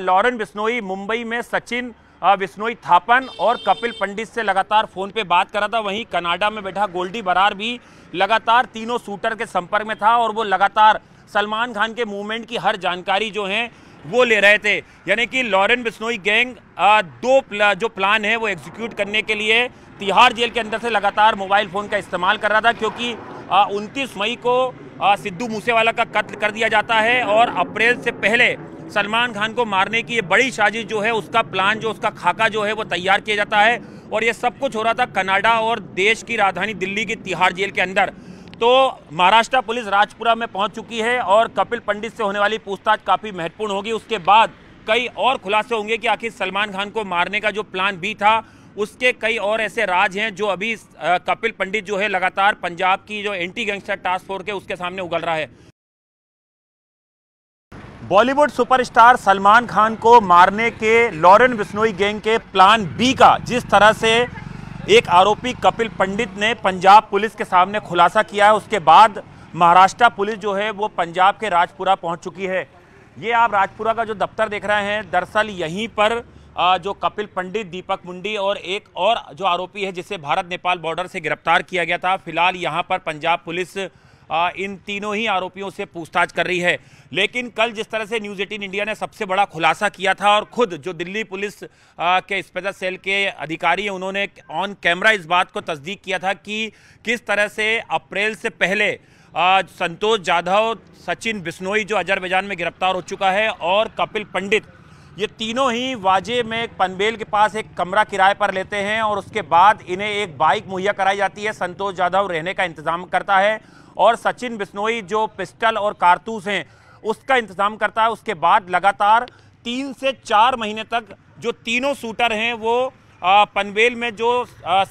लॉरेन बिस्नोई मुंबई में सचिन बिस्नोई थापन और कपिल पंडित से लगातार फ़ोन पे बात कर रहा था वहीं कनाडा में बैठा गोल्डी बरार भी लगातार तीनों शूटर के संपर्क में था और वो लगातार सलमान खान के मूवमेंट की हर जानकारी जो है वो ले रहे थे यानी कि लॉरेन बिस्नोई गैंग दो प्ला, जो प्लान है वो एग्जीक्यूट करने के लिए तिहाड़ जेल के अंदर से लगातार मोबाइल फ़ोन का इस्तेमाल कर रहा था क्योंकि उनतीस मई को सिद्धू मूसेवाला का कत्ल कर दिया जाता है और अप्रैल से पहले सलमान खान को मारने की ये बड़ी साजिश जो है उसका प्लान जो उसका खाका जो है वो तैयार किया जाता है और ये सब कुछ हो रहा था कनाडा और देश की राजधानी दिल्ली की तिहाड़ जेल के अंदर तो महाराष्ट्र पुलिस राजपुरा में पहुंच चुकी है और कपिल पंडित से होने वाली पूछताछ काफ़ी महत्वपूर्ण होगी उसके बाद कई और खुलासे होंगे कि आखिर सलमान खान को मारने का जो प्लान भी था उसके कई और ऐसे राज हैं जो अभी कपिल पंडित जो है लगातार पंजाब की जो एंटी गैंगस्टर टास्क फोर्स है उसके सामने उगल रहा है बॉलीवुड सुपरस्टार सलमान खान को मारने के लॉरेन बिश्नोई गैंग के प्लान बी का जिस तरह से एक आरोपी कपिल पंडित ने पंजाब पुलिस के सामने खुलासा किया है उसके बाद महाराष्ट्र पुलिस जो है वो पंजाब के राजपुरा पहुंच चुकी है ये आप राजपुरा का जो दफ्तर देख रहे हैं दरअसल यहीं पर जो कपिल पंडित दीपक मुंडी और एक और जो आरोपी है जिसे भारत नेपाल बॉर्डर से गिरफ्तार किया गया था फिलहाल यहाँ पर पंजाब पुलिस इन तीनों ही आरोपियों से पूछताछ कर रही है लेकिन कल जिस तरह से न्यूज़ एटीन इंडिया ने सबसे बड़ा खुलासा किया था और खुद जो दिल्ली पुलिस के स्पेशल सेल के अधिकारी हैं उन्होंने ऑन कैमरा इस बात को तस्दीक किया था कि किस तरह से अप्रैल से पहले संतोष जाधव सचिन बिस्नोई जो अजरबैजान में गिरफ्तार हो चुका है और कपिल पंडित ये तीनों ही वाजे में पनबेल के पास एक कमरा किराए पर लेते हैं और उसके बाद इन्हें एक बाइक मुहैया कराई जाती है संतोष जाधव रहने का इंतजाम करता है और सचिन बिश्नोई जो पिस्टल और कारतूस हैं उसका इंतजाम करता है उसके बाद लगातार तीन से चार महीने तक जो तीनों शूटर हैं वो पनवेल में जो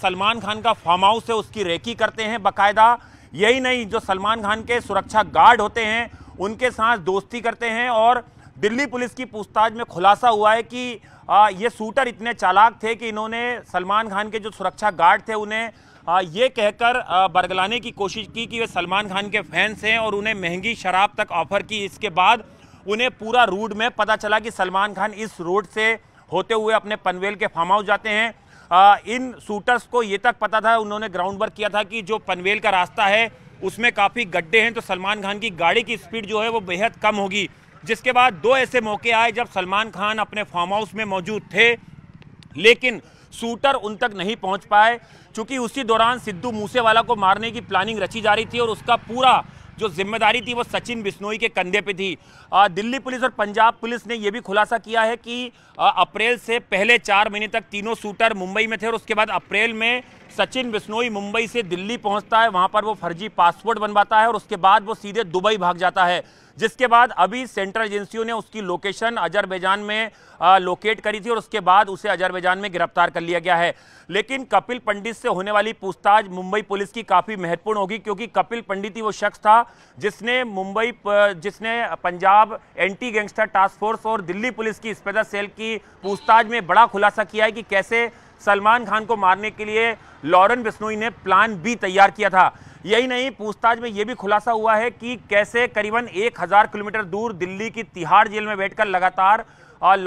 सलमान खान का फार्म हाउस है उसकी रेकी करते हैं बकायदा यही नहीं जो सलमान खान के सुरक्षा गार्ड होते हैं उनके साथ दोस्ती करते हैं और दिल्ली पुलिस की पूछताछ में खुलासा हुआ है कि ये शूटर इतने चालाक थे कि इन्होंने सलमान खान के जो सुरक्षा गार्ड थे उन्हें हाँ, ये कहकर बरगलाने की कोशिश की कि वे सलमान खान के फैंस हैं और उन्हें महंगी शराब तक ऑफर की इसके बाद उन्हें पूरा रूट में पता चला कि सलमान खान इस रोड से होते हुए अपने पनवेल के फार्म हाउस जाते हैं आ, इन शूटर्स को ये तक पता था उन्होंने ग्राउंड वर्क किया था कि जो पनवेल का रास्ता है उसमें काफ़ी गड्ढे हैं तो सलमान खान की गाड़ी की स्पीड जो है वो बेहद कम होगी जिसके बाद दो ऐसे मौके आए जब सलमान खान अपने फार्म हाउस में मौजूद थे लेकिन शूटर उन तक नहीं पहुंच पाए चूंकि उसी दौरान सिद्धू मूसेवाला को मारने की प्लानिंग रची जा रही थी और उसका पूरा जो जिम्मेदारी थी वो सचिन बिश्नोई के कंधे पे थी आ, दिल्ली पुलिस और पंजाब पुलिस ने यह भी खुलासा किया है कि आ, अप्रैल से पहले चार महीने तक तीनों शूटर मुंबई में थे और उसके बाद अप्रैल में सचिन बिश्नोई मुंबई से दिल्ली पहुंचता है वहां पर वो फर्जी पासपोर्ट बनवाता है और उसके बाद वो सीधे दुबई भाग जाता है जिसके बाद अभी सेंट्रल एजेंसियों ने उसकी लोकेशन अजरबैजान में आ, लोकेट करी थी और उसके बाद उसे अजरबैजान में गिरफ्तार कर लिया गया है लेकिन कपिल पंडित से होने वाली पूछताछ मुंबई पुलिस की काफ़ी महत्वपूर्ण होगी क्योंकि कपिल पंडित ही वो शख्स था जिसने मुंबई जिसने Punjab anti gangster task force और दिल्ली पुलिस की स्पेशल सेल की पूछताछ में बड़ा खुलासा किया है कि कैसे सलमान खान को मारने के लिए लॉरेन बिश्नोई ने प्लान बी तैयार किया था यही नहीं पूछताछ में यह भी खुलासा हुआ है कि कैसे करीबन 1000 किलोमीटर दूर दिल्ली की तिहाड़ जेल में बैठकर लगातार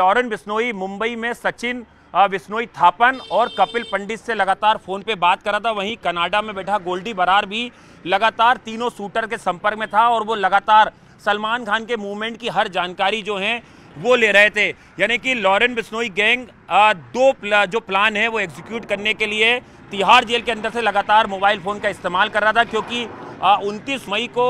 लॉरेन बिश्नोई मुंबई में सचिन विश्नोई हाँ, थापन और कपिल पंडित से लगातार फ़ोन पे बात कर रहा था वहीं कनाडा में बैठा गोल्डी बरार भी लगातार तीनों शूटर के संपर्क में था और वो लगातार सलमान खान के मूवमेंट की हर जानकारी जो है वो ले रहे थे यानी कि लॉरेन बिश्नोई गैंग दो प्ला, जो प्लान है वो एग्जीक्यूट करने के लिए तिहाड़ जेल के अंदर से लगातार मोबाइल फ़ोन का इस्तेमाल कर रहा था क्योंकि उनतीस मई को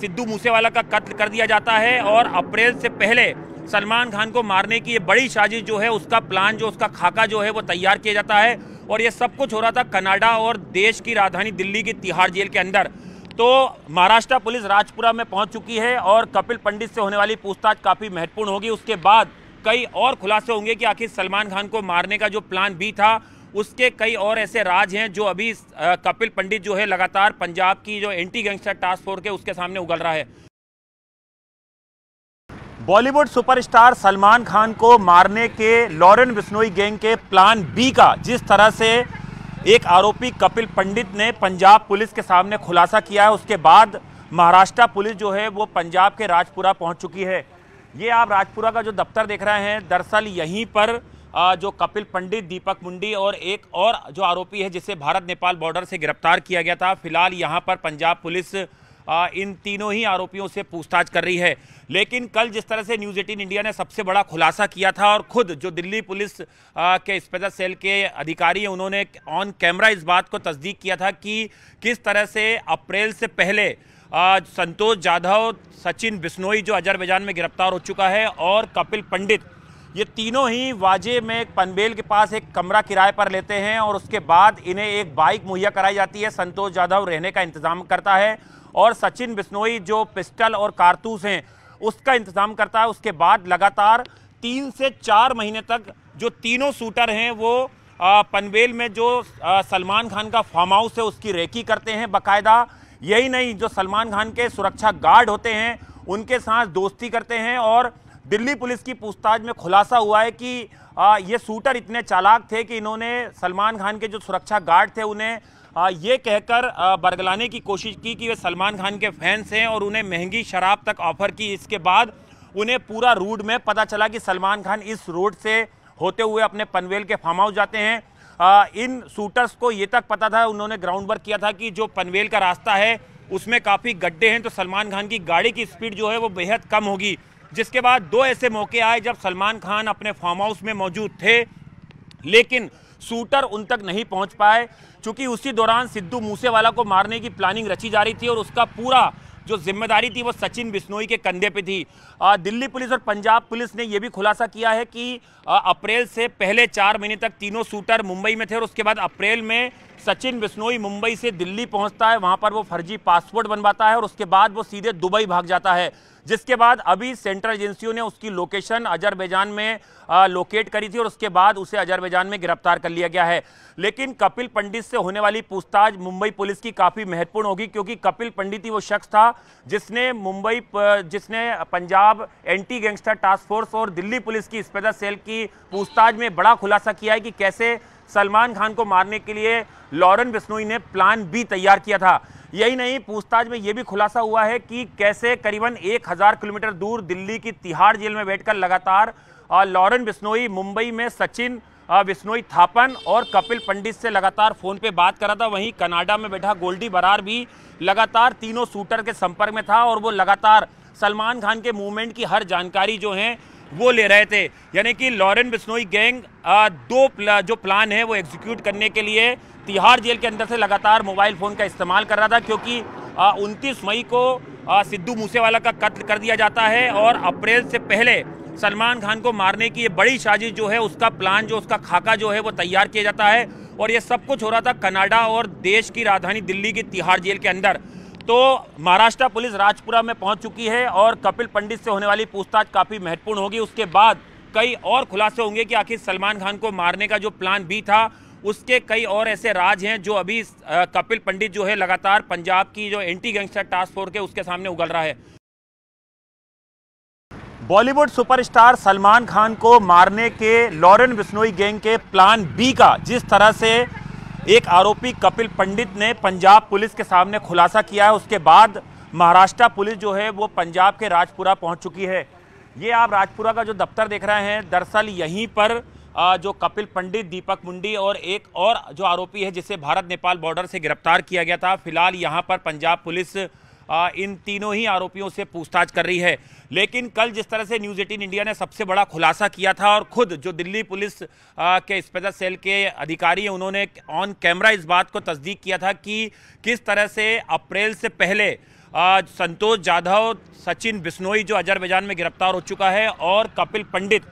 सिद्धू मूसेवाला का कत्ल कर दिया जाता है और अप्रैल से पहले सलमान खान को मारने की ये बड़ी साजिश जो है उसका प्लान जो उसका खाका जो है वो तैयार किया जाता है और ये सब कुछ हो रहा था कनाडा और देश की राजधानी दिल्ली की तिहाड़ जेल के अंदर तो महाराष्ट्र पुलिस राजपुरा में पहुंच चुकी है और कपिल पंडित से होने वाली पूछताछ काफ़ी महत्वपूर्ण होगी उसके बाद कई और खुलासे होंगे कि आखिर सलमान खान को मारने का जो प्लान भी था उसके कई और ऐसे राज हैं जो अभी कपिल पंडित जो है लगातार पंजाब की जो एंटी गैंगस्टर टास्क फोर्स के उसके सामने उगल रहा है बॉलीवुड सुपरस्टार सलमान खान को मारने के लॉरेन बिश्नोई गैंग के प्लान बी का जिस तरह से एक आरोपी कपिल पंडित ने पंजाब पुलिस के सामने खुलासा किया है उसके बाद महाराष्ट्र पुलिस जो है वो पंजाब के राजपुरा पहुंच चुकी है ये आप राजपुरा का जो दफ्तर देख रहे हैं दरअसल यहीं पर जो कपिल पंडित दीपक मुंडी और एक और जो आरोपी है जिसे भारत नेपाल बॉर्डर से गिरफ्तार किया गया था फिलहाल यहाँ पर पंजाब पुलिस इन तीनों ही आरोपियों से पूछताछ कर रही है लेकिन कल जिस तरह से न्यूज़ एटीन इंडिया ने सबसे बड़ा खुलासा किया था और खुद जो दिल्ली पुलिस के स्पेशल सेल के अधिकारी हैं उन्होंने ऑन कैमरा इस बात को तस्दीक किया था कि किस तरह से अप्रैल से पहले संतोष जाधव सचिन बिश्नोई जो अजरबैजान में गिरफ्तार हो चुका है और कपिल पंडित ये तीनों ही वाजे में पनबेल के पास एक कमरा किराए पर लेते हैं और उसके बाद इन्हें एक बाइक मुहैया कराई जाती है संतोष जाधव रहने का इंतजाम करता है और सचिन बिश्नोई जो पिस्टल और कारतूस हैं उसका इंतजाम करता है उसके बाद लगातार तीन से चार महीने तक जो तीनों शूटर हैं वो पनवेल में जो सलमान खान का फार्म हाउस है उसकी रेकी करते हैं बकायदा यही नहीं जो सलमान खान के सुरक्षा गार्ड होते हैं उनके साथ दोस्ती करते हैं और दिल्ली पुलिस की पूछताछ में खुलासा हुआ है कि ये शूटर इतने चालाक थे कि इन्होंने सलमान खान के जो सुरक्षा गार्ड थे उन्हें ये कहकर बरगलाने की कोशिश की कि वे सलमान खान के फैंस हैं और उन्हें महंगी शराब तक ऑफर की इसके बाद उन्हें पूरा रूट में पता चला कि सलमान खान इस रोड से होते हुए अपने पनवेल के फार्म हाउस जाते हैं इन शूटर्स को ये तक पता था उन्होंने ग्राउंड वर्क किया था कि जो पनवेल का रास्ता है उसमें काफ़ी गड्ढे हैं तो सलमान खान की गाड़ी की स्पीड जो है वो बेहद कम होगी जिसके बाद दो ऐसे मौके आए जब सलमान खान अपने फार्म हाउस में मौजूद थे लेकिन शूटर उन तक नहीं पहुंच पाए चूंकि उसी दौरान सिद्धू मूसेवाला को मारने की प्लानिंग रची जा रही थी और उसका पूरा जो जिम्मेदारी थी वो सचिन बिश्नोई के कंधे पे थी आ, दिल्ली पुलिस और पंजाब पुलिस ने यह भी खुलासा किया है कि आ, अप्रैल से पहले चार महीने तक तीनों शूटर मुंबई में थे और उसके बाद अप्रैल में सचिन बिश्नोई मुंबई से दिल्ली पहुंचता है वहां पर वो फर्जी पासपोर्ट बनवाता है और उसके बाद वो सीधे दुबई भाग जाता है जिसके बाद अभी सेंट्रल एजेंसियों ने उसकी लोकेशन अजरबैजान में आ, लोकेट करी थी और उसके बाद उसे अजरबैजान में गिरफ्तार कर लिया गया है लेकिन कपिल पंडित से होने वाली पूछताछ मुंबई पुलिस की काफ़ी महत्वपूर्ण होगी क्योंकि कपिल पंडित ही वो शख्स था जिसने मुंबई जिसने Punjab anti gangster task force और दिल्ली पुलिस की स्पेशल सेल की पूछताछ में बड़ा खुलासा किया है कि कैसे सलमान खान को मारने के लिए लॉरेन बिश्नोई ने प्लान बी तैयार किया था यही नहीं पूछताछ में यह भी खुलासा हुआ है कि कैसे करीबन 1000 किलोमीटर दूर दिल्ली की तिहाड़ जेल में बैठकर लगातार लॉरेन बिश्नोई मुंबई में सचिन विष्णोई हाँ, थापन और कपिल पंडित से लगातार फ़ोन पे बात कर रहा था वहीं कनाडा में बैठा गोल्डी बरार भी लगातार तीनों शूटर के संपर्क में था और वो लगातार सलमान खान के मूवमेंट की हर जानकारी जो है वो ले रहे थे यानी कि लॉरेन बिश्नोई गैंग दो प्ला, जो प्लान है वो एग्जीक्यूट करने के लिए तिहाड़ जेल के अंदर से लगातार मोबाइल फ़ोन का इस्तेमाल कर रहा था क्योंकि उनतीस मई को सिद्धू मूसेवाला का कत्ल कर दिया जाता है और अप्रैल से पहले सलमान खान को मारने की ये बड़ी साजिश जो है उसका प्लान जो उसका खाका जो है वो तैयार किया जाता है और ये सब कुछ हो रहा था कनाडा और देश की राजधानी दिल्ली की तिहाड़ जेल के अंदर तो महाराष्ट्र पुलिस राजपुरा में पहुंच चुकी है और कपिल पंडित से होने वाली पूछताछ काफ़ी महत्वपूर्ण होगी उसके बाद कई और खुलासे होंगे कि आखिर सलमान खान को मारने का जो प्लान भी था उसके कई और ऐसे राज हैं जो अभी कपिल पंडित जो है लगातार पंजाब की जो एंटी गैंगस्टर टास्क फोर्स के उसके सामने उगल रहा है बॉलीवुड सुपरस्टार सलमान खान को मारने के लॉरेन बिश्नोई गैंग के प्लान बी का जिस तरह से एक आरोपी कपिल पंडित ने पंजाब पुलिस के सामने खुलासा किया है उसके बाद महाराष्ट्र पुलिस जो है वो पंजाब के राजपुरा पहुंच चुकी है ये आप राजपुरा का जो दफ्तर देख रहे हैं दरअसल यहीं पर जो कपिल पंडित दीपक मुंडी और एक और जो आरोपी है जिसे भारत नेपाल बॉर्डर से गिरफ्तार किया गया था फिलहाल यहाँ पर पंजाब पुलिस इन तीनों ही आरोपियों से पूछताछ कर रही है लेकिन कल जिस तरह से न्यूज़ एटीन इंडिया ने सबसे बड़ा खुलासा किया था और खुद जो दिल्ली पुलिस के स्पेशल सेल के अधिकारी हैं उन्होंने ऑन कैमरा इस बात को तस्दीक किया था कि किस तरह से अप्रैल से पहले संतोष जाधव सचिन बिस्नोई जो अजरबैजान में गिरफ्तार हो चुका है और कपिल पंडित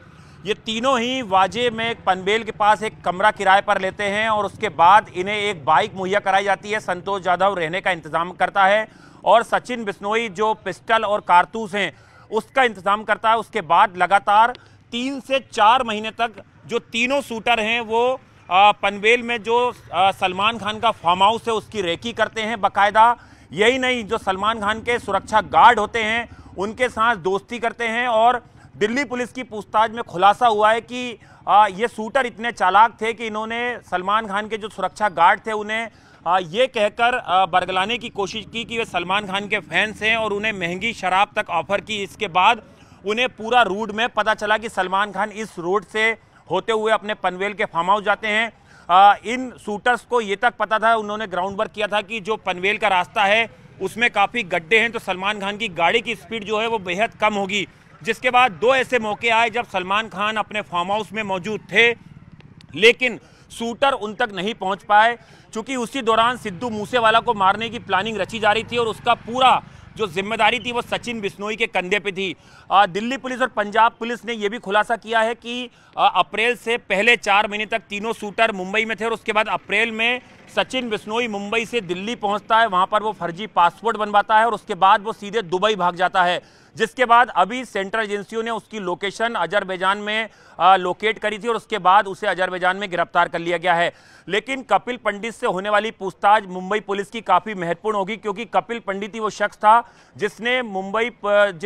ये तीनों ही वाजे में पनबेल के पास एक कमरा किराए पर लेते हैं और उसके बाद इन्हें एक बाइक मुहैया कराई जाती है संतोष जाधव रहने का इंतजाम करता है और सचिन बिस्नोई जो पिस्टल और कारतूस हैं उसका इंतजाम करता है उसके बाद लगातार तीन से चार महीने तक जो तीनों शूटर हैं वो पनवेल में जो सलमान खान का फार्म हाउस है उसकी रेकी करते हैं बकायदा यही नहीं जो सलमान खान के सुरक्षा गार्ड होते हैं उनके साथ दोस्ती करते हैं और दिल्ली पुलिस की पूछताछ में खुलासा हुआ है कि ये शूटर इतने चालाक थे कि इन्होंने सलमान खान के जो सुरक्षा गार्ड थे उन्हें हाँ, ये कहकर बरगलाने की कोशिश की कि वे सलमान खान के फैंस हैं और उन्हें महंगी शराब तक ऑफर की इसके बाद उन्हें पूरा रूट में पता चला कि सलमान खान इस रोड से होते हुए अपने पनवेल के फार्म हाउस जाते हैं आ, इन शूटर्स को ये तक पता था उन्होंने ग्राउंड वर्क किया था कि जो पनवेल का रास्ता है उसमें काफ़ी गड्ढे हैं तो सलमान खान की गाड़ी की स्पीड जो है वो बेहद कम होगी जिसके बाद दो ऐसे मौके आए जब सलमान खान अपने फार्म हाउस में मौजूद थे लेकिन शूटर उन तक नहीं पहुंच पाए चूंकि उसी दौरान सिद्धू मूसेवाला को मारने की प्लानिंग रची जा रही थी और उसका पूरा जो जिम्मेदारी थी वो सचिन बिश्नोई के कंधे पे थी आ, दिल्ली पुलिस और पंजाब पुलिस ने यह भी खुलासा किया है कि आ, अप्रैल से पहले चार महीने तक तीनों शूटर मुंबई में थे और उसके बाद अप्रैल में सचिन बिश्नोई मुंबई से दिल्ली पहुंचता है वहां पर वो फर्जी पासपोर्ट बनवाता है और उसके बाद वो सीधे दुबई भाग जाता है जिसके बाद अभी सेंट्रल एजेंसियों ने उसकी लोकेशन अजरबैजान में आ, लोकेट करी थी और उसके बाद उसे अजरबैजान में गिरफ्तार कर लिया गया है लेकिन कपिल पंडित से होने वाली पूछताछ मुंबई पुलिस की काफ़ी महत्वपूर्ण होगी क्योंकि कपिल पंडित ही वो शख्स था जिसने मुंबई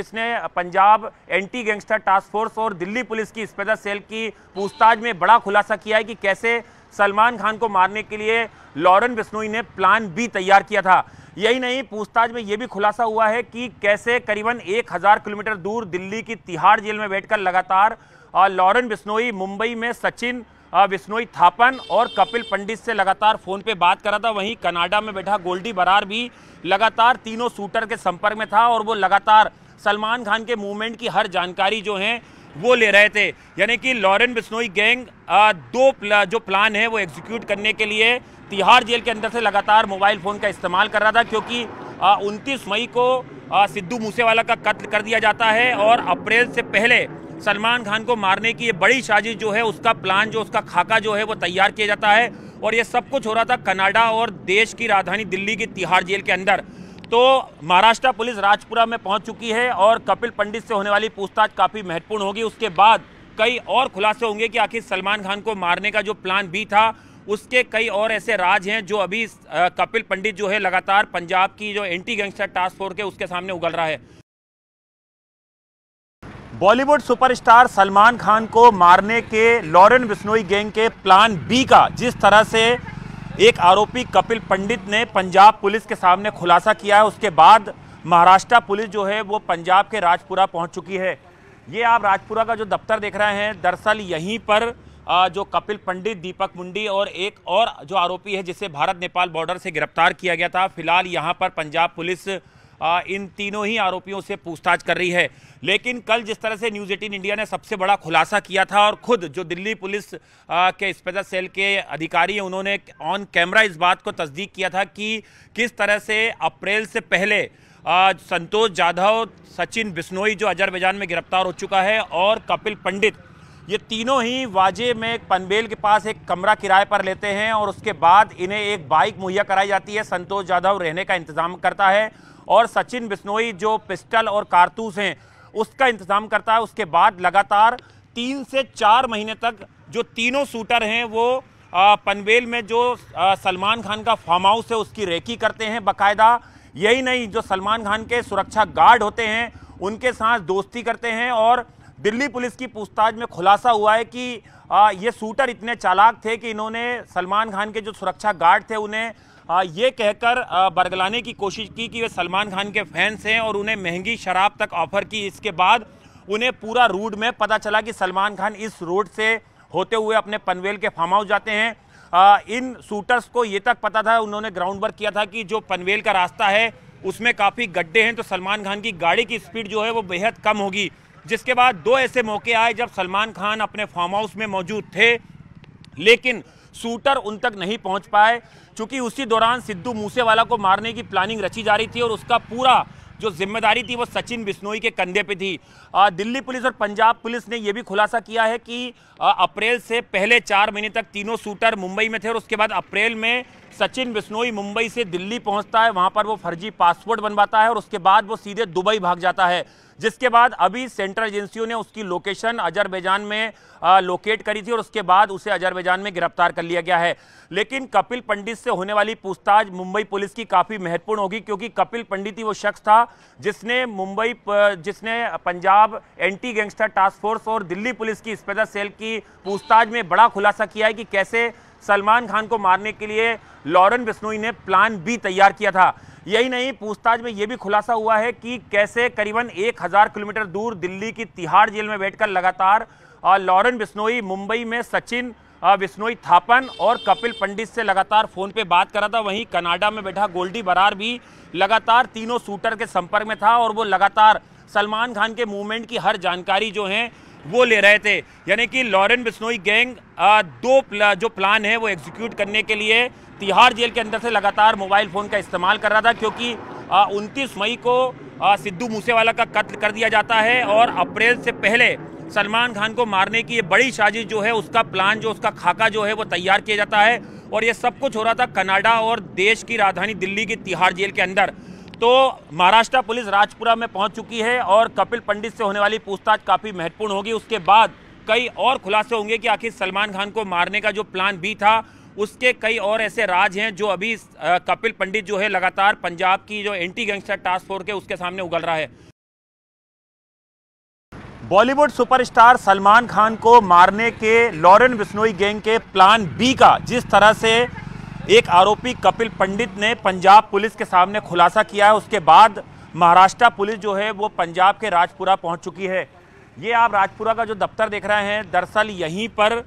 जिसने Punjab anti gangster task force और दिल्ली पुलिस की स्पेशल सेल की पूछताछ में बड़ा खुलासा किया है कि कैसे सलमान खान को मारने के लिए लॉरेन बिस्नोई ने प्लान भी तैयार किया था यही नहीं पूछताछ में यह भी खुलासा हुआ है कि कैसे करीबन 1000 किलोमीटर दूर दिल्ली की तिहाड़ जेल में बैठकर लगातार लॉरेन बिस्नोई मुंबई में सचिन बिस्नोई थापन और कपिल पंडित से लगातार फ़ोन पे बात कर रहा था वहीं कनाडा में बैठा गोल्डी बरार भी लगातार तीनों शूटर के संपर्क में था और वो लगातार सलमान खान के मूवमेंट की हर जानकारी जो है वो ले रहे थे यानी कि लॉरेन बिस्नोई गैंग दो प्ला, जो प्लान है वो एग्जीक्यूट करने के लिए तिहाड़ जेल के अंदर से लगातार मोबाइल फ़ोन का इस्तेमाल कर रहा था क्योंकि उनतीस मई को सिद्धू मूसेवाला का कत्ल कर दिया जाता है और अप्रैल से पहले सलमान खान को मारने की ये बड़ी साजिश जो है उसका प्लान जो उसका खाका जो है वो तैयार किया जाता है और ये सब कुछ हो रहा था कनाडा और देश की राजधानी दिल्ली की तिहाड़ जेल के अंदर तो महाराष्ट्र पुलिस राजपुरा में पहुंच चुकी है और कपिल पंडित से होने वाली पूछताछ काफ़ी महत्वपूर्ण होगी उसके बाद कई और खुलासे होंगे कि आखिर सलमान खान को मारने का जो प्लान भी था उसके कई और ऐसे राज हैं जो अभी कपिल पंडित जो है लगातार पंजाब की जो एंटी गैंगस्टर टास्क फोर्स है उसके सामने उगल रहा है बॉलीवुड सुपरस्टार सलमान खान को मारने के लॉरेन बिश्नोई गैंग के प्लान बी का जिस तरह से एक आरोपी कपिल पंडित ने पंजाब पुलिस के सामने खुलासा किया है उसके बाद महाराष्ट्र पुलिस जो है वो पंजाब के राजपुरा पहुंच चुकी है ये आप राजपुरा का जो दफ्तर देख रहे हैं दरअसल यहीं पर जो कपिल पंडित दीपक मुंडी और एक और जो आरोपी है जिसे भारत नेपाल बॉर्डर से गिरफ्तार किया गया था फिलहाल यहाँ पर पंजाब पुलिस इन तीनों ही आरोपियों से पूछताछ कर रही है लेकिन कल जिस तरह से न्यूज़ एटीन इंडिया ने सबसे बड़ा खुलासा किया था और खुद जो दिल्ली पुलिस के स्पेशल सेल के अधिकारी हैं उन्होंने ऑन कैमरा इस बात को तस्दीक किया था कि किस तरह से अप्रैल से पहले संतोष जाधव सचिन बिस्नोई जो अजरबैजान में गिरफ्तार हो चुका है और कपिल पंडित ये तीनों ही वाजे में पनबेल के पास एक कमरा किराए पर लेते हैं और उसके बाद इन्हें एक बाइक मुहैया कराई जाती है संतोष जाधव रहने का इंतजाम करता है और सचिन बिस्नोई जो पिस्टल और कारतूस हैं उसका इंतजाम करता है उसके बाद लगातार तीन से चार महीने तक जो तीनों शूटर हैं वो पनवेल में जो सलमान खान का फार्म हाउस है उसकी रेकी करते हैं बकायदा यही नहीं जो सलमान खान के सुरक्षा गार्ड होते हैं उनके साथ दोस्ती करते हैं और दिल्ली पुलिस की पूछताछ में खुलासा हुआ है कि ये शूटर इतने चालाक थे कि इन्होंने सलमान खान के जो सुरक्षा गार्ड थे उन्हें ये कहकर बरगलाने की कोशिश की कि वे सलमान खान के फैंस हैं और उन्हें महंगी शराब तक ऑफर की इसके बाद उन्हें पूरा रूट में पता चला कि सलमान खान इस रोड से होते हुए अपने पनवेल के फार्म हाउस जाते हैं आ, इन शूटर्स को ये तक पता था उन्होंने ग्राउंड वर्क किया था कि जो पनवेल का रास्ता है उसमें काफ़ी गड्ढे हैं तो सलमान खान की गाड़ी की स्पीड जो है वो बेहद कम होगी जिसके बाद दो ऐसे मौके आए जब सलमान खान अपने फार्म हाउस में मौजूद थे लेकिन शूटर उन तक नहीं पहुंच पाए चूंकि उसी दौरान सिद्धू मूसेवाला को मारने की प्लानिंग रची जा रही थी और उसका पूरा जो जिम्मेदारी थी वो सचिन बिश्नोई के कंधे पे थी दिल्ली पुलिस और पंजाब पुलिस ने यह भी खुलासा किया है कि अप्रैल से पहले चार महीने तक तीनों शूटर मुंबई में थे और उसके बाद अप्रैल में सचिन बिश्नोई मुंबई से दिल्ली पहुंचता है वहां पर वो फर्जी पासपोर्ट बनवाता है और उसके बाद वो सीधे दुबई भाग जाता है जिसके बाद अभी सेंट्रल एजेंसियों ने उसकी लोकेशन अजरबैजान में आ, लोकेट करी थी और उसके बाद उसे अजरबैजान में गिरफ्तार कर लिया गया है लेकिन कपिल पंडित से होने वाली पूछताछ मुंबई पुलिस की काफ़ी महत्वपूर्ण होगी क्योंकि कपिल पंडित ही वो शख्स था जिसने मुंबई जिसने Punjab anti gangster task force और दिल्ली पुलिस की स्पेशल सेल की पूछताछ में बड़ा खुलासा किया है कि कैसे सलमान खान को मारने के लिए लॉरेन बिस्नोई ने प्लान भी तैयार किया था यही नहीं पूछताछ में यह भी खुलासा हुआ है कि कैसे करीबन 1000 किलोमीटर दूर दिल्ली की तिहाड़ जेल में बैठकर लगातार लॉरेन बिस्नोई मुंबई में सचिन बिस्नोई थापन और कपिल पंडित से लगातार फ़ोन पे बात कर रहा था वहीं कनाडा में बैठा गोल्डी बरार भी लगातार तीनों शूटर के संपर्क में था और वो लगातार सलमान खान के मूवमेंट की हर जानकारी जो है वो ले रहे थे यानी कि लॉरेन बिस्नोई गैंग दो प्ला, जो प्लान है वो एग्जीक्यूट करने के लिए तिहाड़ जेल के अंदर से लगातार मोबाइल फ़ोन का इस्तेमाल कर रहा था क्योंकि उनतीस मई को सिद्धू मूसेवाला का कत्ल कर दिया जाता है और अप्रैल से पहले सलमान खान को मारने की ये बड़ी साजिश जो है उसका प्लान जो उसका खाका जो है वो तैयार किया जाता है और ये सब कुछ हो रहा था कनाडा और देश की राजधानी दिल्ली की तिहाड़ जेल के अंदर तो महाराष्ट्र पुलिस राजपुरा में पहुंच चुकी है और कपिल पंडित से होने वाली पूछताछ काफ़ी महत्वपूर्ण होगी उसके बाद कई और खुलासे होंगे कि आखिर सलमान खान को मारने का जो प्लान भी था उसके कई और ऐसे राज हैं जो अभी कपिल पंडित जो है लगातार पंजाब की जो एंटी गैंगस्टर टास्क फोर्स है उसके सामने उगल रहा है बॉलीवुड सुपरस्टार सलमान खान को मारने के लॉरेन बिश्नोई गैंग के प्लान बी का जिस तरह से एक आरोपी कपिल पंडित ने पंजाब पुलिस के सामने खुलासा किया है उसके बाद महाराष्ट्र पुलिस जो है वो पंजाब के राजपुरा पहुंच चुकी है ये आप राजपुरा का जो दफ्तर देख रहे हैं दरअसल यहीं पर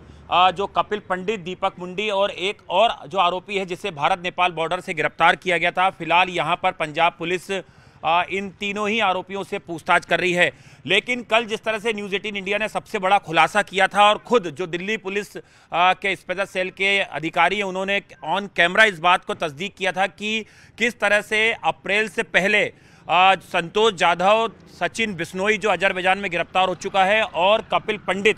जो कपिल पंडित दीपक मुंडी और एक और जो आरोपी है जिसे भारत नेपाल बॉर्डर से गिरफ्तार किया गया था फिलहाल यहाँ पर पंजाब पुलिस इन तीनों ही आरोपियों से पूछताछ कर रही है लेकिन कल जिस तरह से न्यूज़ एटीन इंडिया ने सबसे बड़ा खुलासा किया था और खुद जो दिल्ली पुलिस के स्पेशल सेल के अधिकारी हैं उन्होंने ऑन कैमरा इस बात को तस्दीक किया था कि किस तरह से अप्रैल से पहले संतोष जाधव सचिन बिस्नोई जो अजरबैजान में गिरफ्तार हो चुका है और कपिल पंडित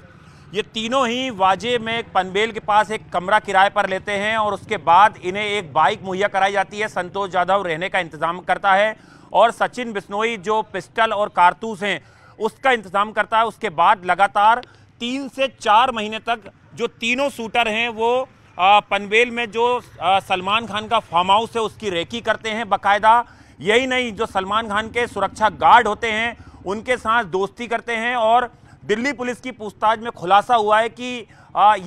ये तीनों ही वाजे में पनबेल के पास एक कमरा किराए पर लेते हैं और उसके बाद इन्हें एक बाइक मुहैया कराई जाती है संतोष जाधव रहने का इंतजाम करता है और सचिन बिस्नोई जो पिस्टल और कारतूस हैं उसका इंतजाम करता है उसके बाद लगातार तीन से चार महीने तक जो तीनों शूटर हैं वो पनवेल में जो सलमान खान का फार्म हाउस है उसकी रेकी करते हैं बकायदा यही नहीं जो सलमान खान के सुरक्षा गार्ड होते हैं उनके साथ दोस्ती करते हैं और दिल्ली पुलिस की पूछताछ में खुलासा हुआ है कि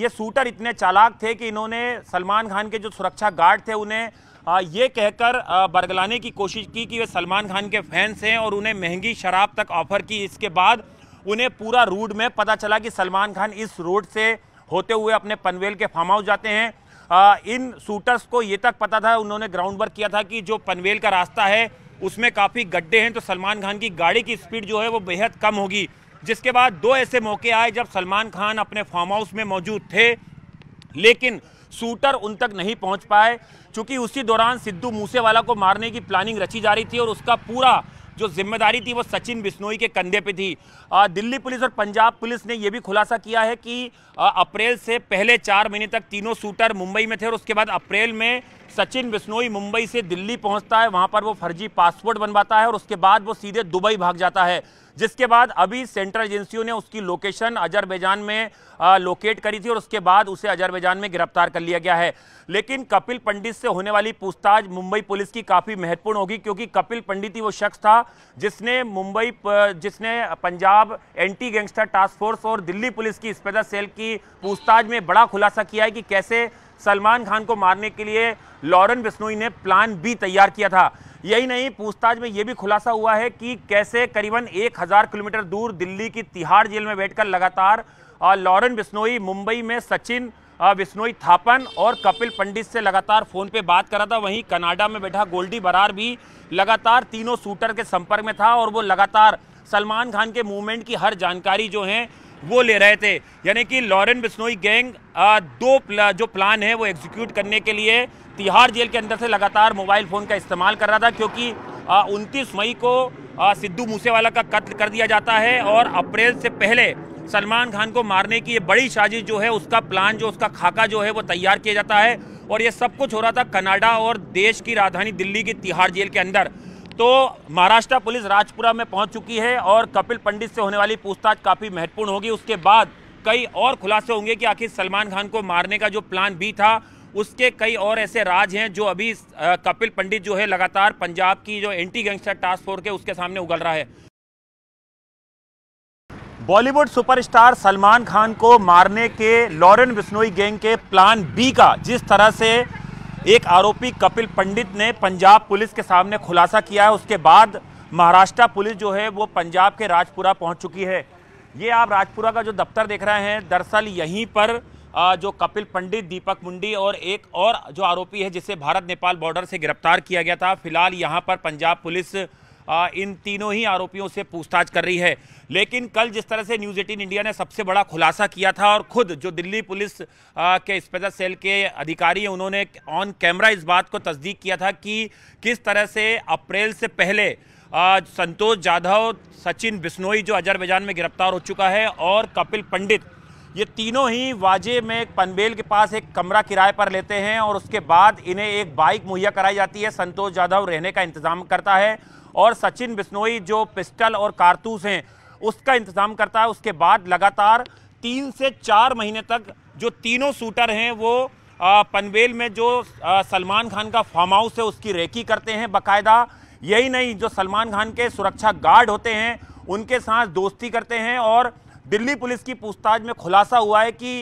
ये शूटर इतने चालाक थे कि इन्होंने सलमान खान के जो सुरक्षा गार्ड थे उन्हें हाँ, ये कहकर बरगलाने की कोशिश की कि वे सलमान खान के फैंस हैं और उन्हें महंगी शराब तक ऑफर की इसके बाद उन्हें पूरा रूट में पता चला कि सलमान खान इस रोड से होते हुए अपने पनवेल के फार्म हाउस जाते हैं इन शूटर्स को ये तक पता था उन्होंने ग्राउंड वर्क किया था कि जो पनवेल का रास्ता है उसमें काफ़ी गड्ढे हैं तो सलमान खान की गाड़ी की स्पीड जो है वो बेहद कम होगी जिसके बाद दो ऐसे मौके आए जब सलमान खान अपने फार्म हाउस में मौजूद थे लेकिन शूटर उन तक नहीं पहुंच पाए चूंकि उसी दौरान सिद्धू मूसेवाला को मारने की प्लानिंग रची जा रही थी और उसका पूरा जो जिम्मेदारी थी वो सचिन बिश्नोई के कंधे पे थी आ, दिल्ली पुलिस और पंजाब पुलिस ने यह भी खुलासा किया है कि आ, अप्रैल से पहले चार महीने तक तीनों शूटर मुंबई में थे और उसके बाद अप्रैल में सचिन बिश्नोई मुंबई से दिल्ली पहुंचता है वहां पर वो फर्जी पासपोर्ट बनवाता है और उसके बाद वो सीधे दुबई भाग जाता है जिसके बाद अभी सेंट्रल एजेंसियों ने उसकी लोकेशन अजरबैजान में आ, लोकेट करी थी और उसके बाद उसे अजरबैजान में गिरफ्तार कर लिया गया है लेकिन कपिल पंडित से होने वाली पूछताछ मुंबई पुलिस की काफ़ी महत्वपूर्ण होगी क्योंकि कपिल पंडित ही वो शख्स था जिसने मुंबई जिसने Punjab anti gangster task force और दिल्ली पुलिस की स्पेशल सेल की पूछताछ में बड़ा खुलासा किया है कि कैसे सलमान खान को मारने के लिए लॉरेन बिस्नोई ने प्लान भी तैयार किया था यही नहीं पूछताछ में यह भी खुलासा हुआ है कि कैसे करीबन 1000 किलोमीटर दूर दिल्ली की तिहाड़ जेल में बैठकर लगातार लॉरेन बिस्नोई मुंबई में सचिन बिस्नोई थापन और कपिल पंडित से लगातार फ़ोन पे बात कर रहा था वहीं कनाडा में बैठा गोल्डी बरार भी लगातार तीनों शूटर के संपर्क में था और वो लगातार सलमान खान के मूवमेंट की हर जानकारी जो है वो ले रहे थे यानी कि लॉरेन बिस्नोई गैंग दो प्ला, जो प्लान है वो एग्जीक्यूट करने के लिए तिहाड़ जेल के अंदर से लगातार मोबाइल फ़ोन का इस्तेमाल कर रहा था क्योंकि उनतीस मई को सिद्धू मूसेवाला का कत्ल कर दिया जाता है और अप्रैल से पहले सलमान खान को मारने की ये बड़ी साजिश जो है उसका प्लान जो उसका खाका जो है वो तैयार किया जाता है और ये सब कुछ हो रहा था कनाडा और देश की राजधानी दिल्ली की तिहाड़ जेल के अंदर तो महाराष्ट्र पुलिस राजपुरा में पहुंच चुकी है और कपिल पंडित से होने वाली पूछताछ काफ़ी महत्वपूर्ण होगी उसके बाद कई और खुलासे होंगे कि आखिर सलमान खान को मारने का जो प्लान भी था उसके कई और ऐसे राज हैं जो अभी कपिल पंडित जो है लगातार पंजाब की जो एंटी गैंगस्टर टास्क फोर्स है उसके सामने उगल रहा है बॉलीवुड सुपरस्टार सलमान खान को मारने के लॉरेन बिश्नोई गैंग के प्लान बी का जिस तरह से एक आरोपी कपिल पंडित ने पंजाब पुलिस के सामने खुलासा किया है उसके बाद महाराष्ट्र पुलिस जो है वो पंजाब के राजपुरा पहुंच चुकी है ये आप राजपुरा का जो दफ्तर देख रहे हैं दरअसल यहीं पर जो कपिल पंडित दीपक मुंडी और एक और जो आरोपी है जिसे भारत नेपाल बॉर्डर से गिरफ्तार किया गया था फिलहाल यहाँ पर पंजाब पुलिस इन तीनों ही आरोपियों से पूछताछ कर रही है लेकिन कल जिस तरह से न्यूज़ एटीन इंडिया ने सबसे बड़ा खुलासा किया था और खुद जो दिल्ली पुलिस के स्पेशल सेल के अधिकारी हैं उन्होंने ऑन कैमरा इस बात को तस्दीक किया था कि किस तरह से अप्रैल से पहले संतोष जाधव सचिन बिस्नोई जो अजरबैजान में गिरफ्तार हो चुका है और कपिल पंडित ये तीनों ही वाजे में पनबेल के पास एक कमरा किराए पर लेते हैं और उसके बाद इन्हें एक बाइक मुहैया कराई जाती है संतोष जाधव रहने का इंतजाम करता है और सचिन बिस्नोई जो पिस्टल और कारतूस हैं उसका इंतजाम करता है उसके बाद लगातार तीन से चार महीने तक जो तीनों शूटर हैं वो पनवेल में जो सलमान खान का फार्म हाउस है उसकी रेकी करते हैं बकायदा यही नहीं जो सलमान खान के सुरक्षा गार्ड होते हैं उनके साथ दोस्ती करते हैं और दिल्ली पुलिस की पूछताछ में खुलासा हुआ है कि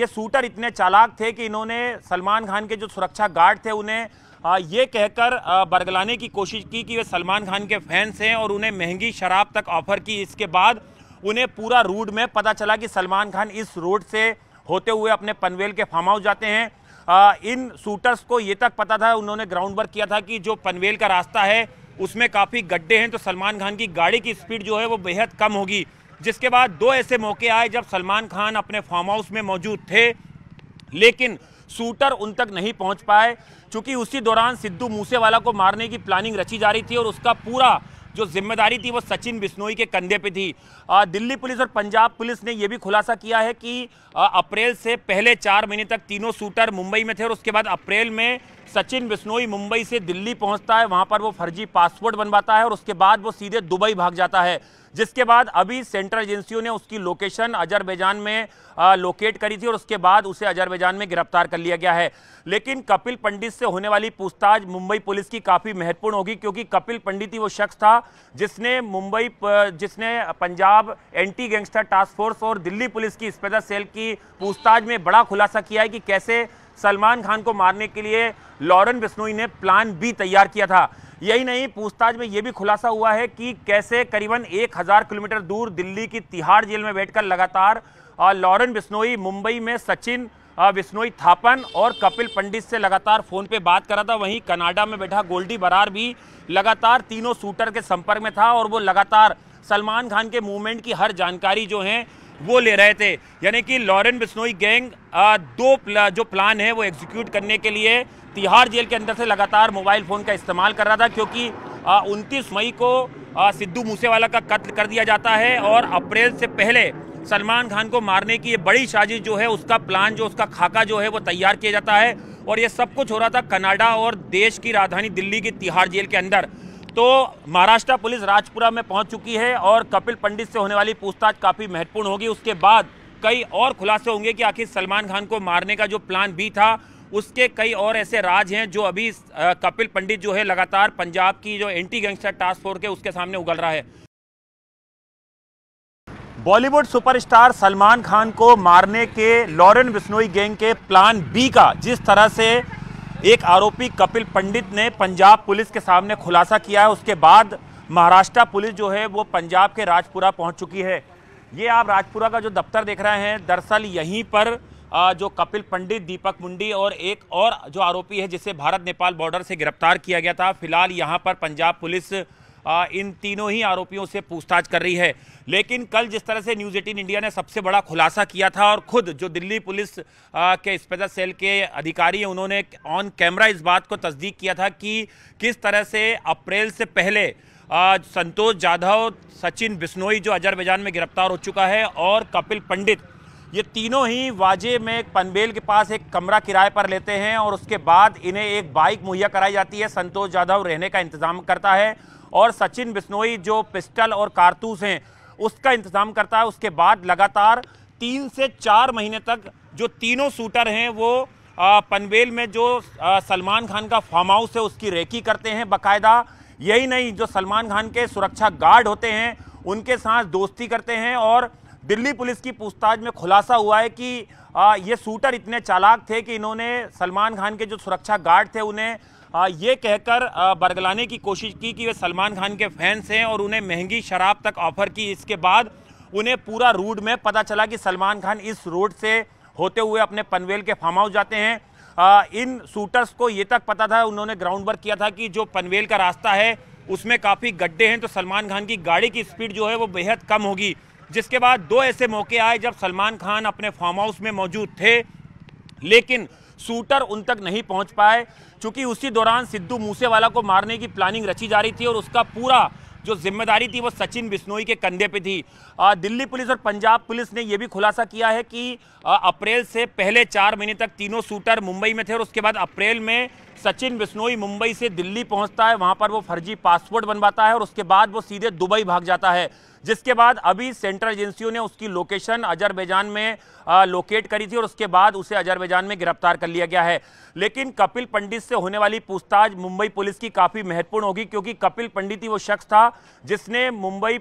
ये शूटर इतने चालाक थे कि इन्होंने सलमान खान के जो सुरक्षा गार्ड थे उन्हें हाँ, ये कहकर बरगलाने की कोशिश की कि वे सलमान खान के फैंस हैं और उन्हें महंगी शराब तक ऑफर की इसके बाद उन्हें पूरा रूट में पता चला कि सलमान खान इस रोड से होते हुए अपने पनवेल के फार्म हाउस जाते हैं आ, इन शूटर्स को ये तक पता था उन्होंने ग्राउंड वर्क किया था कि जो पनवेल का रास्ता है उसमें काफ़ी गड्ढे हैं तो सलमान खान की गाड़ी की स्पीड जो है वो बेहद कम होगी जिसके बाद दो ऐसे मौके आए जब सलमान खान अपने फार्म हाउस में मौजूद थे लेकिन शूटर उन तक नहीं पहुंच पाए चूंकि उसी दौरान सिद्धू मूसेवाला को मारने की प्लानिंग रची जा रही थी और उसका पूरा जो जिम्मेदारी थी वो सचिन बिश्नोई के कंधे पे थी आ, दिल्ली पुलिस और पंजाब पुलिस ने यह भी खुलासा किया है कि आ, अप्रैल से पहले चार महीने तक तीनों शूटर मुंबई में थे और उसके बाद अप्रैल में सचिन बिश्नोई मुंबई से दिल्ली पहुंचता है वहां पर वो फर्जी पासपोर्ट बनवाता है और उसके बाद वो सीधे दुबई भाग जाता है जिसके बाद अभी सेंट्रल एजेंसियों ने उसकी लोकेशन अजरबैजान में आ, लोकेट करी थी और उसके बाद उसे अजरबैजान में गिरफ्तार कर लिया गया है लेकिन कपिल पंडित से होने वाली पूछताछ मुंबई पुलिस की काफ़ी महत्वपूर्ण होगी क्योंकि कपिल पंडित ही वो शख्स था जिसने मुंबई जिसने Punjab anti gangster task force और दिल्ली पुलिस की स्पेशल सेल की पूछताछ में बड़ा खुलासा किया है कि कैसे सलमान खान को मारने के लिए लॉरेन बिस्नोई ने प्लान भी तैयार किया था यही नहीं पूछताछ में यह भी खुलासा हुआ है कि कैसे करीबन 1000 किलोमीटर दूर दिल्ली की तिहाड़ जेल में बैठकर लगातार लॉरेन बिस्नोई मुंबई में सचिन बिस्नोई थापन और कपिल पंडित से लगातार फ़ोन पे बात करा था वहीं कनाडा में बैठा गोल्डी बरार भी लगातार तीनों शूटर के संपर्क में था और वो लगातार सलमान खान के मूवमेंट की हर जानकारी जो है वो ले रहे थे यानी कि लॉरेन बिस्नोई गैंग दो प्ला, जो प्लान है वो एग्जीक्यूट करने के लिए तिहाड़ जेल के अंदर से लगातार मोबाइल फ़ोन का इस्तेमाल कर रहा था क्योंकि उनतीस मई को सिद्धू मूसेवाला का कत्ल कर दिया जाता है और अप्रैल से पहले सलमान खान को मारने की ये बड़ी साजिश जो है उसका प्लान जो उसका खाका जो है वो तैयार किया जाता है और ये सब कुछ हो रहा था कनाडा और देश की राजधानी दिल्ली की तिहाड़ जेल के अंदर तो महाराष्ट्र पुलिस राजपुरा में पहुंच चुकी है और कपिल पंडित से होने वाली पूछताछ काफ़ी महत्वपूर्ण होगी उसके बाद कई और खुलासे होंगे कि आखिर सलमान खान को मारने का जो प्लान भी था उसके कई और ऐसे राज हैं जो अभी कपिल पंडित जो है लगातार पंजाब की जो एंटी गैंगस्टर टास्क फोर्स है उसके सामने उगल रहा है बॉलीवुड सुपरस्टार सलमान खान को मारने के लॉरेन बिश्नोई गैंग के प्लान बी का जिस तरह से एक आरोपी कपिल पंडित ने पंजाब पुलिस के सामने खुलासा किया है उसके बाद महाराष्ट्र पुलिस जो है वो पंजाब के राजपुरा पहुंच चुकी है ये आप राजपुरा का जो दफ्तर देख रहे हैं दरअसल यहीं पर जो कपिल पंडित दीपक मुंडी और एक और जो आरोपी है जिसे भारत नेपाल बॉर्डर से गिरफ्तार किया गया था फिलहाल यहाँ पर पंजाब पुलिस इन तीनों ही आरोपियों से पूछताछ कर रही है लेकिन कल जिस तरह से न्यूज़ एटीन इंडिया ने सबसे बड़ा खुलासा किया था और खुद जो दिल्ली पुलिस के स्पेशल सेल के अधिकारी हैं उन्होंने ऑन कैमरा इस बात को तस्दीक किया था कि किस तरह से अप्रैल से पहले संतोष जाधव सचिन बिस्नोई जो अजरबैजान में गिरफ्तार हो चुका है और कपिल पंडित ये तीनों ही वाजे में पनबेल के पास एक कमरा किराए पर लेते हैं और उसके बाद इन्हें एक बाइक मुहैया कराई जाती है संतोष जाधव रहने का इंतजाम करता है और सचिन बिस्नोई जो पिस्टल और कारतूस हैं उसका इंतजाम करता है उसके बाद लगातार तीन से चार महीने तक जो तीनों शूटर हैं वो पनवेल में जो सलमान खान का फार्म हाउस है उसकी रेकी करते हैं बकायदा यही नहीं जो सलमान खान के सुरक्षा गार्ड होते हैं उनके साथ दोस्ती करते हैं और दिल्ली पुलिस की पूछताछ में खुलासा हुआ है कि ये शूटर इतने चालाक थे कि इन्होंने सलमान खान के जो सुरक्षा गार्ड थे उन्हें ये कहकर बरगलाने की कोशिश की कि वे सलमान खान के फैंस हैं और उन्हें महंगी शराब तक ऑफर की इसके बाद उन्हें पूरा रूट में पता चला कि सलमान खान इस रोड से होते हुए अपने पनवेल के फार्म हाउस जाते हैं इन शूटर्स को ये तक पता था उन्होंने ग्राउंड वर्क किया था कि जो पनवेल का रास्ता है उसमें काफ़ी गड्ढे हैं तो सलमान खान की गाड़ी की स्पीड जो है वो बेहद कम होगी जिसके बाद दो ऐसे मौके आए जब सलमान खान अपने फार्म हाउस में मौजूद थे लेकिन शूटर उन तक नहीं पहुंच पाए चूंकि उसी दौरान सिद्धू मूसेवाला को मारने की प्लानिंग रची जा रही थी और उसका पूरा जो जिम्मेदारी थी वो सचिन बिश्नोई के कंधे पे थी आ, दिल्ली पुलिस और पंजाब पुलिस ने यह भी खुलासा किया है कि आ, अप्रैल से पहले चार महीने तक तीनों शूटर मुंबई में थे और उसके बाद अप्रैल में सचिन बिश्नोई मुंबई से दिल्ली पहुंचता है वहां पर वो फर्जी पासपोर्ट बनवाता है और उसके बाद वो सीधे दुबई भाग जाता है जिसके बाद अभी सेंट्रल एजेंसियों ने उसकी लोकेशन अजरबैजान में आ, लोकेट करी थी और उसके बाद उसे अजरबैजान में गिरफ्तार कर लिया गया है लेकिन कपिल पंडित से होने वाली पूछताछ मुंबई पुलिस की काफ़ी महत्वपूर्ण होगी क्योंकि कपिल पंडित ही वो शख्स था जिसने मुंबई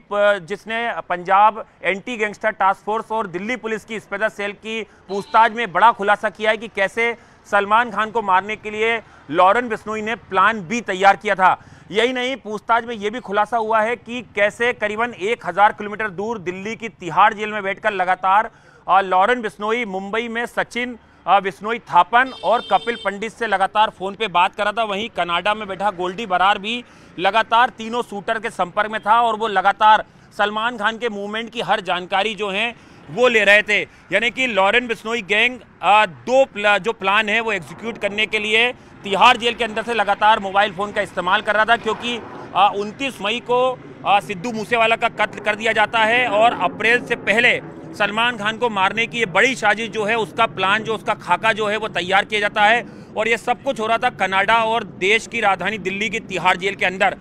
जिसने Punjab anti gangster task force और दिल्ली पुलिस की स्पेशल सेल की पूछताछ में बड़ा खुलासा किया है कि कैसे सलमान खान को मारने के लिए लॉरेन बिस्नोई ने प्लान भी तैयार किया था यही नहीं पूछताछ में यह भी खुलासा हुआ है कि कैसे करीबन 1000 किलोमीटर दूर दिल्ली की तिहाड़ जेल में बैठकर लगातार लॉरेन बिस्नोई मुंबई में सचिन बिस्नोई थापन और कपिल पंडित से लगातार फ़ोन पे बात करा था वहीं कनाडा में बैठा गोल्डी बरार भी लगातार तीनों शूटर के संपर्क में था और वो लगातार सलमान खान के मूवमेंट की हर जानकारी जो है वो ले रहे थे यानी कि लॉरेन बिस्नोई गैंग दो प्ला, जो प्लान है वो एग्जीक्यूट करने के लिए तिहाड़ जेल के अंदर से लगातार मोबाइल फ़ोन का इस्तेमाल कर रहा था क्योंकि उनतीस मई को सिद्धू मूसेवाला का कत्ल कर दिया जाता है और अप्रैल से पहले सलमान खान को मारने की ये बड़ी साजिश जो है उसका प्लान जो उसका खाका जो है वो तैयार किया जाता है और ये सब कुछ हो रहा था कनाडा और देश की राजधानी दिल्ली की तिहाड़ जेल के अंदर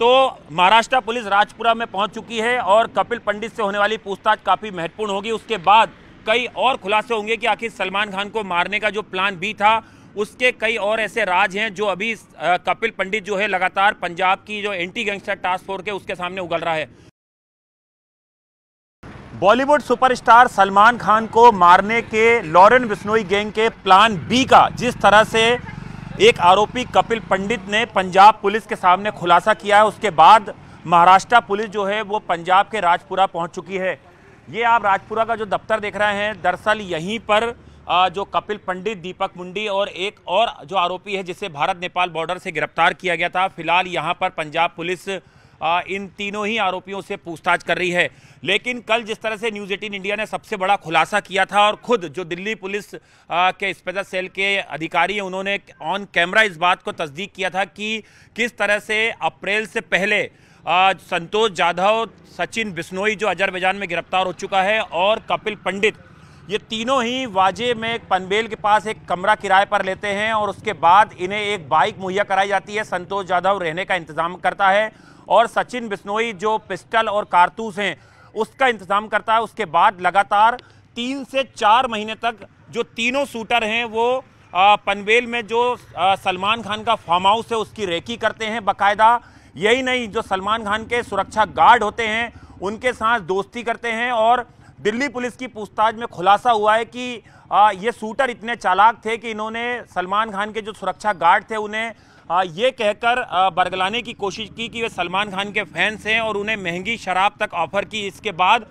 तो महाराष्ट्र पुलिस राजपुरा में पहुंच चुकी है और कपिल पंडित से होने वाली पूछताछ काफ़ी महत्वपूर्ण होगी उसके बाद कई और खुलासे होंगे कि आखिर सलमान खान को मारने का जो प्लान भी था उसके कई और ऐसे राज हैं जो अभी कपिल पंडित जो है लगातार पंजाब की जो एंटी गैंगस्टर टास्क फोर्स है उसके सामने उगल रहा है बॉलीवुड सुपरस्टार सलमान खान को मारने के लॉरेन बिश्नोई गैंग के प्लान बी का जिस तरह से एक आरोपी कपिल पंडित ने पंजाब पुलिस के सामने खुलासा किया है उसके बाद महाराष्ट्र पुलिस जो है वो पंजाब के राजपुरा पहुंच चुकी है ये आप राजपुरा का जो दफ्तर देख रहे हैं दरअसल यहीं पर जो कपिल पंडित दीपक मुंडी और एक और जो आरोपी है जिसे भारत नेपाल बॉर्डर से गिरफ्तार किया गया था फिलहाल यहाँ पर पंजाब पुलिस इन तीनों ही आरोपियों से पूछताछ कर रही है लेकिन कल जिस तरह से न्यूज़ एटीन इंडिया ने सबसे बड़ा खुलासा किया था और खुद जो दिल्ली पुलिस के स्पेशल सेल के अधिकारी हैं उन्होंने ऑन कैमरा इस बात को तस्दीक किया था कि किस तरह से अप्रैल से पहले संतोष जाधव सचिन बिश्नोई जो अजरबैजान में गिरफ्तार हो चुका है और कपिल पंडित ये तीनों ही वाजे में पनबेल के पास एक कमरा किराए पर लेते हैं और उसके बाद इन्हें एक बाइक मुहैया कराई जाती है संतोष जाधव रहने का इंतजाम करता है और सचिन बिश्नोई जो पिस्टल और कारतूस हैं उसका इंतजाम करता है उसके बाद लगातार तीन से चार महीने तक जो तीनों शूटर हैं वो पनवेल में जो सलमान खान का फार्म हाउस है उसकी रेकी करते हैं बाकायदा यही नहीं जो सलमान खान के सुरक्षा गार्ड होते हैं उनके साथ दोस्ती करते हैं और दिल्ली पुलिस की पूछताछ में खुलासा हुआ है कि ये शूटर इतने चालाक थे कि इन्होंने सलमान खान के जो सुरक्षा गार्ड थे उन्हें हाँ, ये कहकर बरगलाने की कोशिश की कि वे सलमान खान के फैंस हैं और उन्हें महंगी शराब तक ऑफर की इसके बाद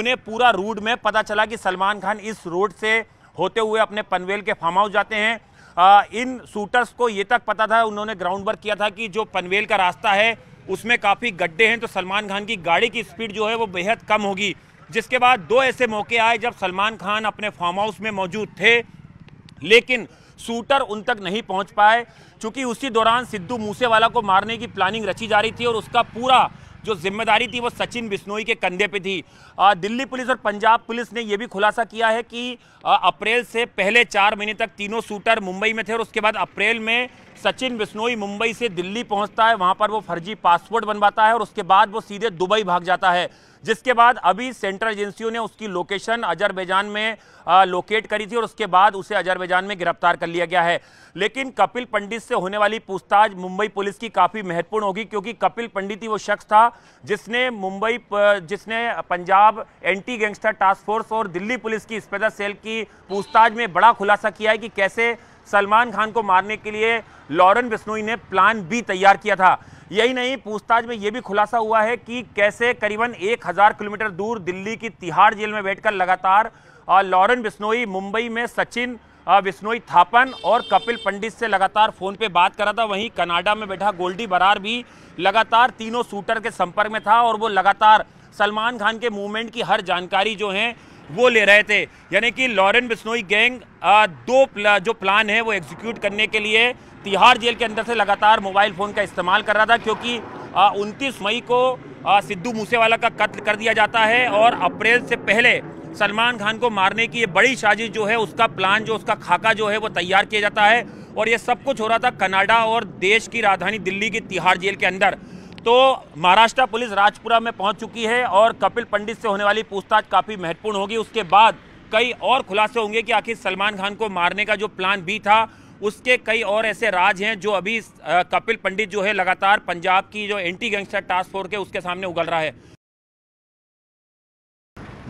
उन्हें पूरा रूट में पता चला कि सलमान खान इस रोड से होते हुए अपने पनवेल के फार्म हाउस जाते हैं आ, इन शूटर्स को ये तक पता था उन्होंने ग्राउंड वर्क किया था कि जो पनवेल का रास्ता है उसमें काफ़ी गड्ढे हैं तो सलमान खान की गाड़ी की स्पीड जो है वो बेहद कम होगी जिसके बाद दो ऐसे मौके आए जब सलमान खान अपने फार्म हाउस में मौजूद थे लेकिन शूटर उन तक नहीं पहुंच पाए चूंकि उसी दौरान सिद्धू मूसेवाला को मारने की प्लानिंग रची जा रही थी और उसका पूरा जो जिम्मेदारी थी वो सचिन बिश्नोई के कंधे पे थी दिल्ली पुलिस और पंजाब पुलिस ने यह भी खुलासा किया है कि अप्रैल से पहले चार महीने तक तीनों शूटर मुंबई में थे और उसके बाद अप्रैल में सचिन बिश्नोई मुंबई से दिल्ली पहुंचता है वहां पर वो फर्जी पासपोर्ट बनवाता है और उसके बाद वो सीधे दुबई भाग जाता है जिसके बाद अभी सेंट्रल एजेंसियों ने उसकी लोकेशन अजरबैजान में लोकेट करी थी और उसके बाद उसे अजरबैजान में गिरफ्तार कर लिया गया है लेकिन कपिल पंडित से होने वाली पूछताछ मुंबई पुलिस की काफ़ी महत्वपूर्ण होगी क्योंकि कपिल पंडित ही वो शख्स था जिसने मुंबई जिसने Punjab anti gangster task force और दिल्ली पुलिस की स्पेशल सेल की पूछताछ में बड़ा खुलासा किया है कि कैसे सलमान खान को मारने के लिए लॉरेन बिश्नोई ने प्लान भी तैयार किया था यही नहीं पूछताछ में यह भी खुलासा हुआ है कि कैसे करीबन एक हज़ार किलोमीटर दूर दिल्ली की तिहाड़ जेल में बैठकर लगातार लॉरेन बिश्नोई मुंबई में सचिन विश्नोई थापन और कपिल पंडित से लगातार फ़ोन पे बात करा था वहीं कनाडा में बैठा गोल्डी बरार भी लगातार तीनों शूटर के संपर्क में था और वो लगातार सलमान खान के मूवमेंट की हर जानकारी जो है वो ले रहे थे यानी कि लॉरेन बिश्नोई गैंग दो प्ला, जो प्लान है वो एग्जीक्यूट करने के लिए तिहाड़ जेल के अंदर से लगातार मोबाइल फ़ोन का इस्तेमाल कर रहा था क्योंकि उनतीस मई को सिद्धू मूसेवाला का कत्ल कर दिया जाता है और अप्रैल से पहले सलमान खान को मारने की ये बड़ी साजिश जो है उसका प्लान जो उसका खाका जो है वो तैयार किया जाता है और ये सब कुछ हो रहा था कनाडा और देश की राजधानी दिल्ली की तिहाड़ जेल के अंदर तो महाराष्ट्र पुलिस राजपुरा में पहुंच चुकी है और कपिल पंडित से होने वाली पूछताछ काफ़ी महत्वपूर्ण होगी उसके बाद कई और खुलासे होंगे कि आखिर सलमान खान को मारने का जो प्लान भी था उसके कई और ऐसे राज हैं जो अभी कपिल पंडित जो है लगातार पंजाब की जो एंटी गैंगस्टर टास्क फोर्स के उसके सामने उगल रहा है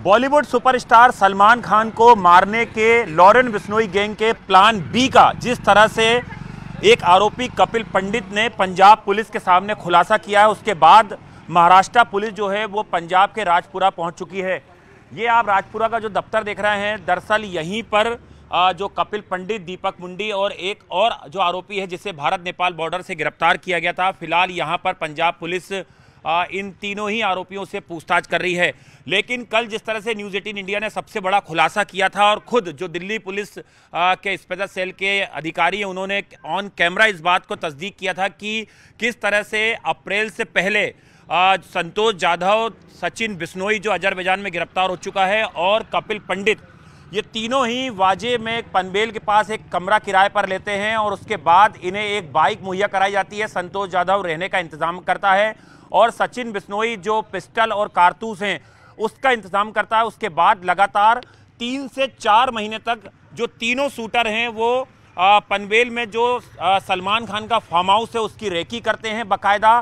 बॉलीवुड सुपरस्टार सलमान खान को मारने के लॉरेन बिश्नोई गैंग के प्लान बी का जिस तरह से एक आरोपी कपिल पंडित ने पंजाब पुलिस के सामने खुलासा किया है उसके बाद महाराष्ट्र पुलिस जो है वो पंजाब के राजपुरा पहुंच चुकी है ये आप राजपुरा का जो दफ्तर देख रहे हैं दरअसल यहीं पर जो कपिल पंडित दीपक मुंडी और एक और जो आरोपी है जिसे भारत नेपाल बॉर्डर से गिरफ्तार किया गया था फिलहाल यहाँ पर पंजाब पुलिस इन तीनों ही आरोपियों से पूछताछ कर रही है लेकिन कल जिस तरह से न्यूज़ एटीन इंडिया ने सबसे बड़ा खुलासा किया था और खुद जो दिल्ली पुलिस के स्पेशल सेल के अधिकारी हैं उन्होंने ऑन कैमरा इस बात को तस्दीक किया था कि किस तरह से अप्रैल से पहले संतोष जाधव सचिन बिस्नोई जो अजरबैजान में गिरफ्तार हो चुका है और कपिल पंडित ये तीनों ही वाजे में पनबेल के पास एक कमरा किराए पर लेते हैं और उसके बाद इन्हें एक बाइक मुहैया कराई जाती है संतोष जाधव रहने का इंतजाम करता है और सचिन बिश्नोई जो पिस्टल और कारतूस हैं उसका इंतजाम करता है उसके बाद लगातार तीन से चार महीने तक जो तीनों शूटर हैं वो पनवेल में जो सलमान खान का फार्म हाउस है उसकी रेकी करते हैं बाकायदा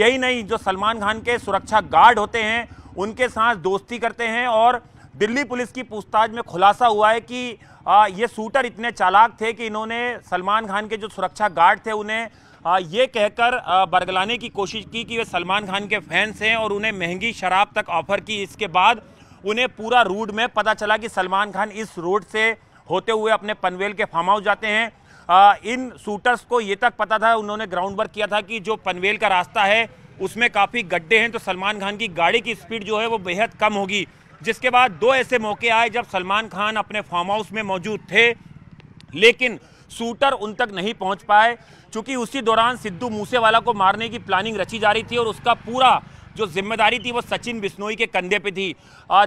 यही नहीं जो सलमान खान के सुरक्षा गार्ड होते हैं उनके साथ दोस्ती करते हैं और दिल्ली पुलिस की पूछताछ में खुलासा हुआ है कि ये शूटर इतने चालाक थे कि इन्होंने सलमान खान के जो सुरक्षा गार्ड थे उन्हें ये कहकर बरगलाने की कोशिश की कि वे सलमान खान के फैंस हैं और उन्हें महंगी शराब तक ऑफर की इसके बाद उन्हें पूरा रूट में पता चला कि सलमान खान इस रोड से होते हुए अपने पनवेल के फार्म हाउस जाते हैं आ, इन शूटर्स को ये तक पता था उन्होंने ग्राउंड वर्क किया था कि जो पनवेल का रास्ता है उसमें काफ़ी गड्ढे हैं तो सलमान खान की गाड़ी की स्पीड जो है वो बेहद कम होगी जिसके बाद दो ऐसे मौके आए जब सलमान खान अपने फार्म हाउस में मौजूद थे लेकिन शूटर उन तक नहीं पहुंच पाए चूंकि उसी दौरान सिद्धू मूसेवाला को मारने की प्लानिंग रची जा रही थी और उसका पूरा जो जिम्मेदारी थी वो सचिन बिश्नोई के कंधे पे थी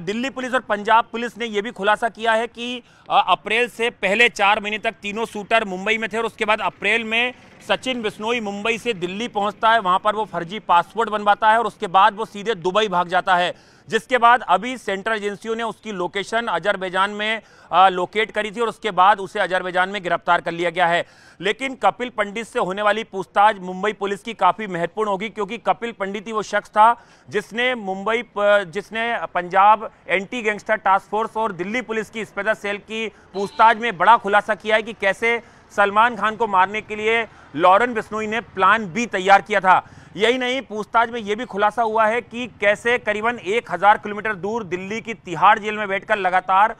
दिल्ली पुलिस और पंजाब पुलिस ने यह भी खुलासा किया है कि अप्रैल से पहले चार महीने तक तीनों शूटर मुंबई में थे और उसके बाद अप्रैल में सचिन बिश्नोई मुंबई से दिल्ली पहुंचता है वहां पर वो फर्जी पासपोर्ट बनवाता है और उसके बाद वो सीधे दुबई भाग जाता है जिसके बाद अभी सेंट्रल एजेंसियों ने उसकी लोकेशन अजरबैजान में लोकेट करी थी और उसके बाद उसे अजरबैजान में गिरफ्तार कर लिया गया है लेकिन कपिल पंडित से होने वाली पूछताछ मुंबई पुलिस की काफ़ी महत्वपूर्ण होगी क्योंकि कपिल पंडित ही वो शख्स था जिसने मुंबई जिसने Punjab anti gangster task force और दिल्ली पुलिस की स्पेशल सेल की पूछताछ में बड़ा खुलासा किया है कि कैसे सलमान खान को मारने के लिए लॉरेन बिश्नोई ने प्लान बी तैयार किया था यही नहीं पूछताछ में यह भी खुलासा हुआ है कि कैसे करीबन 1000 किलोमीटर दूर दिल्ली की तिहाड़ जेल में बैठकर लगातार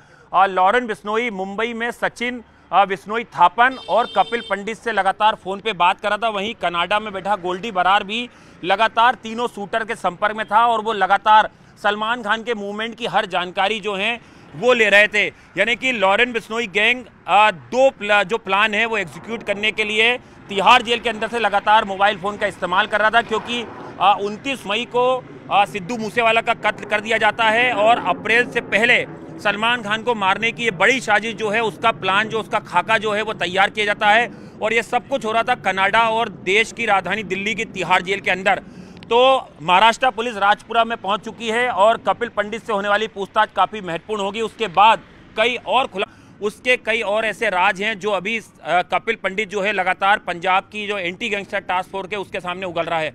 लॉरेन बिश्नोई मुंबई में सचिन विश्नोई थापन और कपिल पंडित से लगातार फ़ोन पे बात करा था वहीं कनाडा में बैठा गोल्डी बरार भी लगातार तीनों शूटर के संपर्क में था और वो लगातार सलमान खान के मूवमेंट की हर जानकारी जो है वो ले रहे थे यानी कि लॉरेन बिश्नोई गैंग दो प्ला, जो प्लान है वो एग्जीक्यूट करने के लिए तिहाड़ जेल के अंदर से लगातार मोबाइल फ़ोन का इस्तेमाल कर रहा था क्योंकि उनतीस मई को सिद्धू मूसेवाला का कत्ल कर दिया जाता है और अप्रैल से पहले सलमान खान को मारने की ये बड़ी साजिश जो है उसका प्लान जो उसका खाका जो है वो तैयार किया जाता है और ये सब कुछ हो रहा था कनाडा और देश की राजधानी दिल्ली की तिहाड़ जेल के अंदर तो महाराष्ट्र पुलिस राजपुरा में पहुंच चुकी है और कपिल पंडित से होने वाली पूछताछ काफ़ी महत्वपूर्ण होगी उसके बाद कई और खुला उसके कई और ऐसे राज हैं जो अभी कपिल पंडित जो है लगातार पंजाब की जो एंटी गैंगस्टर टास्क फोर्स के उसके सामने उगल रहा है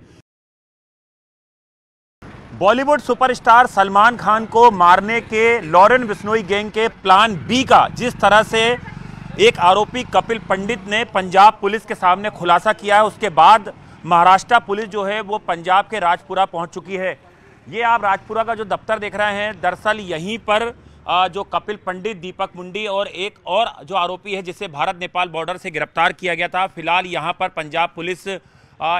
बॉलीवुड सुपरस्टार सलमान खान को मारने के लॉरेन बिश्नोई गैंग के प्लान बी का जिस तरह से एक आरोपी कपिल पंडित ने पंजाब पुलिस के सामने खुलासा किया है उसके बाद महाराष्ट्र पुलिस जो है वो पंजाब के राजपुरा पहुंच चुकी है ये आप राजपुरा का जो दफ्तर देख रहे हैं दरअसल यहीं पर जो कपिल पंडित दीपक मुंडी और एक और जो आरोपी है जिसे भारत नेपाल बॉर्डर से गिरफ्तार किया गया था फिलहाल यहाँ पर पंजाब पुलिस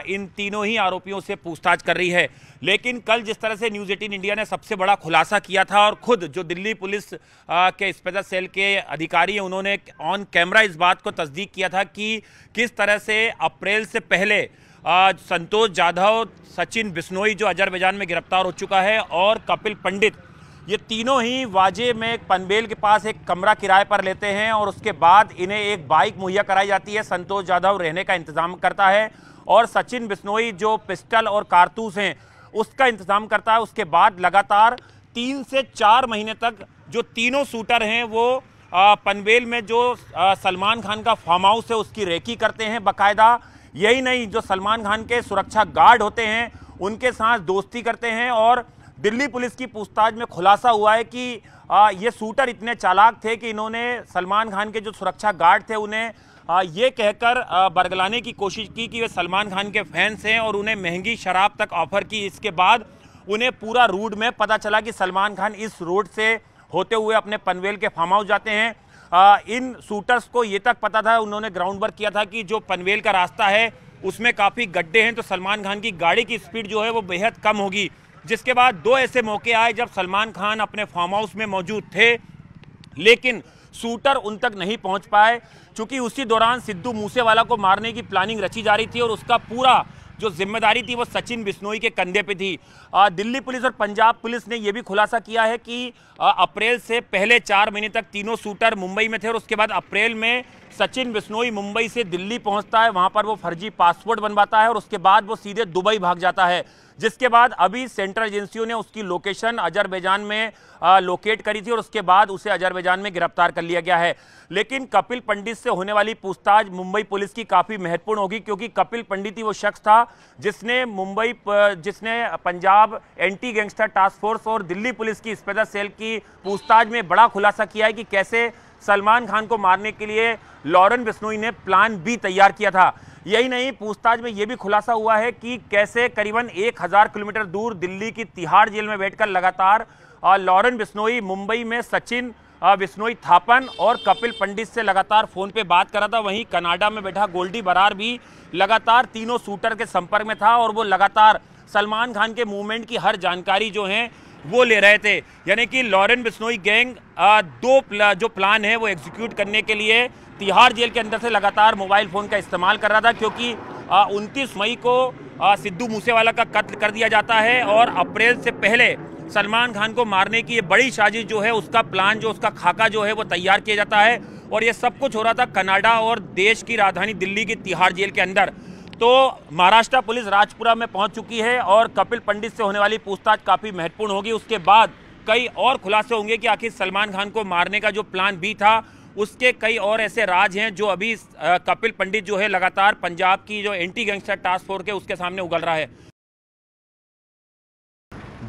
इन तीनों ही आरोपियों से पूछताछ कर रही है लेकिन कल जिस तरह से न्यूज़ एटीन इंडिया ने सबसे बड़ा खुलासा किया था और खुद जो दिल्ली पुलिस के स्पेशल सेल के अधिकारी हैं उन्होंने ऑन कैमरा इस बात को तस्दीक किया था कि किस तरह से अप्रैल से पहले संतोष जाधव सचिन बिश्नोई जो अजरबैजान में गिरफ्तार हो चुका है और कपिल पंडित ये तीनों ही वाजे में पनबेल के पास एक कमरा किराए पर लेते हैं और उसके बाद इन्हें एक बाइक मुहैया कराई जाती है संतोष जाधव रहने का इंतजाम करता है और सचिन बिश्नोई जो पिस्टल और कारतूस हैं उसका इंतज़ाम करता है उसके बाद लगातार तीन से चार महीने तक जो तीनों शूटर हैं वो पनवेल में जो सलमान खान का फार्म हाउस है उसकी रेकी करते हैं बाकायदा यही नहीं जो सलमान खान के सुरक्षा गार्ड होते हैं उनके साथ दोस्ती करते हैं और दिल्ली पुलिस की पूछताछ में खुलासा हुआ है कि ये शूटर इतने चालाक थे कि इन्होंने सलमान खान के जो सुरक्षा गार्ड थे उन्हें हाँ, ये कहकर बरगलाने की कोशिश की कि वे सलमान खान के फैंस हैं और उन्हें महंगी शराब तक ऑफर की इसके बाद उन्हें पूरा रूट में पता चला कि सलमान खान इस रोड से होते हुए अपने पनवेल के फार्म हाउस जाते हैं आ, इन शूटर्स को ये तक पता था उन्होंने ग्राउंड वर्क किया था कि जो पनवेल का रास्ता है उसमें काफ़ी गड्ढे हैं तो सलमान खान की गाड़ी की स्पीड जो है वो बेहद कम होगी जिसके बाद दो ऐसे मौके आए जब सलमान खान अपने फार्म हाउस में मौजूद थे लेकिन शूटर उन तक नहीं पहुंच पाए चूंकि उसी दौरान सिद्धू मूसेवाला को मारने की प्लानिंग रची जा रही थी और उसका पूरा जो जिम्मेदारी थी वो सचिन बिश्नोई के कंधे पे थी आ, दिल्ली पुलिस और पंजाब पुलिस ने यह भी खुलासा किया है कि आ, अप्रैल से पहले चार महीने तक तीनों शूटर मुंबई में थे और उसके बाद अप्रैल में सचिन बिश्नोई मुंबई से दिल्ली पहुंचता है वहां पर वो फर्जी पासपोर्ट बनवाता है और उसके बाद वो सीधे दुबई भाग जाता है जिसके बाद अभी सेंट्रल एजेंसियों ने उसकी लोकेशन अजरबैजान में आ, लोकेट करी थी और उसके बाद उसे अजरबैजान में गिरफ्तार कर लिया गया है लेकिन कपिल पंडित से होने वाली पूछताछ मुंबई पुलिस की काफ़ी महत्वपूर्ण होगी क्योंकि कपिल पंडित ही वो शख्स था जिसने मुंबई जिसने Punjab anti gangster task force और दिल्ली पुलिस की स्पेशल सेल की पूछताछ में बड़ा खुलासा किया है कि कैसे सलमान खान को मारने के लिए लॉरेन बिस्नोई ने प्लान बी तैयार किया था यही नहीं पूछताछ में यह भी खुलासा हुआ है कि कैसे करीबन 1000 किलोमीटर दूर दिल्ली की तिहाड़ जेल में बैठकर लगातार लॉरेन बिश्नोई मुंबई में सचिन बिश्नोई थापन और कपिल पंडित से लगातार फ़ोन पे बात कर रहा था वहीं कनाडा में बैठा गोल्डी बरार भी लगातार तीनों शूटर के संपर्क में था और वो लगातार सलमान खान के मूवमेंट की हर जानकारी जो है वो ले रहे थे यानी कि लॉरेन बिश्नोई गैंग दो प्ला, जो प्लान है वो एग्जीक्यूट करने के लिए तिहाड़ जेल के अंदर से लगातार मोबाइल फ़ोन का इस्तेमाल कर रहा था क्योंकि उनतीस मई को सिद्धू मूसेवाला का कत्ल कर दिया जाता है और अप्रैल से पहले सलमान खान को मारने की ये बड़ी साजिश जो है उसका प्लान जो उसका खाका जो है वो तैयार किया जाता है और ये सब कुछ हो रहा था कनाडा और देश की राजधानी दिल्ली की तिहाड़ जेल के अंदर तो महाराष्ट्र पुलिस राजपुरा में पहुंच चुकी है और कपिल पंडित से होने वाली पूछताछ काफ़ी महत्वपूर्ण होगी उसके बाद कई और खुलासे होंगे कि आखिर सलमान खान को मारने का जो प्लान भी था उसके कई और ऐसे राज हैं जो अभी कपिल पंडित जो है लगातार पंजाब की जो एंटी गैंगस्टर टास्क फोर्स है उसके सामने उगल रहा है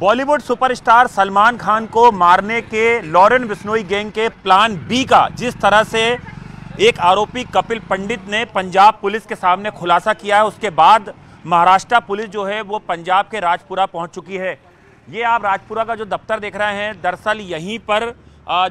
बॉलीवुड सुपरस्टार सलमान खान को मारने के लॉरेन बिश्नोई गैंग के प्लान बी का जिस तरह से एक आरोपी कपिल पंडित ने पंजाब पुलिस के सामने खुलासा किया है उसके बाद महाराष्ट्र पुलिस जो है वो पंजाब के राजपुरा पहुंच चुकी है ये आप राजपुरा का जो दफ्तर देख रहे हैं दरअसल यहीं पर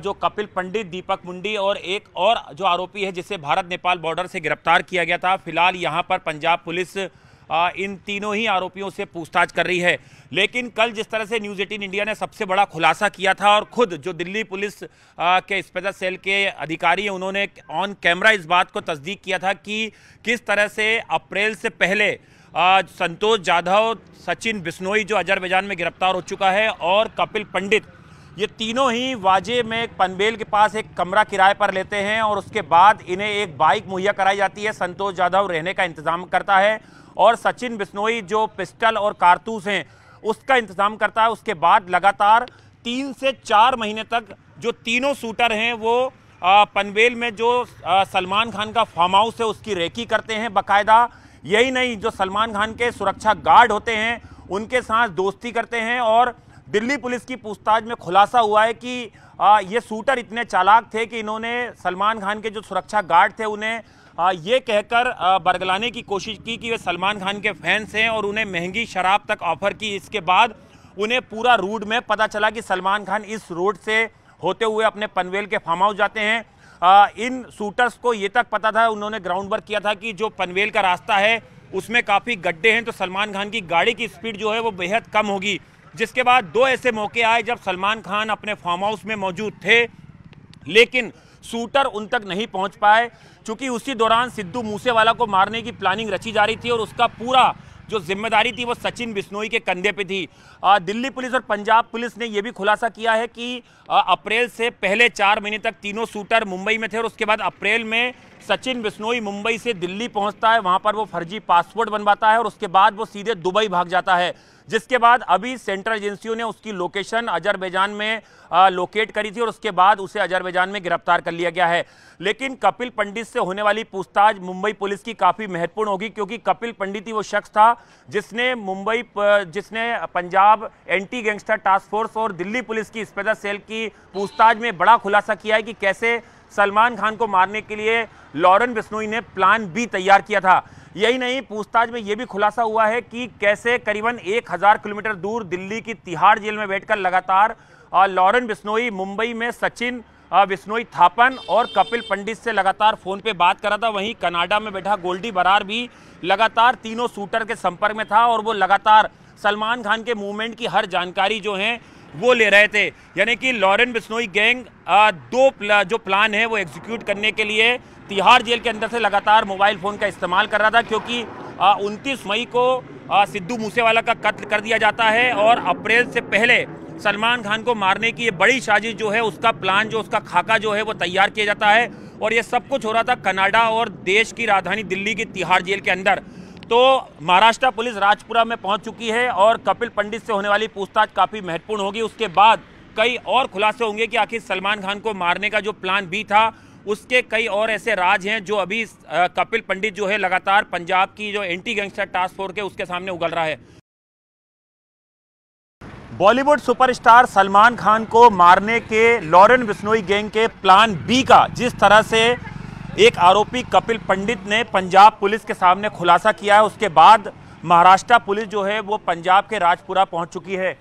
जो कपिल पंडित दीपक मुंडी और एक और जो आरोपी है जिसे भारत नेपाल बॉर्डर से गिरफ्तार किया गया था फिलहाल यहाँ पर पंजाब पुलिस इन तीनों ही आरोपियों से पूछताछ कर रही है लेकिन कल जिस तरह से न्यूज़ एटीन इंडिया ने सबसे बड़ा खुलासा किया था और खुद जो दिल्ली पुलिस के स्पेशल सेल के अधिकारी हैं उन्होंने ऑन कैमरा इस बात को तस्दीक किया था कि किस तरह से अप्रैल से पहले संतोष जाधव सचिन बिश्नोई जो अजरबैजान में गिरफ्तार हो चुका है और कपिल पंडित ये तीनों ही वाजे में पनबेल के पास एक कमरा किराए पर लेते हैं और उसके बाद इन्हें एक बाइक मुहैया कराई जाती है संतोष जाधव रहने का इंतजाम करता है और सचिन बिश्नोई जो पिस्टल और कारतूस हैं उसका इंतजाम करता है उसके बाद लगातार तीन से चार महीने तक जो तीनों शूटर हैं वो पनवेल में जो सलमान खान का फार्म हाउस है उसकी रेकी करते हैं बाकायदा यही नहीं जो सलमान खान के सुरक्षा गार्ड होते हैं उनके साथ दोस्ती करते हैं और दिल्ली पुलिस की पूछताछ में खुलासा हुआ है कि आ, ये शूटर इतने चालाक थे कि इन्होंने सलमान खान के जो सुरक्षा गार्ड थे उन्हें आ, ये कहकर बरगलाने की कोशिश की कि वे सलमान खान के फैंस हैं और उन्हें महंगी शराब तक ऑफर की इसके बाद उन्हें पूरा रूट में पता चला कि सलमान खान इस रोड से होते हुए अपने पनवेल के फार्म हाउस जाते हैं आ, इन शूटर्स को ये तक पता था उन्होंने ग्राउंड वर्क किया था कि जो पनवेल का रास्ता है उसमें काफ़ी गड्ढे हैं तो सलमान खान की गाड़ी की स्पीड जो है वो बेहद कम होगी जिसके बाद दो ऐसे मौके आए जब सलमान खान अपने फार्म हाउस में मौजूद थे लेकिन शूटर उन तक नहीं पहुंच पाए क्योंकि उसी दौरान सिद्धू मूसेवाला को मारने की प्लानिंग रची जा रही थी और उसका पूरा जो जिम्मेदारी थी वो सचिन बिश्नोई के कंधे पे थी आ, दिल्ली पुलिस और पंजाब पुलिस ने यह भी खुलासा किया है कि आ, अप्रैल से पहले चार महीने तक तीनों शूटर मुंबई में थे और उसके बाद अप्रैल में सचिन बिश्नोई मुंबई से दिल्ली पहुंचता है वहां पर वो फर्जी पासपोर्ट बनवाता है और उसके बाद वो सीधे दुबई भाग जाता है जिसके बाद अभी सेंट्रल एजेंसियों ने उसकी लोकेशन अजरबैजान में आ, लोकेट करी थी और उसके बाद उसे अजरबैजान में गिरफ्तार कर लिया गया है लेकिन कपिल पंडित से होने वाली पूछताछ मुंबई पुलिस की काफ़ी महत्वपूर्ण होगी क्योंकि कपिल पंडित ही वो शख्स था जिसने मुंबई जिसने Punjab anti gangster task force और दिल्ली पुलिस की स्पेशल सेल की पूछताछ में बड़ा खुलासा किया है कि कैसे सलमान खान को मारने के लिए लॉरेन बिस्नोई ने प्लान बी तैयार किया था यही नहीं पूछताछ में यह भी खुलासा हुआ है कि कैसे करीबन 1000 किलोमीटर दूर दिल्ली की तिहाड़ जेल में बैठकर लगातार लॉरेन बिश्नोई मुंबई में सचिन बिश्नोई थापन और कपिल पंडित से लगातार फ़ोन पे बात करा था वहीं कनाडा में बैठा गोल्डी बरार भी लगातार तीनों शूटर के संपर्क में था और वो लगातार सलमान खान के मूवमेंट की हर जानकारी जो है वो ले रहे थे यानी कि लॉरेन बिश्नोई गैंग दो प्ला, जो प्लान है वो एग्जीक्यूट करने के लिए तिहाड़ जेल के अंदर से लगातार मोबाइल फ़ोन का इस्तेमाल कर रहा था क्योंकि उनतीस मई को सिद्धू मूसेवाला का कत्ल कर दिया जाता है और अप्रैल से पहले सलमान खान को मारने की ये बड़ी साजिश जो है उसका प्लान जो उसका खाका जो है वो तैयार किया जाता है और ये सब कुछ हो रहा था कनाडा और देश की राजधानी दिल्ली की तिहाड़ जेल के अंदर तो महाराष्ट्र पुलिस राजपुरा में पहुंच चुकी है और कपिल पंडित से होने वाली पूछताछ काफ़ी महत्वपूर्ण होगी उसके बाद कई और खुलासे होंगे कि आखिर सलमान खान को मारने का जो प्लान भी था उसके कई और ऐसे राज हैं जो अभी कपिल पंडित जो है लगातार पंजाब की जो एंटी गैंगस्टर टास्क फोर्स के उसके सामने उगल रहा है बॉलीवुड सुपरस्टार सलमान खान को मारने के लॉरेन बिश्नोई गैंग के प्लान बी का जिस तरह से एक आरोपी कपिल पंडित ने पंजाब पुलिस के सामने खुलासा किया है उसके बाद महाराष्ट्र पुलिस जो है वो पंजाब के राजपुरा पहुंच चुकी है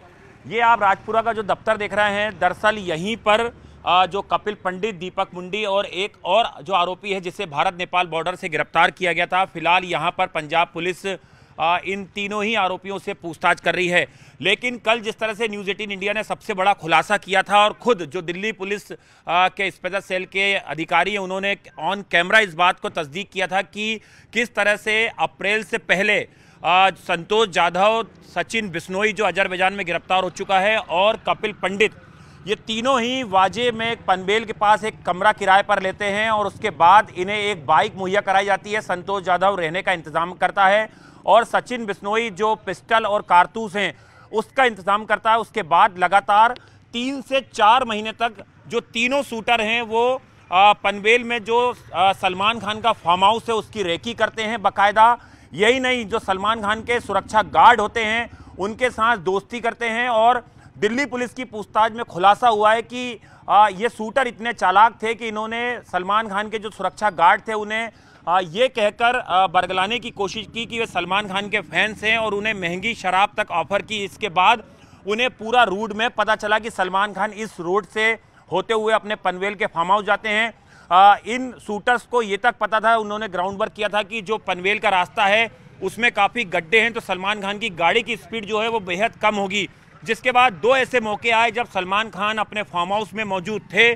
ये आप राजपुरा का जो दफ्तर देख रहे हैं दरअसल यहीं पर जो कपिल पंडित दीपक मुंडी और एक और जो आरोपी है जिसे भारत नेपाल बॉर्डर से गिरफ्तार किया गया था फिलहाल यहाँ पर पंजाब पुलिस इन तीनों ही आरोपियों से पूछताछ कर रही है लेकिन कल जिस तरह से न्यूज़ एटीन इंडिया ने सबसे बड़ा खुलासा किया था और खुद जो दिल्ली पुलिस के स्पेशल सेल के अधिकारी हैं उन्होंने ऑन कैमरा इस बात को तस्दीक किया था कि किस तरह से अप्रैल से पहले संतोष जाधव सचिन बिश्नोई जो अजरबैजान में गिरफ्तार हो चुका है और कपिल पंडित ये तीनों ही वाजे में पनबेल के पास एक कमरा किराए पर लेते हैं और उसके बाद इन्हें एक बाइक मुहैया कराई जाती है संतोष जाधव रहने का इंतजाम करता है और सचिन बिश्नोई जो पिस्टल और कारतूस हैं उसका इंतजाम करता है उसके बाद लगातार तीन से चार महीने तक जो तीनों शूटर हैं वो पनवेल में जो सलमान खान का फार्म हाउस है उसकी रेकी करते हैं बाकायदा यही नहीं जो सलमान खान के सुरक्षा गार्ड होते हैं उनके साथ दोस्ती करते हैं और दिल्ली पुलिस की पूछताछ में खुलासा हुआ है कि ये शूटर इतने चालाक थे कि इन्होंने सलमान खान के जो सुरक्षा गार्ड थे उन्हें ये कहकर बरगलाने की कोशिश की कि वे सलमान खान के फैंस हैं और उन्हें महंगी शराब तक ऑफर की इसके बाद उन्हें पूरा रूट में पता चला कि सलमान खान इस रोड से होते हुए अपने पनवेल के फार्म हाउस जाते हैं आ, इन शूटर्स को ये तक पता था उन्होंने ग्राउंड वर्क किया था कि जो पनवेल का रास्ता है उसमें काफ़ी गड्ढे हैं तो सलमान खान की गाड़ी की स्पीड जो है वो बेहद कम होगी जिसके बाद दो ऐसे मौके आए जब सलमान खान अपने फार्म हाउस में मौजूद थे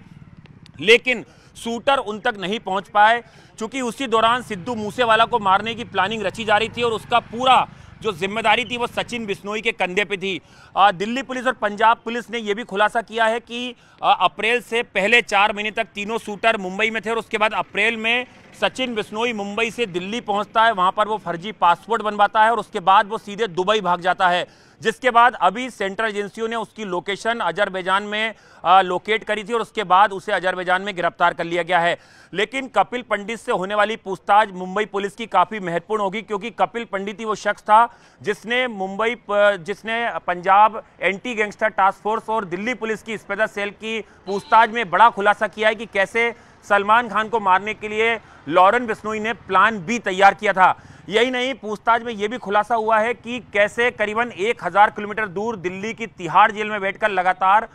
लेकिन शूटर उन तक नहीं पहुंच पाए क्योंकि उसी दौरान सिद्धू मूसेवाला को मारने की प्लानिंग रची जा रही थी और उसका पूरा जो जिम्मेदारी थी वो सचिन बिश्नोई के कंधे पे थी आ, दिल्ली पुलिस और पंजाब पुलिस ने यह भी खुलासा किया है कि आ, अप्रैल से पहले चार महीने तक तीनों शूटर मुंबई में थे और उसके बाद अप्रैल में सचिन बिश्नोई मुंबई से दिल्ली पहुंचता है वहां पर वो फर्जी पासपोर्ट बनवाता है और उसके बाद वो सीधे दुबई भाग जाता है जिसके बाद अभी सेंट्रल एजेंसियों ने उसकी लोकेशन अजरबैजान में आ, लोकेट करी थी और उसके बाद उसे अजरबैजान में गिरफ्तार कर लिया गया है लेकिन कपिल पंडित से होने वाली पूछताछ मुंबई पुलिस की काफ़ी महत्वपूर्ण होगी क्योंकि कपिल पंडित ही वो शख्स था जिसने मुंबई जिसने Punjab anti gangster task force और दिल्ली पुलिस की स्पेशल सेल की पूछताछ में बड़ा खुलासा किया है कि कैसे सलमान खान को मारने के लिए लॉरेन बिस्नोई ने प्लान बी तैयार किया था यही नहीं पूछताछ में यह भी खुलासा हुआ है कि कैसे करीबन 1000 किलोमीटर दूर दिल्ली की तिहाड़ जेल में बैठकर लगातार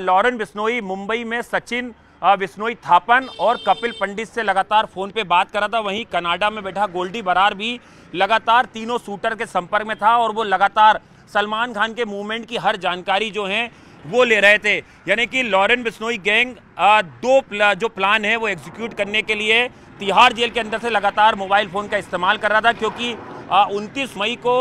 लॉरेन बिश्नोई मुंबई में सचिन बिश्नोई थापन और कपिल पंडित से लगातार फ़ोन पे बात कर रहा था वहीं कनाडा में बैठा गोल्डी बरार भी लगातार तीनों शूटर के संपर्क में था और वो लगातार सलमान खान के मूवमेंट की हर जानकारी जो है वो ले रहे थे यानी कि लॉरेन बिश्नोई गैंग दो प्ला, जो प्लान है वो एग्जीक्यूट करने के लिए तिहाड़ जेल के अंदर से लगातार मोबाइल फ़ोन का इस्तेमाल कर रहा था क्योंकि उनतीस मई को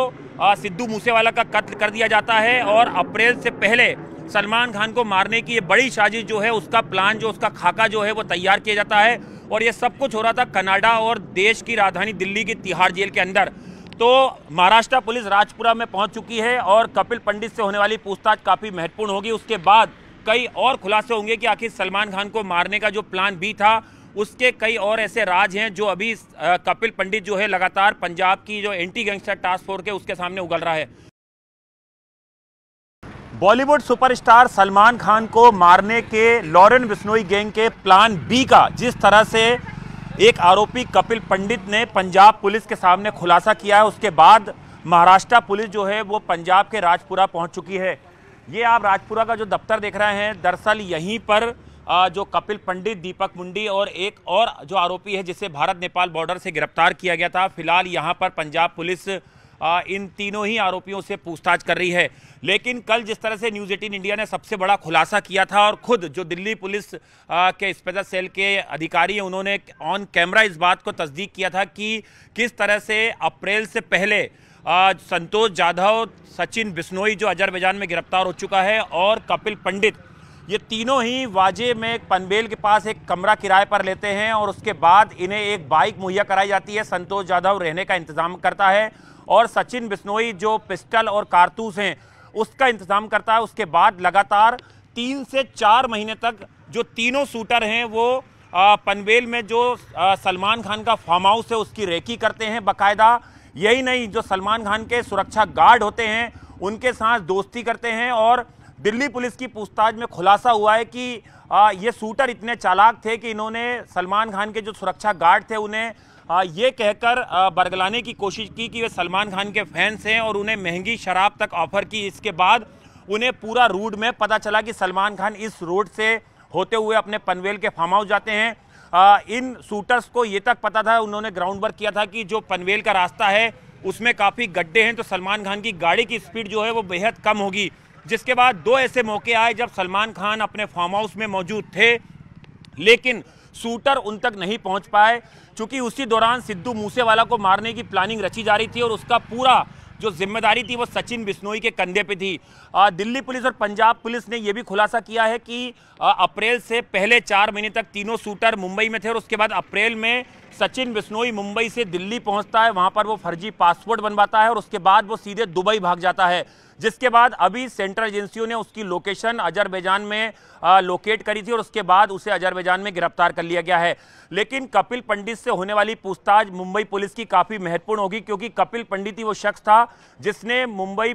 सिद्धू मूसेवाला का कत्ल कर दिया जाता है और अप्रैल से पहले सलमान खान को मारने की ये बड़ी साजिश जो है उसका प्लान जो उसका खाका जो है वो तैयार किया जाता है और ये सब कुछ हो रहा था कनाडा और देश की राजधानी दिल्ली की तिहाड़ जेल के अंदर तो महाराष्ट्र पुलिस राजपुरा में पहुंच चुकी है और कपिल पंडित से होने वाली पूछताछ काफ़ी महत्वपूर्ण होगी उसके बाद कई और खुलासे होंगे कि आखिर सलमान खान को मारने का जो प्लान भी था उसके कई और ऐसे राज हैं जो अभी कपिल पंडित जो है लगातार पंजाब की जो एंटी गैंगस्टर टास्क फोर्स है उसके सामने उगल रहा है बॉलीवुड सुपरस्टार सलमान खान को मारने के लॉरेन बिश्नोई गैंग के प्लान बी का जिस तरह से एक आरोपी कपिल पंडित ने पंजाब पुलिस के सामने खुलासा किया है उसके बाद महाराष्ट्र पुलिस जो है वो पंजाब के राजपुरा पहुंच चुकी है ये आप राजपुरा का जो दफ्तर देख रहे हैं दरअसल यहीं पर जो कपिल पंडित दीपक मुंडी और एक और जो आरोपी है जिसे भारत नेपाल बॉर्डर से गिरफ्तार किया गया था फिलहाल यहाँ पर पंजाब पुलिस इन तीनों ही आरोपियों से पूछताछ कर रही है लेकिन कल जिस तरह से न्यूज़ एटीन इंडिया ने सबसे बड़ा खुलासा किया था और खुद जो दिल्ली पुलिस के स्पेशल सेल के अधिकारी हैं उन्होंने ऑन कैमरा इस बात को तस्दीक किया था कि किस तरह से अप्रैल से पहले संतोष जाधव सचिन बिश्नोई जो अजरबैजान में गिरफ्तार हो चुका है और कपिल पंडित ये तीनों ही वाजे में पनबेल के पास एक कमरा किराए पर लेते हैं और उसके बाद इन्हें एक बाइक मुहैया कराई जाती है संतोष यादव रहने का इंतज़ाम करता है और सचिन बिश्नोई जो पिस्टल और कारतूस हैं उसका इंतज़ाम करता है उसके बाद लगातार तीन से चार महीने तक जो तीनों शूटर हैं वो पनवेल में जो सलमान खान का फार्म हाउस है उसकी रेकी करते हैं बाकायदा यही नहीं जो सलमान खान के सुरक्षा गार्ड होते हैं उनके साथ दोस्ती करते हैं और दिल्ली पुलिस की पूछताछ में खुलासा हुआ है कि आ, ये शूटर इतने चालाक थे कि इन्होंने सलमान खान के जो सुरक्षा गार्ड थे उन्हें आ, ये कहकर बरगलाने की कोशिश की कि वे सलमान खान के फैंस हैं और उन्हें महंगी शराब तक ऑफर की इसके बाद उन्हें पूरा रूट में पता चला कि सलमान खान इस रूट से होते हुए अपने पनवेल के फार्म हाउस जाते हैं आ, इन शूटर्स को ये तक पता था उन्होंने ग्राउंड वर्क किया था कि जो पनवेल का रास्ता है उसमें काफ़ी गड्ढे हैं तो सलमान खान की गाड़ी की स्पीड जो है वो बेहद कम होगी जिसके बाद दो ऐसे मौके आए जब सलमान खान अपने फार्म हाउस में मौजूद थे लेकिन शूटर उन तक नहीं पहुंच पाए क्योंकि उसी दौरान सिद्धू मूसेवाला को मारने की प्लानिंग रची जा रही थी और उसका पूरा जो जिम्मेदारी थी वो सचिन बिश्नोई के कंधे पे थी आ, दिल्ली पुलिस और पंजाब पुलिस ने यह भी खुलासा किया है कि आ, अप्रैल से पहले चार महीने तक तीनों शूटर मुंबई में थे और उसके बाद अप्रैल में सचिन बिश्नोई मुंबई से दिल्ली पहुंचता है वहां पर वो फर्जी पासपोर्ट बनवाता है और उसके बाद वो सीधे दुबई भाग जाता है जिसके बाद अभी सेंट्रल एजेंसियों ने उसकी लोकेशन अजरबैजान में आ, लोकेट करी थी और उसके बाद उसे अजरबैजान में गिरफ्तार कर लिया गया है लेकिन कपिल पंडित से होने वाली पूछताछ मुंबई पुलिस की काफ़ी महत्वपूर्ण होगी क्योंकि कपिल पंडित ही वो शख्स था जिसने मुंबई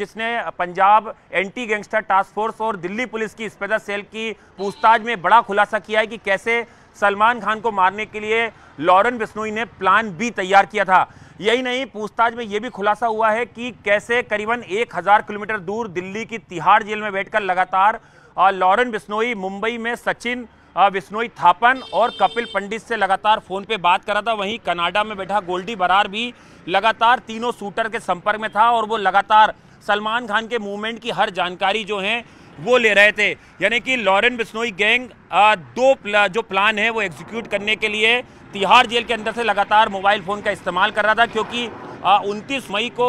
जिसने Punjab anti gangster task force और दिल्ली पुलिस की स्पेशल सेल की पूछताछ में बड़ा खुलासा किया है कि कैसे सलमान खान को मारने के लिए लॉरेन बिस्नोई ने प्लान बी तैयार किया था यही नहीं पूछताछ में यह भी खुलासा हुआ है कि कैसे करीबन 1000 किलोमीटर दूर दिल्ली की तिहाड़ जेल में बैठकर लगातार लॉरेन बिस्नोई मुंबई में सचिन बिस्नोई थापन और कपिल पंडित से लगातार फ़ोन पे बात कर रहा था वहीं कनाडा में बैठा गोल्डी बरार भी लगातार तीनों शूटर के संपर्क में था और वो लगातार सलमान खान के मूवमेंट की हर जानकारी जो है वो ले रहे थे यानी कि लॉरेन बिस्नोई गैंग दो प्ला, जो प्लान है वो एग्जीक्यूट करने के लिए तिहाड़ जेल के अंदर से लगातार मोबाइल फ़ोन का इस्तेमाल कर रहा था क्योंकि उनतीस मई को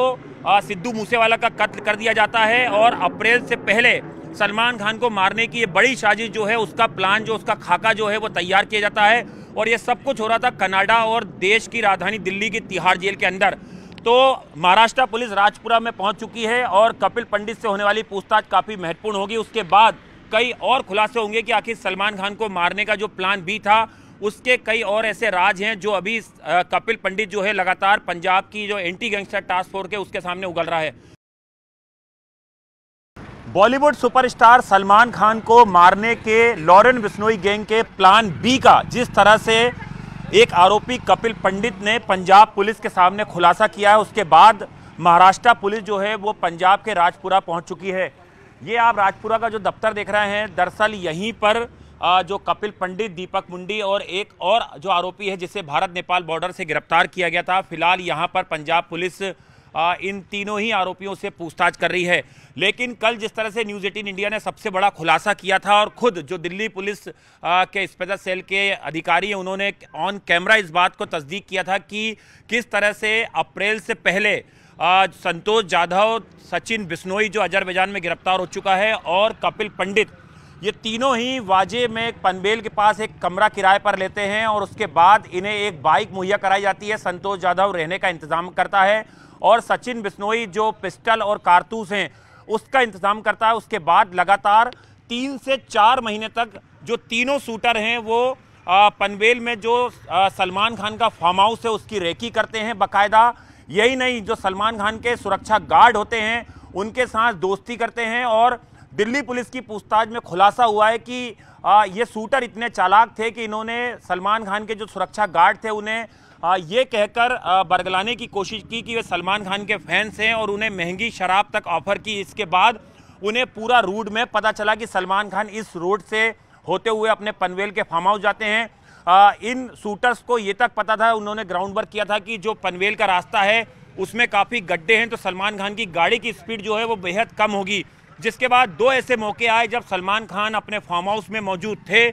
सिद्धू मूसेवाला का कत्ल कर दिया जाता है और अप्रैल से पहले सलमान खान को मारने की ये बड़ी साजिश जो है उसका प्लान जो उसका खाका जो है वो तैयार किया जाता है और ये सब कुछ हो रहा था कनाडा और देश की राजधानी दिल्ली की तिहाड़ जेल के अंदर तो महाराष्ट्र पुलिस राजपुरा में पहुंच चुकी है और कपिल पंडित से होने वाली पूछताछ काफ़ी महत्वपूर्ण होगी उसके बाद कई और खुलासे होंगे कि आखिर सलमान खान को मारने का जो प्लान बी था उसके कई और ऐसे राज हैं जो अभी कपिल पंडित जो है लगातार पंजाब की जो एंटी गैंगस्टर टास्क फोर्स है उसके सामने उगल रहा है बॉलीवुड सुपरस्टार सलमान खान को मारने के लॉरेन बिश्नोई गैंग के प्लान बी का जिस तरह से एक आरोपी कपिल पंडित ने पंजाब पुलिस के सामने खुलासा किया है उसके बाद महाराष्ट्र पुलिस जो है वो पंजाब के राजपुरा पहुंच चुकी है ये आप राजपुरा का जो दफ्तर देख रहे हैं दरअसल यहीं पर जो कपिल पंडित दीपक मुंडी और एक और जो आरोपी है जिसे भारत नेपाल बॉर्डर से गिरफ्तार किया गया था फिलहाल यहाँ पर पंजाब पुलिस इन तीनों ही आरोपियों से पूछताछ कर रही है लेकिन कल जिस तरह से न्यूज़ एटीन इंडिया ने सबसे बड़ा खुलासा किया था और खुद जो दिल्ली पुलिस के स्पेशल सेल के अधिकारी हैं उन्होंने ऑन कैमरा इस बात को तस्दीक किया था कि किस तरह से अप्रैल से पहले संतोष जाधव सचिन बिस्नोई जो अजरबैजान में गिरफ्तार हो चुका है और कपिल पंडित ये तीनों ही वाजे में पनबेल के पास एक कमरा किराए पर लेते हैं और उसके बाद इन्हें एक बाइक मुहैया कराई जाती है संतोष जाधव रहने का इंतजाम करता है और सचिन बिस्नोई जो पिस्टल और कारतूस हैं उसका इंतज़ाम करता है उसके बाद लगातार तीन से चार महीने तक जो तीनों शूटर हैं वो पनवेल में जो सलमान खान का फार्म हाउस है उसकी रेकी करते हैं बाकायदा यही नहीं जो सलमान खान के सुरक्षा गार्ड होते हैं उनके साथ दोस्ती करते हैं और दिल्ली पुलिस की पूछताछ में खुलासा हुआ है कि ये शूटर इतने चालाक थे कि इन्होंने सलमान खान के जो सुरक्षा गार्ड थे उन्हें हाँ, ये कहकर बरगलाने की कोशिश की कि वे सलमान खान के फैंस हैं और उन्हें महंगी शराब तक ऑफर की इसके बाद उन्हें पूरा रूट में पता चला कि सलमान खान इस रोड से होते हुए अपने पनवेल के फार्म हाउस जाते हैं आ, इन शूटर्स को ये तक पता था उन्होंने ग्राउंड वर्क किया था कि जो पनवेल का रास्ता है उसमें काफ़ी गड्ढे हैं तो सलमान खान की गाड़ी की स्पीड जो है वो बेहद कम होगी जिसके बाद दो ऐसे मौके आए जब सलमान खान अपने फार्म हाउस में मौजूद थे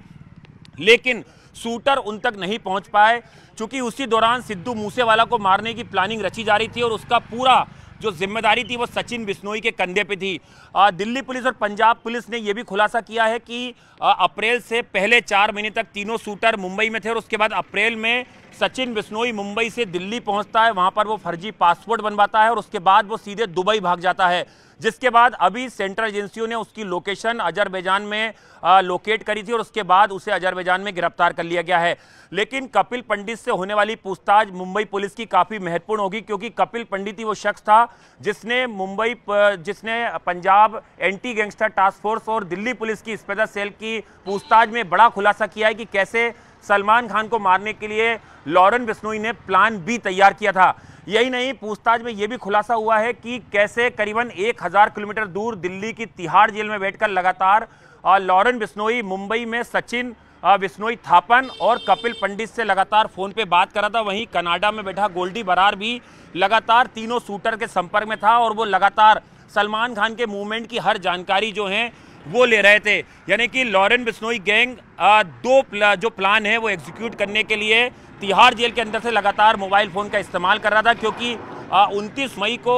लेकिन शूटर उन तक नहीं पहुंच पाए चूंकि उसी दौरान सिद्धू मूसेवाला को मारने की प्लानिंग रची जा रही थी और उसका पूरा जो जिम्मेदारी थी वो सचिन बिश्नोई के कंधे पे थी आ, दिल्ली पुलिस और पंजाब पुलिस ने यह भी खुलासा किया है कि आ, अप्रैल से पहले चार महीने तक तीनों शूटर मुंबई में थे और उसके बाद अप्रैल में सचिन बिश्नोई मुंबई से दिल्ली पहुंचता है वहां पर वो फर्जी पासपोर्ट बनवाता है और उसके बाद वो सीधे दुबई भाग जाता है जिसके बाद अभी सेंट्रल एजेंसियों ने उसकी लोकेशन अजरबैजान में आ, लोकेट करी थी और उसके बाद उसे अजरबैजान में गिरफ्तार कर लिया गया है लेकिन कपिल पंडित से होने वाली पूछताछ मुंबई पुलिस की काफ़ी महत्वपूर्ण होगी क्योंकि कपिल पंडित ही वो शख्स था जिसने मुंबई जिसने Punjab anti gangster task force और दिल्ली पुलिस की स्पेशल सेल की पूछताछ में बड़ा खुलासा किया है कि कैसे सलमान खान को मारने के लिए लॉरेन बिश्नोई ने प्लान बी तैयार किया था यही नहीं पूछताछ में यह भी खुलासा हुआ है कि कैसे करीबन 1000 किलोमीटर दूर दिल्ली की तिहाड़ जेल में बैठकर लगातार लॉरेन बिश्नोई मुंबई में सचिन बिश्नोई थापन और कपिल पंडित से लगातार फ़ोन पे बात कर रहा था वहीं कनाडा में बैठा गोल्डी बरार भी लगातार तीनों शूटर के संपर्क में था और वो लगातार सलमान खान के मूवमेंट की हर जानकारी जो है वो ले रहे थे यानी कि लॉरेन बिस्नोई गैंग दो प्ला, जो प्लान है वो एग्जीक्यूट करने के लिए तिहाड़ जेल के अंदर से लगातार मोबाइल फ़ोन का इस्तेमाल कर रहा था क्योंकि उनतीस मई को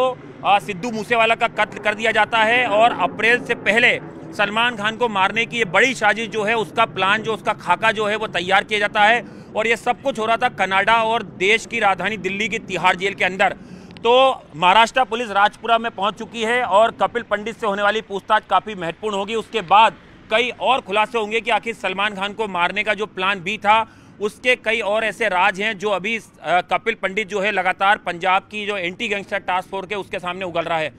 सिद्धू मूसेवाला का कत्ल कर दिया जाता है और अप्रैल से पहले सलमान खान को मारने की ये बड़ी साजिश जो है उसका प्लान जो उसका खाका जो है वो तैयार किया जाता है और ये सब कुछ हो रहा था कनाडा और देश की राजधानी दिल्ली की तिहाड़ जेल के अंदर तो महाराष्ट्र पुलिस राजपुरा में पहुंच चुकी है और कपिल पंडित से होने वाली पूछताछ काफ़ी महत्वपूर्ण होगी उसके बाद कई और खुलासे होंगे कि आखिर सलमान खान को मारने का जो प्लान भी था उसके कई और ऐसे राज हैं जो अभी कपिल पंडित जो है लगातार पंजाब की जो एंटी गैंगस्टर टास्क फोर्स है उसके सामने उगल रहा है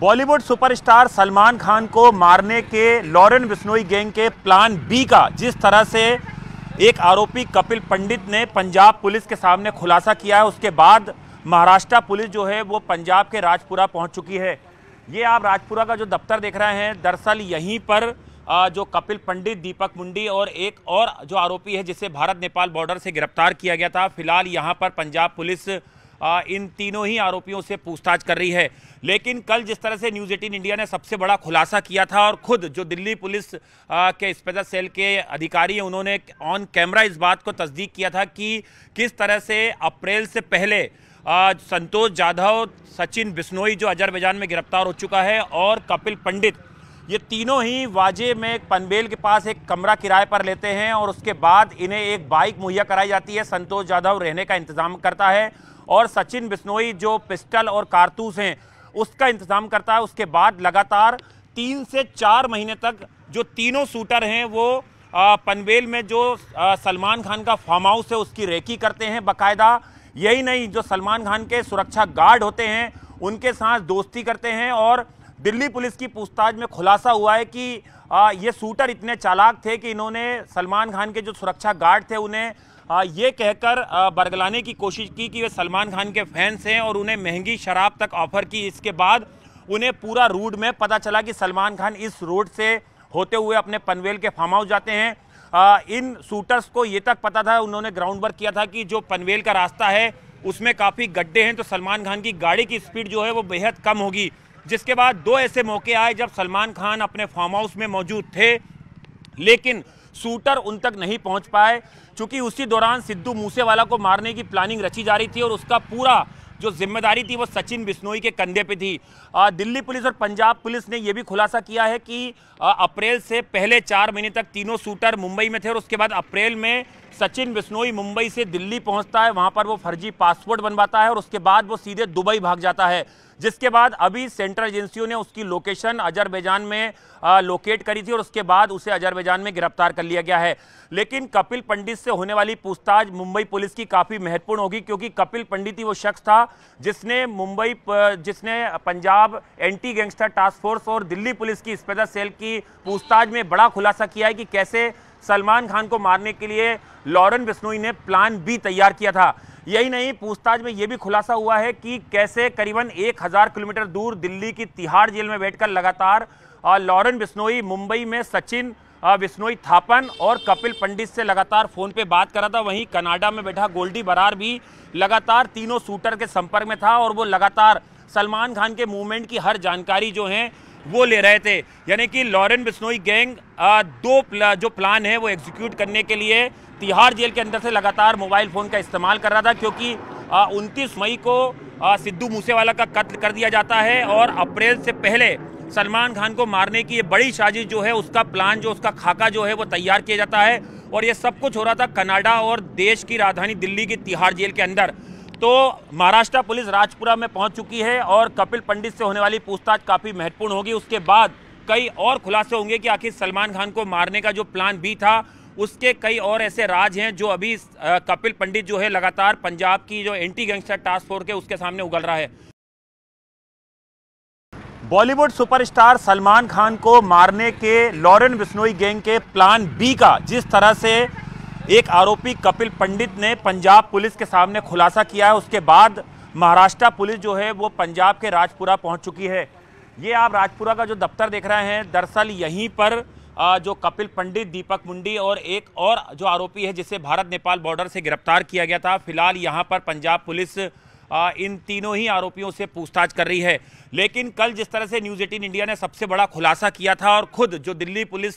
बॉलीवुड सुपरस्टार सलमान खान को मारने के लॉरेन बिश्नोई गैंग के प्लान बी का जिस तरह से एक आरोपी कपिल पंडित ने पंजाब पुलिस के सामने खुलासा किया है उसके बाद महाराष्ट्र पुलिस जो है वो पंजाब के राजपुरा पहुंच चुकी है ये आप राजपुरा का जो दफ्तर देख रहे हैं दरअसल यहीं पर जो कपिल पंडित दीपक मुंडी और एक और जो आरोपी है जिसे भारत नेपाल बॉर्डर से गिरफ्तार किया गया था फिलहाल यहाँ पर पंजाब पुलिस इन तीनों ही आरोपियों से पूछताछ कर रही है लेकिन कल जिस तरह से न्यूज़ एटीन इंडिया ने सबसे बड़ा खुलासा किया था और खुद जो दिल्ली पुलिस के स्पेशल सेल के अधिकारी हैं उन्होंने ऑन कैमरा इस बात को तस्दीक किया था कि किस तरह से अप्रैल से पहले संतोष जाधव सचिन बिस्नोई जो अजरबैजान में गिरफ्तार हो चुका है और कपिल पंडित ये तीनों ही वाजे में पनबेल के पास एक कमरा किराए पर लेते हैं और उसके बाद इन्हें एक बाइक मुहैया कराई जाती है संतोष जाधव रहने का इंतजाम करता है और सचिन बिस्नोई जो पिस्टल और कारतूस हैं उसका इंतजाम करता है उसके बाद लगातार तीन से चार महीने तक जो तीनों शूटर हैं वो पनवेल में जो सलमान खान का फार्म हाउस है उसकी रेकी करते हैं बाकायदा यही नहीं जो सलमान खान के सुरक्षा गार्ड होते हैं उनके साथ दोस्ती करते हैं और दिल्ली पुलिस की पूछताछ में खुलासा हुआ है कि ये शूटर इतने चालाक थे कि इन्होंने सलमान खान के जो सुरक्षा गार्ड थे उन्हें हाँ, ये कहकर बरगलाने की कोशिश की कि वे सलमान खान के फैंस हैं और उन्हें महंगी शराब तक ऑफर की इसके बाद उन्हें पूरा रूट में पता चला कि सलमान खान इस रोड से होते हुए अपने पनवेल के फार्म हाउस जाते हैं आ, इन शूटर्स को ये तक पता था उन्होंने ग्राउंड वर्क किया था कि जो पनवेल का रास्ता है उसमें काफ़ी गड्ढे हैं तो सलमान खान की गाड़ी की स्पीड जो है वो बेहद कम होगी जिसके बाद दो ऐसे मौके आए जब सलमान खान अपने फार्म हाउस में मौजूद थे लेकिन शूटर उन तक नहीं पहुंच पाए चूंकि उसी दौरान सिद्धू मूसेवाला को मारने की प्लानिंग रची जा रही थी और उसका पूरा जो जिम्मेदारी थी वो सचिन बिश्नोई के कंधे पे थी आ, दिल्ली पुलिस और पंजाब पुलिस ने यह भी खुलासा किया है कि आ, अप्रैल से पहले चार महीने तक तीनों शूटर मुंबई में थे और उसके बाद अप्रैल में सचिन बिश्नोई मुंबई से दिल्ली पहुंचता है वहां पर वो फर्जी पासपोर्ट बनवाता है और उसके बाद वो सीधे दुबई भाग जाता है जिसके बाद अभी सेंट्रल एजेंसियों ने उसकी लोकेशन अजरबैजान में आ, लोकेट करी थी और उसके बाद उसे अजरबैजान में गिरफ्तार कर लिया गया है लेकिन कपिल पंडित से होने वाली पूछताछ मुंबई पुलिस की काफ़ी महत्वपूर्ण होगी क्योंकि कपिल पंडित ही वो शख्स था जिसने मुंबई जिसने Punjab anti gangster task force और दिल्ली पुलिस की स्पेशल सेल की पूछताछ में बड़ा खुलासा किया है कि कैसे सलमान खान को मारने के लिए लॉरेन बिस्नोई ने प्लान बी तैयार किया था यही नहीं पूछताछ में यह भी खुलासा हुआ है कि कैसे करीबन 1000 किलोमीटर दूर दिल्ली की तिहाड़ जेल में बैठकर लगातार लॉरेन बिस्नोई मुंबई में सचिन बिस्नोई थापन और कपिल पंडित से लगातार फ़ोन पे बात कर रहा था वहीं कनाडा में बैठा गोल्डी बरार भी लगातार तीनों शूटर के संपर्क में था और वो लगातार सलमान खान के मूवमेंट की हर जानकारी जो है वो ले रहे थे यानी कि लॉरेन बिस्नोई गैंग दो प्ला, जो प्लान है वो एग्जीक्यूट करने के लिए तिहाड़ जेल के अंदर से लगातार मोबाइल फ़ोन का इस्तेमाल कर रहा था क्योंकि उनतीस मई को सिद्धू मूसेवाला का कत्ल कर दिया जाता है और अप्रैल से पहले सलमान खान को मारने की ये बड़ी साजिश जो है उसका प्लान जो उसका खाका जो है वो तैयार किया जाता है और ये सब कुछ हो रहा था कनाडा और देश की राजधानी दिल्ली की तिहाड़ जेल के अंदर तो महाराष्ट्र पुलिस राजपुरा में पहुंच चुकी है और कपिल पंडित से होने वाली पूछताछ काफ़ी महत्वपूर्ण होगी उसके बाद कई और खुलासे होंगे कि आखिर सलमान खान को मारने का जो प्लान बी था उसके कई और ऐसे राज हैं जो अभी कपिल पंडित जो है लगातार पंजाब की जो एंटी गैंगस्टर टास्क फोर्स है उसके सामने उगल रहा है बॉलीवुड सुपरस्टार सलमान खान को मारने के लॉरेन बिश्नोई गैंग के प्लान बी का जिस तरह से एक आरोपी कपिल पंडित ने पंजाब पुलिस के सामने खुलासा किया है उसके बाद महाराष्ट्र पुलिस जो है वो पंजाब के राजपुरा पहुंच चुकी है ये आप राजपुरा का जो दफ्तर देख रहे हैं दरअसल यहीं पर जो कपिल पंडित दीपक मुंडी और एक और जो आरोपी है जिसे भारत नेपाल बॉर्डर से गिरफ्तार किया गया था फिलहाल यहाँ पर पंजाब पुलिस इन तीनों ही आरोपियों से पूछताछ कर रही है लेकिन कल जिस तरह से न्यूज़ एटीन इंडिया ने सबसे बड़ा खुलासा किया था और खुद जो दिल्ली पुलिस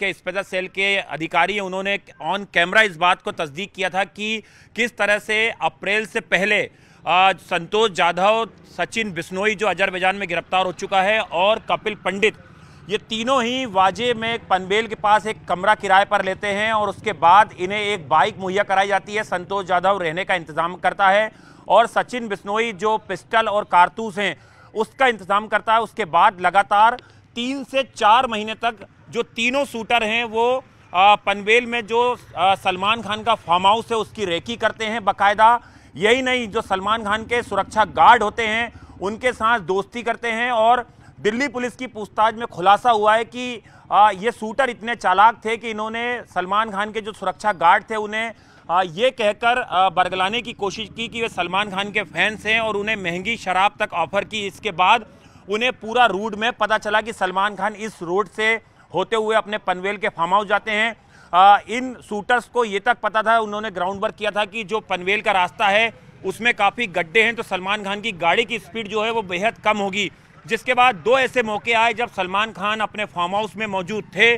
के स्पेशल सेल के अधिकारी हैं उन्होंने ऑन कैमरा इस बात को तस्दीक किया था कि किस तरह से अप्रैल से पहले संतोष जाधव सचिन बिस्नोई जो अजरबैजान में गिरफ्तार हो चुका है और कपिल पंडित ये तीनों ही वाजे में पनबेल के पास एक कमरा किराए पर लेते हैं और उसके बाद इन्हें एक बाइक मुहैया कराई जाती है संतोष जाधव रहने का इंतजाम करता है और सचिन बिस्नोई जो पिस्टल और कारतूस हैं उसका इंतजाम करता है उसके बाद लगातार तीन से चार महीने तक जो तीनों शूटर हैं वो पनवेल में जो सलमान खान का फार्म हाउस है उसकी रेकी करते हैं बाकायदा यही नहीं जो सलमान खान के सुरक्षा गार्ड होते हैं उनके साथ दोस्ती करते हैं और दिल्ली पुलिस की पूछताछ में खुलासा हुआ है कि ये शूटर इतने चालाक थे कि इन्होंने सलमान खान के जो सुरक्षा गार्ड थे उन्हें हाँ, ये कहकर बरगलाने की कोशिश की कि वे सलमान खान के फैंस हैं और उन्हें महंगी शराब तक ऑफर की इसके बाद उन्हें पूरा रूट में पता चला कि सलमान खान इस रोड से होते हुए अपने पनवेल के फार्म हाउस जाते हैं आ, इन शूटर्स को ये तक पता था उन्होंने ग्राउंड वर्क किया था कि जो पनवेल का रास्ता है उसमें काफ़ी गड्ढे हैं तो सलमान खान की गाड़ी की स्पीड जो है वो बेहद कम होगी जिसके बाद दो ऐसे मौके आए जब सलमान खान अपने फार्म हाउस में मौजूद थे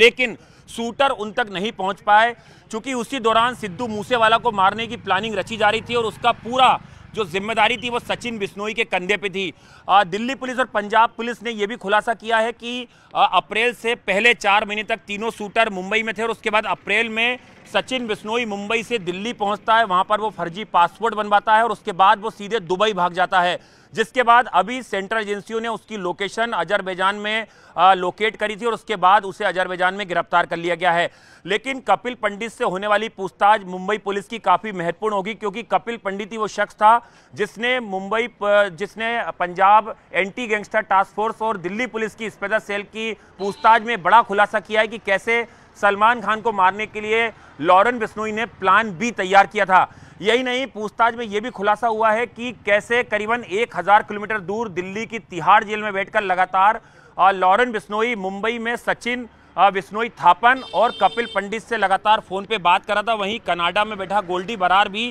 लेकिन शूटर उन तक नहीं पहुंच पाए चूंकि उसी दौरान सिद्धू मूसेवाला को मारने की प्लानिंग रची जा रही थी और उसका पूरा जो जिम्मेदारी थी वो सचिन बिश्नोई के कंधे पे थी आ, दिल्ली पुलिस और पंजाब पुलिस ने यह भी खुलासा किया है कि आ, अप्रैल से पहले चार महीने तक तीनों शूटर मुंबई में थे और उसके बाद अप्रैल में सचिन बिश्नोई मुंबई से दिल्ली पहुंचता है वहां पर वो फर्जी पासपोर्ट बनवाता है और उसके बाद वो सीधे दुबई भाग जाता है जिसके बाद अभी सेंट्रल एजेंसियों ने उसकी लोकेशन अजरबैजान में आ, लोकेट करी थी और उसके बाद उसे अजरबैजान में गिरफ्तार कर लिया गया है लेकिन कपिल पंडित से होने वाली पूछताछ मुंबई पुलिस की काफ़ी महत्वपूर्ण होगी क्योंकि कपिल पंडित ही वो शख्स था जिसने मुंबई जिसने Punjab anti gangster task force और दिल्ली पुलिस की स्पेशल सेल की पूछताछ में बड़ा खुलासा किया है कि कैसे सलमान खान को मारने के लिए लॉरेन बिस्नोई ने प्लान भी तैयार किया था यही नहीं पूछताछ में यह भी खुलासा हुआ है कि कैसे करीबन 1000 किलोमीटर दूर दिल्ली की तिहाड़ जेल में बैठकर लगातार लॉरेन बिस्नोई मुंबई में सचिन बिस्नोई थापन और कपिल पंडित से लगातार फ़ोन पे बात कर रहा था वहीं कनाडा में बैठा गोल्डी बरार भी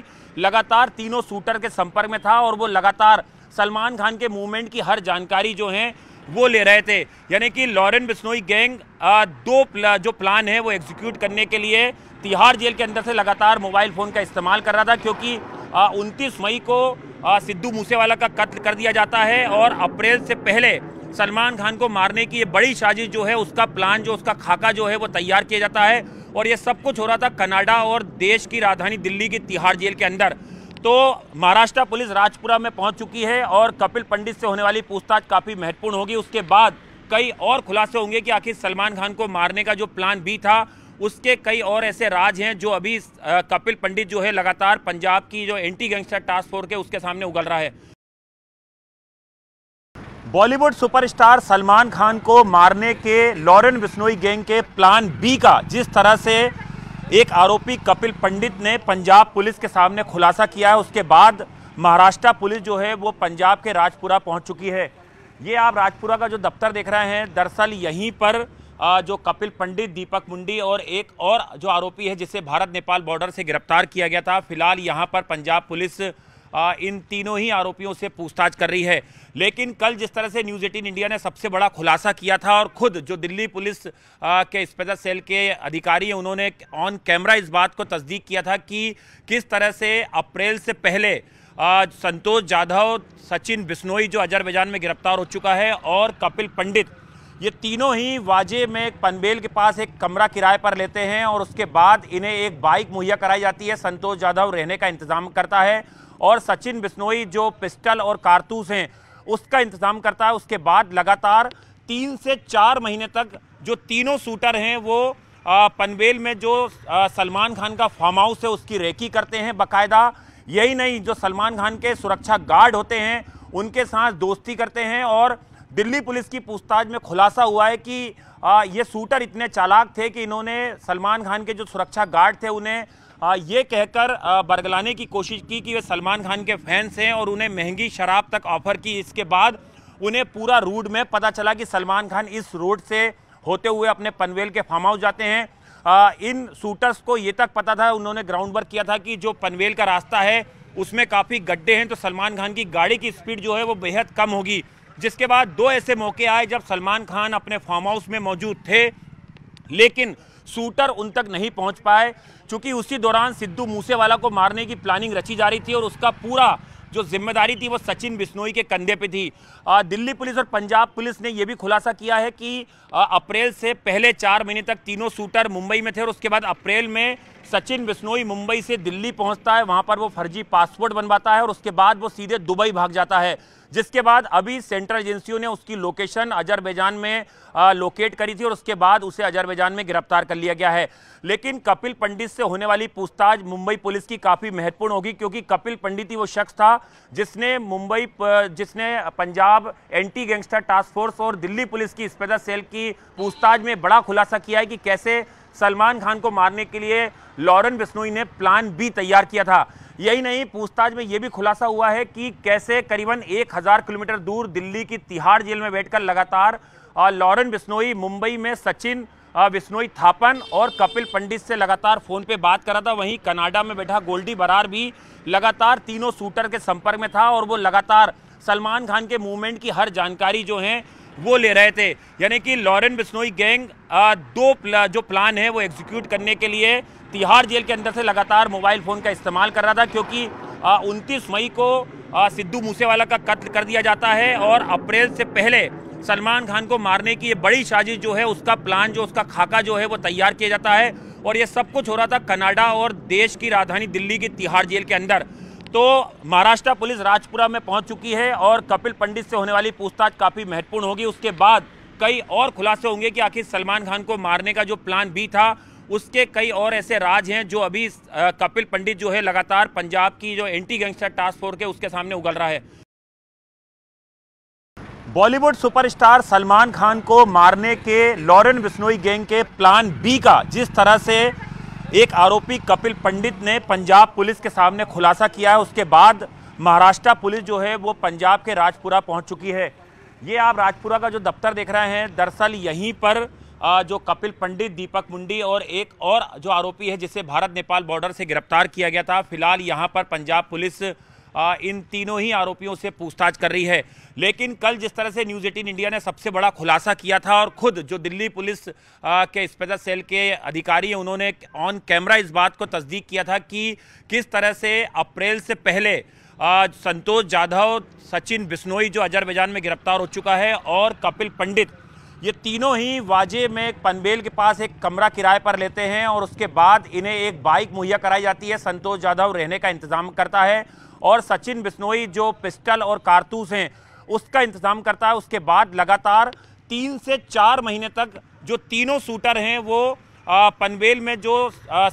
लगातार तीनों शूटर के संपर्क में था और वो लगातार सलमान खान के मूवमेंट की हर जानकारी जो है वो ले रहे थे यानी कि लॉरेन बिस्नोई गैंग दो प्ला, जो प्लान है वो एग्जीक्यूट करने के लिए तिहाड़ जेल के अंदर से लगातार मोबाइल फ़ोन का इस्तेमाल कर रहा था क्योंकि उनतीस मई को सिद्धू मूसेवाला का कत्ल कर दिया जाता है और अप्रैल से पहले सलमान खान को मारने की ये बड़ी साजिश जो है उसका प्लान जो उसका खाका जो है वो तैयार किया जाता है और ये सब कुछ हो रहा था कनाडा और देश की राजधानी दिल्ली की तिहाड़ जेल के अंदर तो महाराष्ट्र पुलिस राजपुरा में पहुंच चुकी है और कपिल पंडित से होने वाली पूछताछ काफ़ी महत्वपूर्ण होगी उसके बाद कई और खुलासे होंगे कि आखिर सलमान खान को मारने का जो प्लान बी था उसके कई और ऐसे राज हैं जो अभी कपिल पंडित जो है लगातार पंजाब की जो एंटी गैंगस्टर टास्क फोर्स है उसके सामने उगल रहा है बॉलीवुड सुपरस्टार सलमान खान को मारने के लॉरेन बिश्नोई गैंग के प्लान बी का जिस तरह से एक आरोपी कपिल पंडित ने पंजाब पुलिस के सामने खुलासा किया है उसके बाद महाराष्ट्र पुलिस जो है वो पंजाब के राजपुरा पहुंच चुकी है ये आप राजपुरा का जो दफ्तर देख रहे हैं दरअसल यहीं पर जो कपिल पंडित दीपक मुंडी और एक और जो आरोपी है जिसे भारत नेपाल बॉर्डर से गिरफ्तार किया गया था फिलहाल यहाँ पर पंजाब पुलिस इन तीनों ही आरोपियों से पूछताछ कर रही है लेकिन कल जिस तरह से न्यूज़ एटीन इंडिया ने सबसे बड़ा खुलासा किया था और खुद जो दिल्ली पुलिस के स्पेशल सेल के अधिकारी हैं उन्होंने ऑन कैमरा इस बात को तस्दीक किया था कि किस तरह से अप्रैल से पहले संतोष जाधव सचिन बिश्नोई जो अजरबैजान में गिरफ्तार हो चुका है और कपिल पंडित ये तीनों ही वाजे में पनबेल के पास एक कमरा किराए पर लेते हैं और उसके बाद इन्हें एक बाइक मुहैया कराई जाती है संतोष जाधव रहने का इंतजाम करता है और सचिन बिश्नोई जो पिस्टल और कारतूस हैं उसका इंतज़ाम करता है उसके बाद लगातार तीन से चार महीने तक जो तीनों शूटर हैं वो पनवेल में जो सलमान खान का फार्म हाउस है उसकी रेकी करते हैं बाकायदा यही नहीं जो सलमान खान के सुरक्षा गार्ड होते हैं उनके साथ दोस्ती करते हैं और दिल्ली पुलिस की पूछताछ में खुलासा हुआ है कि ये शूटर इतने चालाक थे कि इन्होंने सलमान खान के जो सुरक्षा गार्ड थे उन्हें ये कहकर बरगलाने की कोशिश की कि वे सलमान खान के फैंस हैं और उन्हें महंगी शराब तक ऑफर की इसके बाद उन्हें पूरा रूट में पता चला कि सलमान खान इस रोड से होते हुए अपने पनवेल के फार्म हाउस जाते हैं आ, इन शूटर्स को ये तक पता था उन्होंने ग्राउंड वर्क किया था कि जो पनवेल का रास्ता है उसमें काफ़ी गड्ढे हैं तो सलमान खान की गाड़ी की स्पीड जो है वो बेहद कम होगी जिसके बाद दो ऐसे मौके आए जब सलमान खान अपने फार्म हाउस में मौजूद थे लेकिन शूटर उन तक नहीं पहुंच पाए चूंकि उसी दौरान सिद्धू मूसेवाला को मारने की प्लानिंग रची जा रही थी और उसका पूरा जो जिम्मेदारी थी वो सचिन बिश्नोई के कंधे पे थी आ, दिल्ली पुलिस और पंजाब पुलिस ने यह भी खुलासा किया है कि आ, अप्रैल से पहले चार महीने तक तीनों शूटर मुंबई में थे और उसके बाद अप्रैल में सचिन बिश्नोई मुंबई से दिल्ली पहुंचता है वहां पर वो फर्जी पासपोर्ट बनवाता है और उसके बाद वो सीधे दुबई भाग जाता है जिसके बाद अभी सेंट्रल एजेंसियों ने उसकी लोकेशन अजरबैजान में आ, लोकेट करी थी और उसके बाद उसे अजरबैजान में गिरफ्तार कर लिया गया है लेकिन कपिल पंडित से होने वाली पूछताछ मुंबई पुलिस की काफ़ी महत्वपूर्ण होगी क्योंकि कपिल पंडित ही वो शख्स था जिसने मुंबई जिसने Punjab anti gangster task force और दिल्ली पुलिस की स्पेशल सेल की पूछताछ में बड़ा खुलासा किया है कि कैसे सलमान खान को मारने के लिए लॉरेन बिस्नोई ने प्लान भी तैयार किया था यही नहीं पूछताछ में यह भी खुलासा हुआ है कि कैसे करीबन 1000 किलोमीटर दूर दिल्ली की तिहाड़ जेल में बैठकर लगातार लॉरेन बिस्नोई मुंबई में सचिन बिस्नोई थापन और कपिल पंडित से लगातार फ़ोन पे बात कर रहा था वहीं कनाडा में बैठा गोल्डी बरार भी लगातार तीनों शूटर के संपर्क में था और वो लगातार सलमान खान के मूवमेंट की हर जानकारी जो है वो ले रहे थे यानी कि लॉरेन बिस्नोई गैंग दो प्ला, जो प्लान है वो एग्जीक्यूट करने के लिए तिहाड़ जेल के अंदर से लगातार मोबाइल फ़ोन का इस्तेमाल कर रहा था क्योंकि उनतीस मई को सिद्धू मूसेवाला का कत्ल कर दिया जाता है और अप्रैल से पहले सलमान खान को मारने की ये बड़ी साजिश जो है उसका प्लान जो उसका खाका जो है वो तैयार किया जाता है और ये सब कुछ हो रहा था कनाडा और देश की राजधानी दिल्ली की तिहाड़ जेल के अंदर तो महाराष्ट्र पुलिस राजपुरा में पहुंच चुकी है और कपिल पंडित से होने वाली पूछताछ काफ़ी महत्वपूर्ण होगी उसके बाद कई और खुलासे होंगे कि आखिर सलमान खान को मारने का जो प्लान बी था उसके कई और ऐसे राज हैं जो अभी कपिल पंडित जो है लगातार पंजाब की जो एंटी गैंगस्टर टास्क फोर्स है उसके सामने उगल रहा है बॉलीवुड सुपरस्टार सलमान खान को मारने के लॉरेन बिश्नोई गैंग के प्लान बी का जिस तरह से एक आरोपी कपिल पंडित ने पंजाब पुलिस के सामने खुलासा किया है उसके बाद महाराष्ट्र पुलिस जो है वो पंजाब के राजपुरा पहुंच चुकी है ये आप राजपुरा का जो दफ्तर देख रहे हैं दरअसल यहीं पर जो कपिल पंडित दीपक मुंडी और एक और जो आरोपी है जिसे भारत नेपाल बॉर्डर से गिरफ्तार किया गया था फिलहाल यहाँ पर पंजाब पुलिस इन तीनों ही आरोपियों से पूछताछ कर रही है लेकिन कल जिस तरह से न्यूज़ एटीन इंडिया ने सबसे बड़ा खुलासा किया था और खुद जो दिल्ली पुलिस के स्पेशल सेल के अधिकारी हैं उन्होंने ऑन कैमरा इस बात को तस्दीक किया था कि किस तरह से अप्रैल से पहले संतोष जाधव सचिन बिश्नोई जो अजरबैजान में गिरफ्तार हो चुका है और कपिल पंडित ये तीनों ही वाजे में पनबेल के पास एक कमरा किराए पर लेते हैं और उसके बाद इन्हें एक बाइक मुहैया कराई जाती है संतोष जाधव रहने का इंतजाम करता है और सचिन बिश्नोई जो पिस्टल और कारतूस हैं उसका इंतज़ाम करता है उसके बाद लगातार तीन से चार महीने तक जो तीनों शूटर हैं वो पनवेल में जो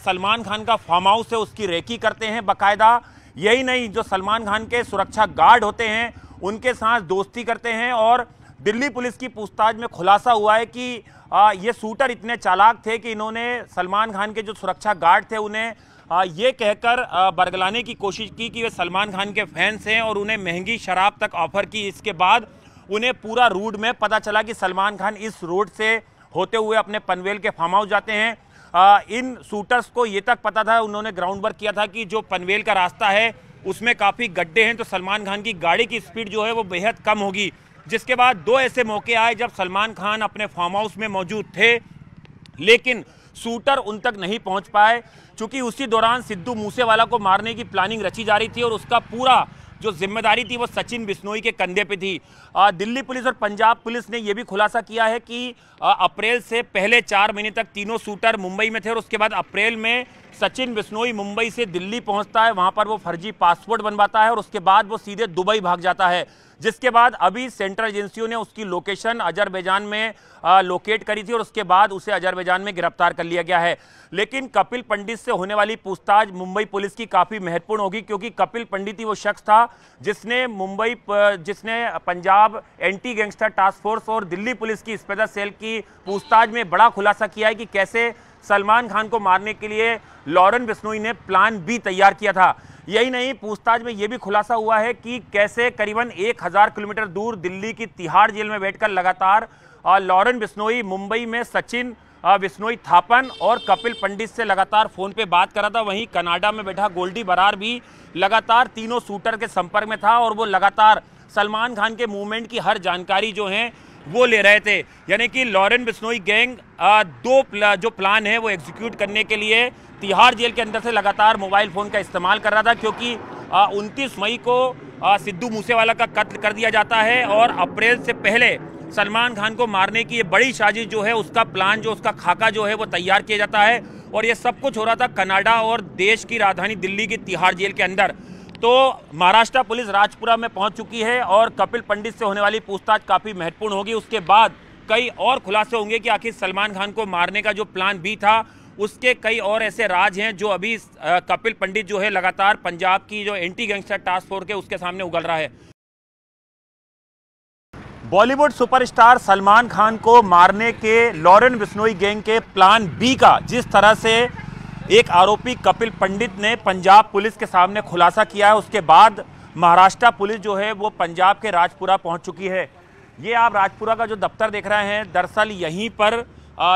सलमान खान का फार्म हाउस है उसकी रेकी करते हैं बाकायदा यही नहीं जो सलमान खान के सुरक्षा गार्ड होते हैं उनके साथ दोस्ती करते हैं और दिल्ली पुलिस की पूछताछ में खुलासा हुआ है कि ये शूटर इतने चालाक थे कि इन्होंने सलमान खान के जो सुरक्षा गार्ड थे उन्हें हाँ, ये कहकर बरगलाने की कोशिश की कि वे सलमान खान के फैंस हैं और उन्हें महंगी शराब तक ऑफर की इसके बाद उन्हें पूरा रूट में पता चला कि सलमान खान इस रोड से होते हुए अपने पनवेल के फार्म हाउस जाते हैं आ, इन शूटर्स को ये तक पता था उन्होंने ग्राउंड वर्क किया था कि जो पनवेल का रास्ता है उसमें काफ़ी गड्ढे हैं तो सलमान खान की गाड़ी की स्पीड जो है वो बेहद कम होगी जिसके बाद दो ऐसे मौके आए जब सलमान खान अपने फार्म हाउस में मौजूद थे लेकिन शूटर उन तक नहीं पहुंच पाए चूंकि उसी दौरान सिद्धू मूसेवाला को मारने की प्लानिंग रची जा रही थी और उसका पूरा जो जिम्मेदारी थी वो सचिन बिश्नोई के कंधे पे थी आ, दिल्ली पुलिस और पंजाब पुलिस ने यह भी खुलासा किया है कि आ, अप्रैल से पहले चार महीने तक तीनों शूटर मुंबई में थे और उसके बाद अप्रैल में सचिन बिश्नोई मुंबई से दिल्ली पहुंचता है वहां पर वो फर्जी पासपोर्ट बनवाता है और उसके बाद वो सीधे दुबई भाग जाता है जिसके बाद अभी सेंट्रल एजेंसियों ने उसकी लोकेशन अजरबैजान में आ, लोकेट करी थी और उसके बाद उसे अजरबैजान में गिरफ्तार कर लिया गया है लेकिन कपिल पंडित से होने वाली पूछताछ मुंबई पुलिस की काफ़ी महत्वपूर्ण होगी क्योंकि कपिल पंडित ही वो शख्स था जिसने मुंबई जिसने Punjab anti gangster task force और दिल्ली पुलिस की स्पेशल सेल की पूछताछ में बड़ा खुलासा किया है कि कैसे सलमान खान को मारने के लिए लॉरेन बिस्नोई ने प्लान बी तैयार किया था यही नहीं पूछताछ में यह भी खुलासा हुआ है कि कैसे करीबन 1000 किलोमीटर दूर दिल्ली की तिहाड़ जेल में बैठकर लगातार लॉरेन बिश्नोई मुंबई में सचिन बिश्नोई थापन और कपिल पंडित से लगातार फ़ोन पे बात करा था वहीं कनाडा में बैठा गोल्डी बरार भी लगातार तीनों शूटर के संपर्क में था और वो लगातार सलमान खान के मूवमेंट की हर जानकारी जो है वो ले रहे थे यानी कि लॉरेन बिश्नोई गैंग दो प्ला, जो प्लान है वो एग्जीक्यूट करने के लिए तिहाड़ जेल के अंदर से लगातार मोबाइल फ़ोन का इस्तेमाल कर रहा था क्योंकि उनतीस मई को सिद्धू मूसेवाला का कत्ल कर दिया जाता है और अप्रैल से पहले सलमान खान को मारने की ये बड़ी साजिश जो है उसका प्लान जो उसका खाका जो है वो तैयार किया जाता है और ये सब कुछ हो रहा था कनाडा और देश की राजधानी दिल्ली की तिहाड़ जेल के अंदर तो महाराष्ट्र पुलिस राजपुरा में पहुंच चुकी है और कपिल पंडित से होने वाली पूछताछ काफ़ी महत्वपूर्ण होगी उसके बाद कई और खुलासे होंगे कि आखिर सलमान खान को मारने का जो प्लान भी था उसके कई और ऐसे राज हैं जो अभी कपिल पंडित जो है लगातार पंजाब की जो एंटी गैंगस्टर टास्क फोर्स है उसके सामने उगल रहा है बॉलीवुड सुपरस्टार सलमान खान को मारने के लॉरेन बिश्नोई गैंग के प्लान बी का जिस तरह से एक आरोपी कपिल पंडित ने पंजाब पुलिस के सामने खुलासा किया है उसके बाद महाराष्ट्र पुलिस जो है वो पंजाब के राजपुरा पहुंच चुकी है ये आप राजपुरा का जो दफ्तर देख रहे हैं दरअसल यहीं पर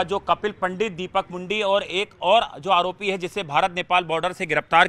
जो कपिल पंडित दीपक मुंडी और एक और जो आरोपी है जिसे भारत नेपाल बॉर्डर से गिरफ्तार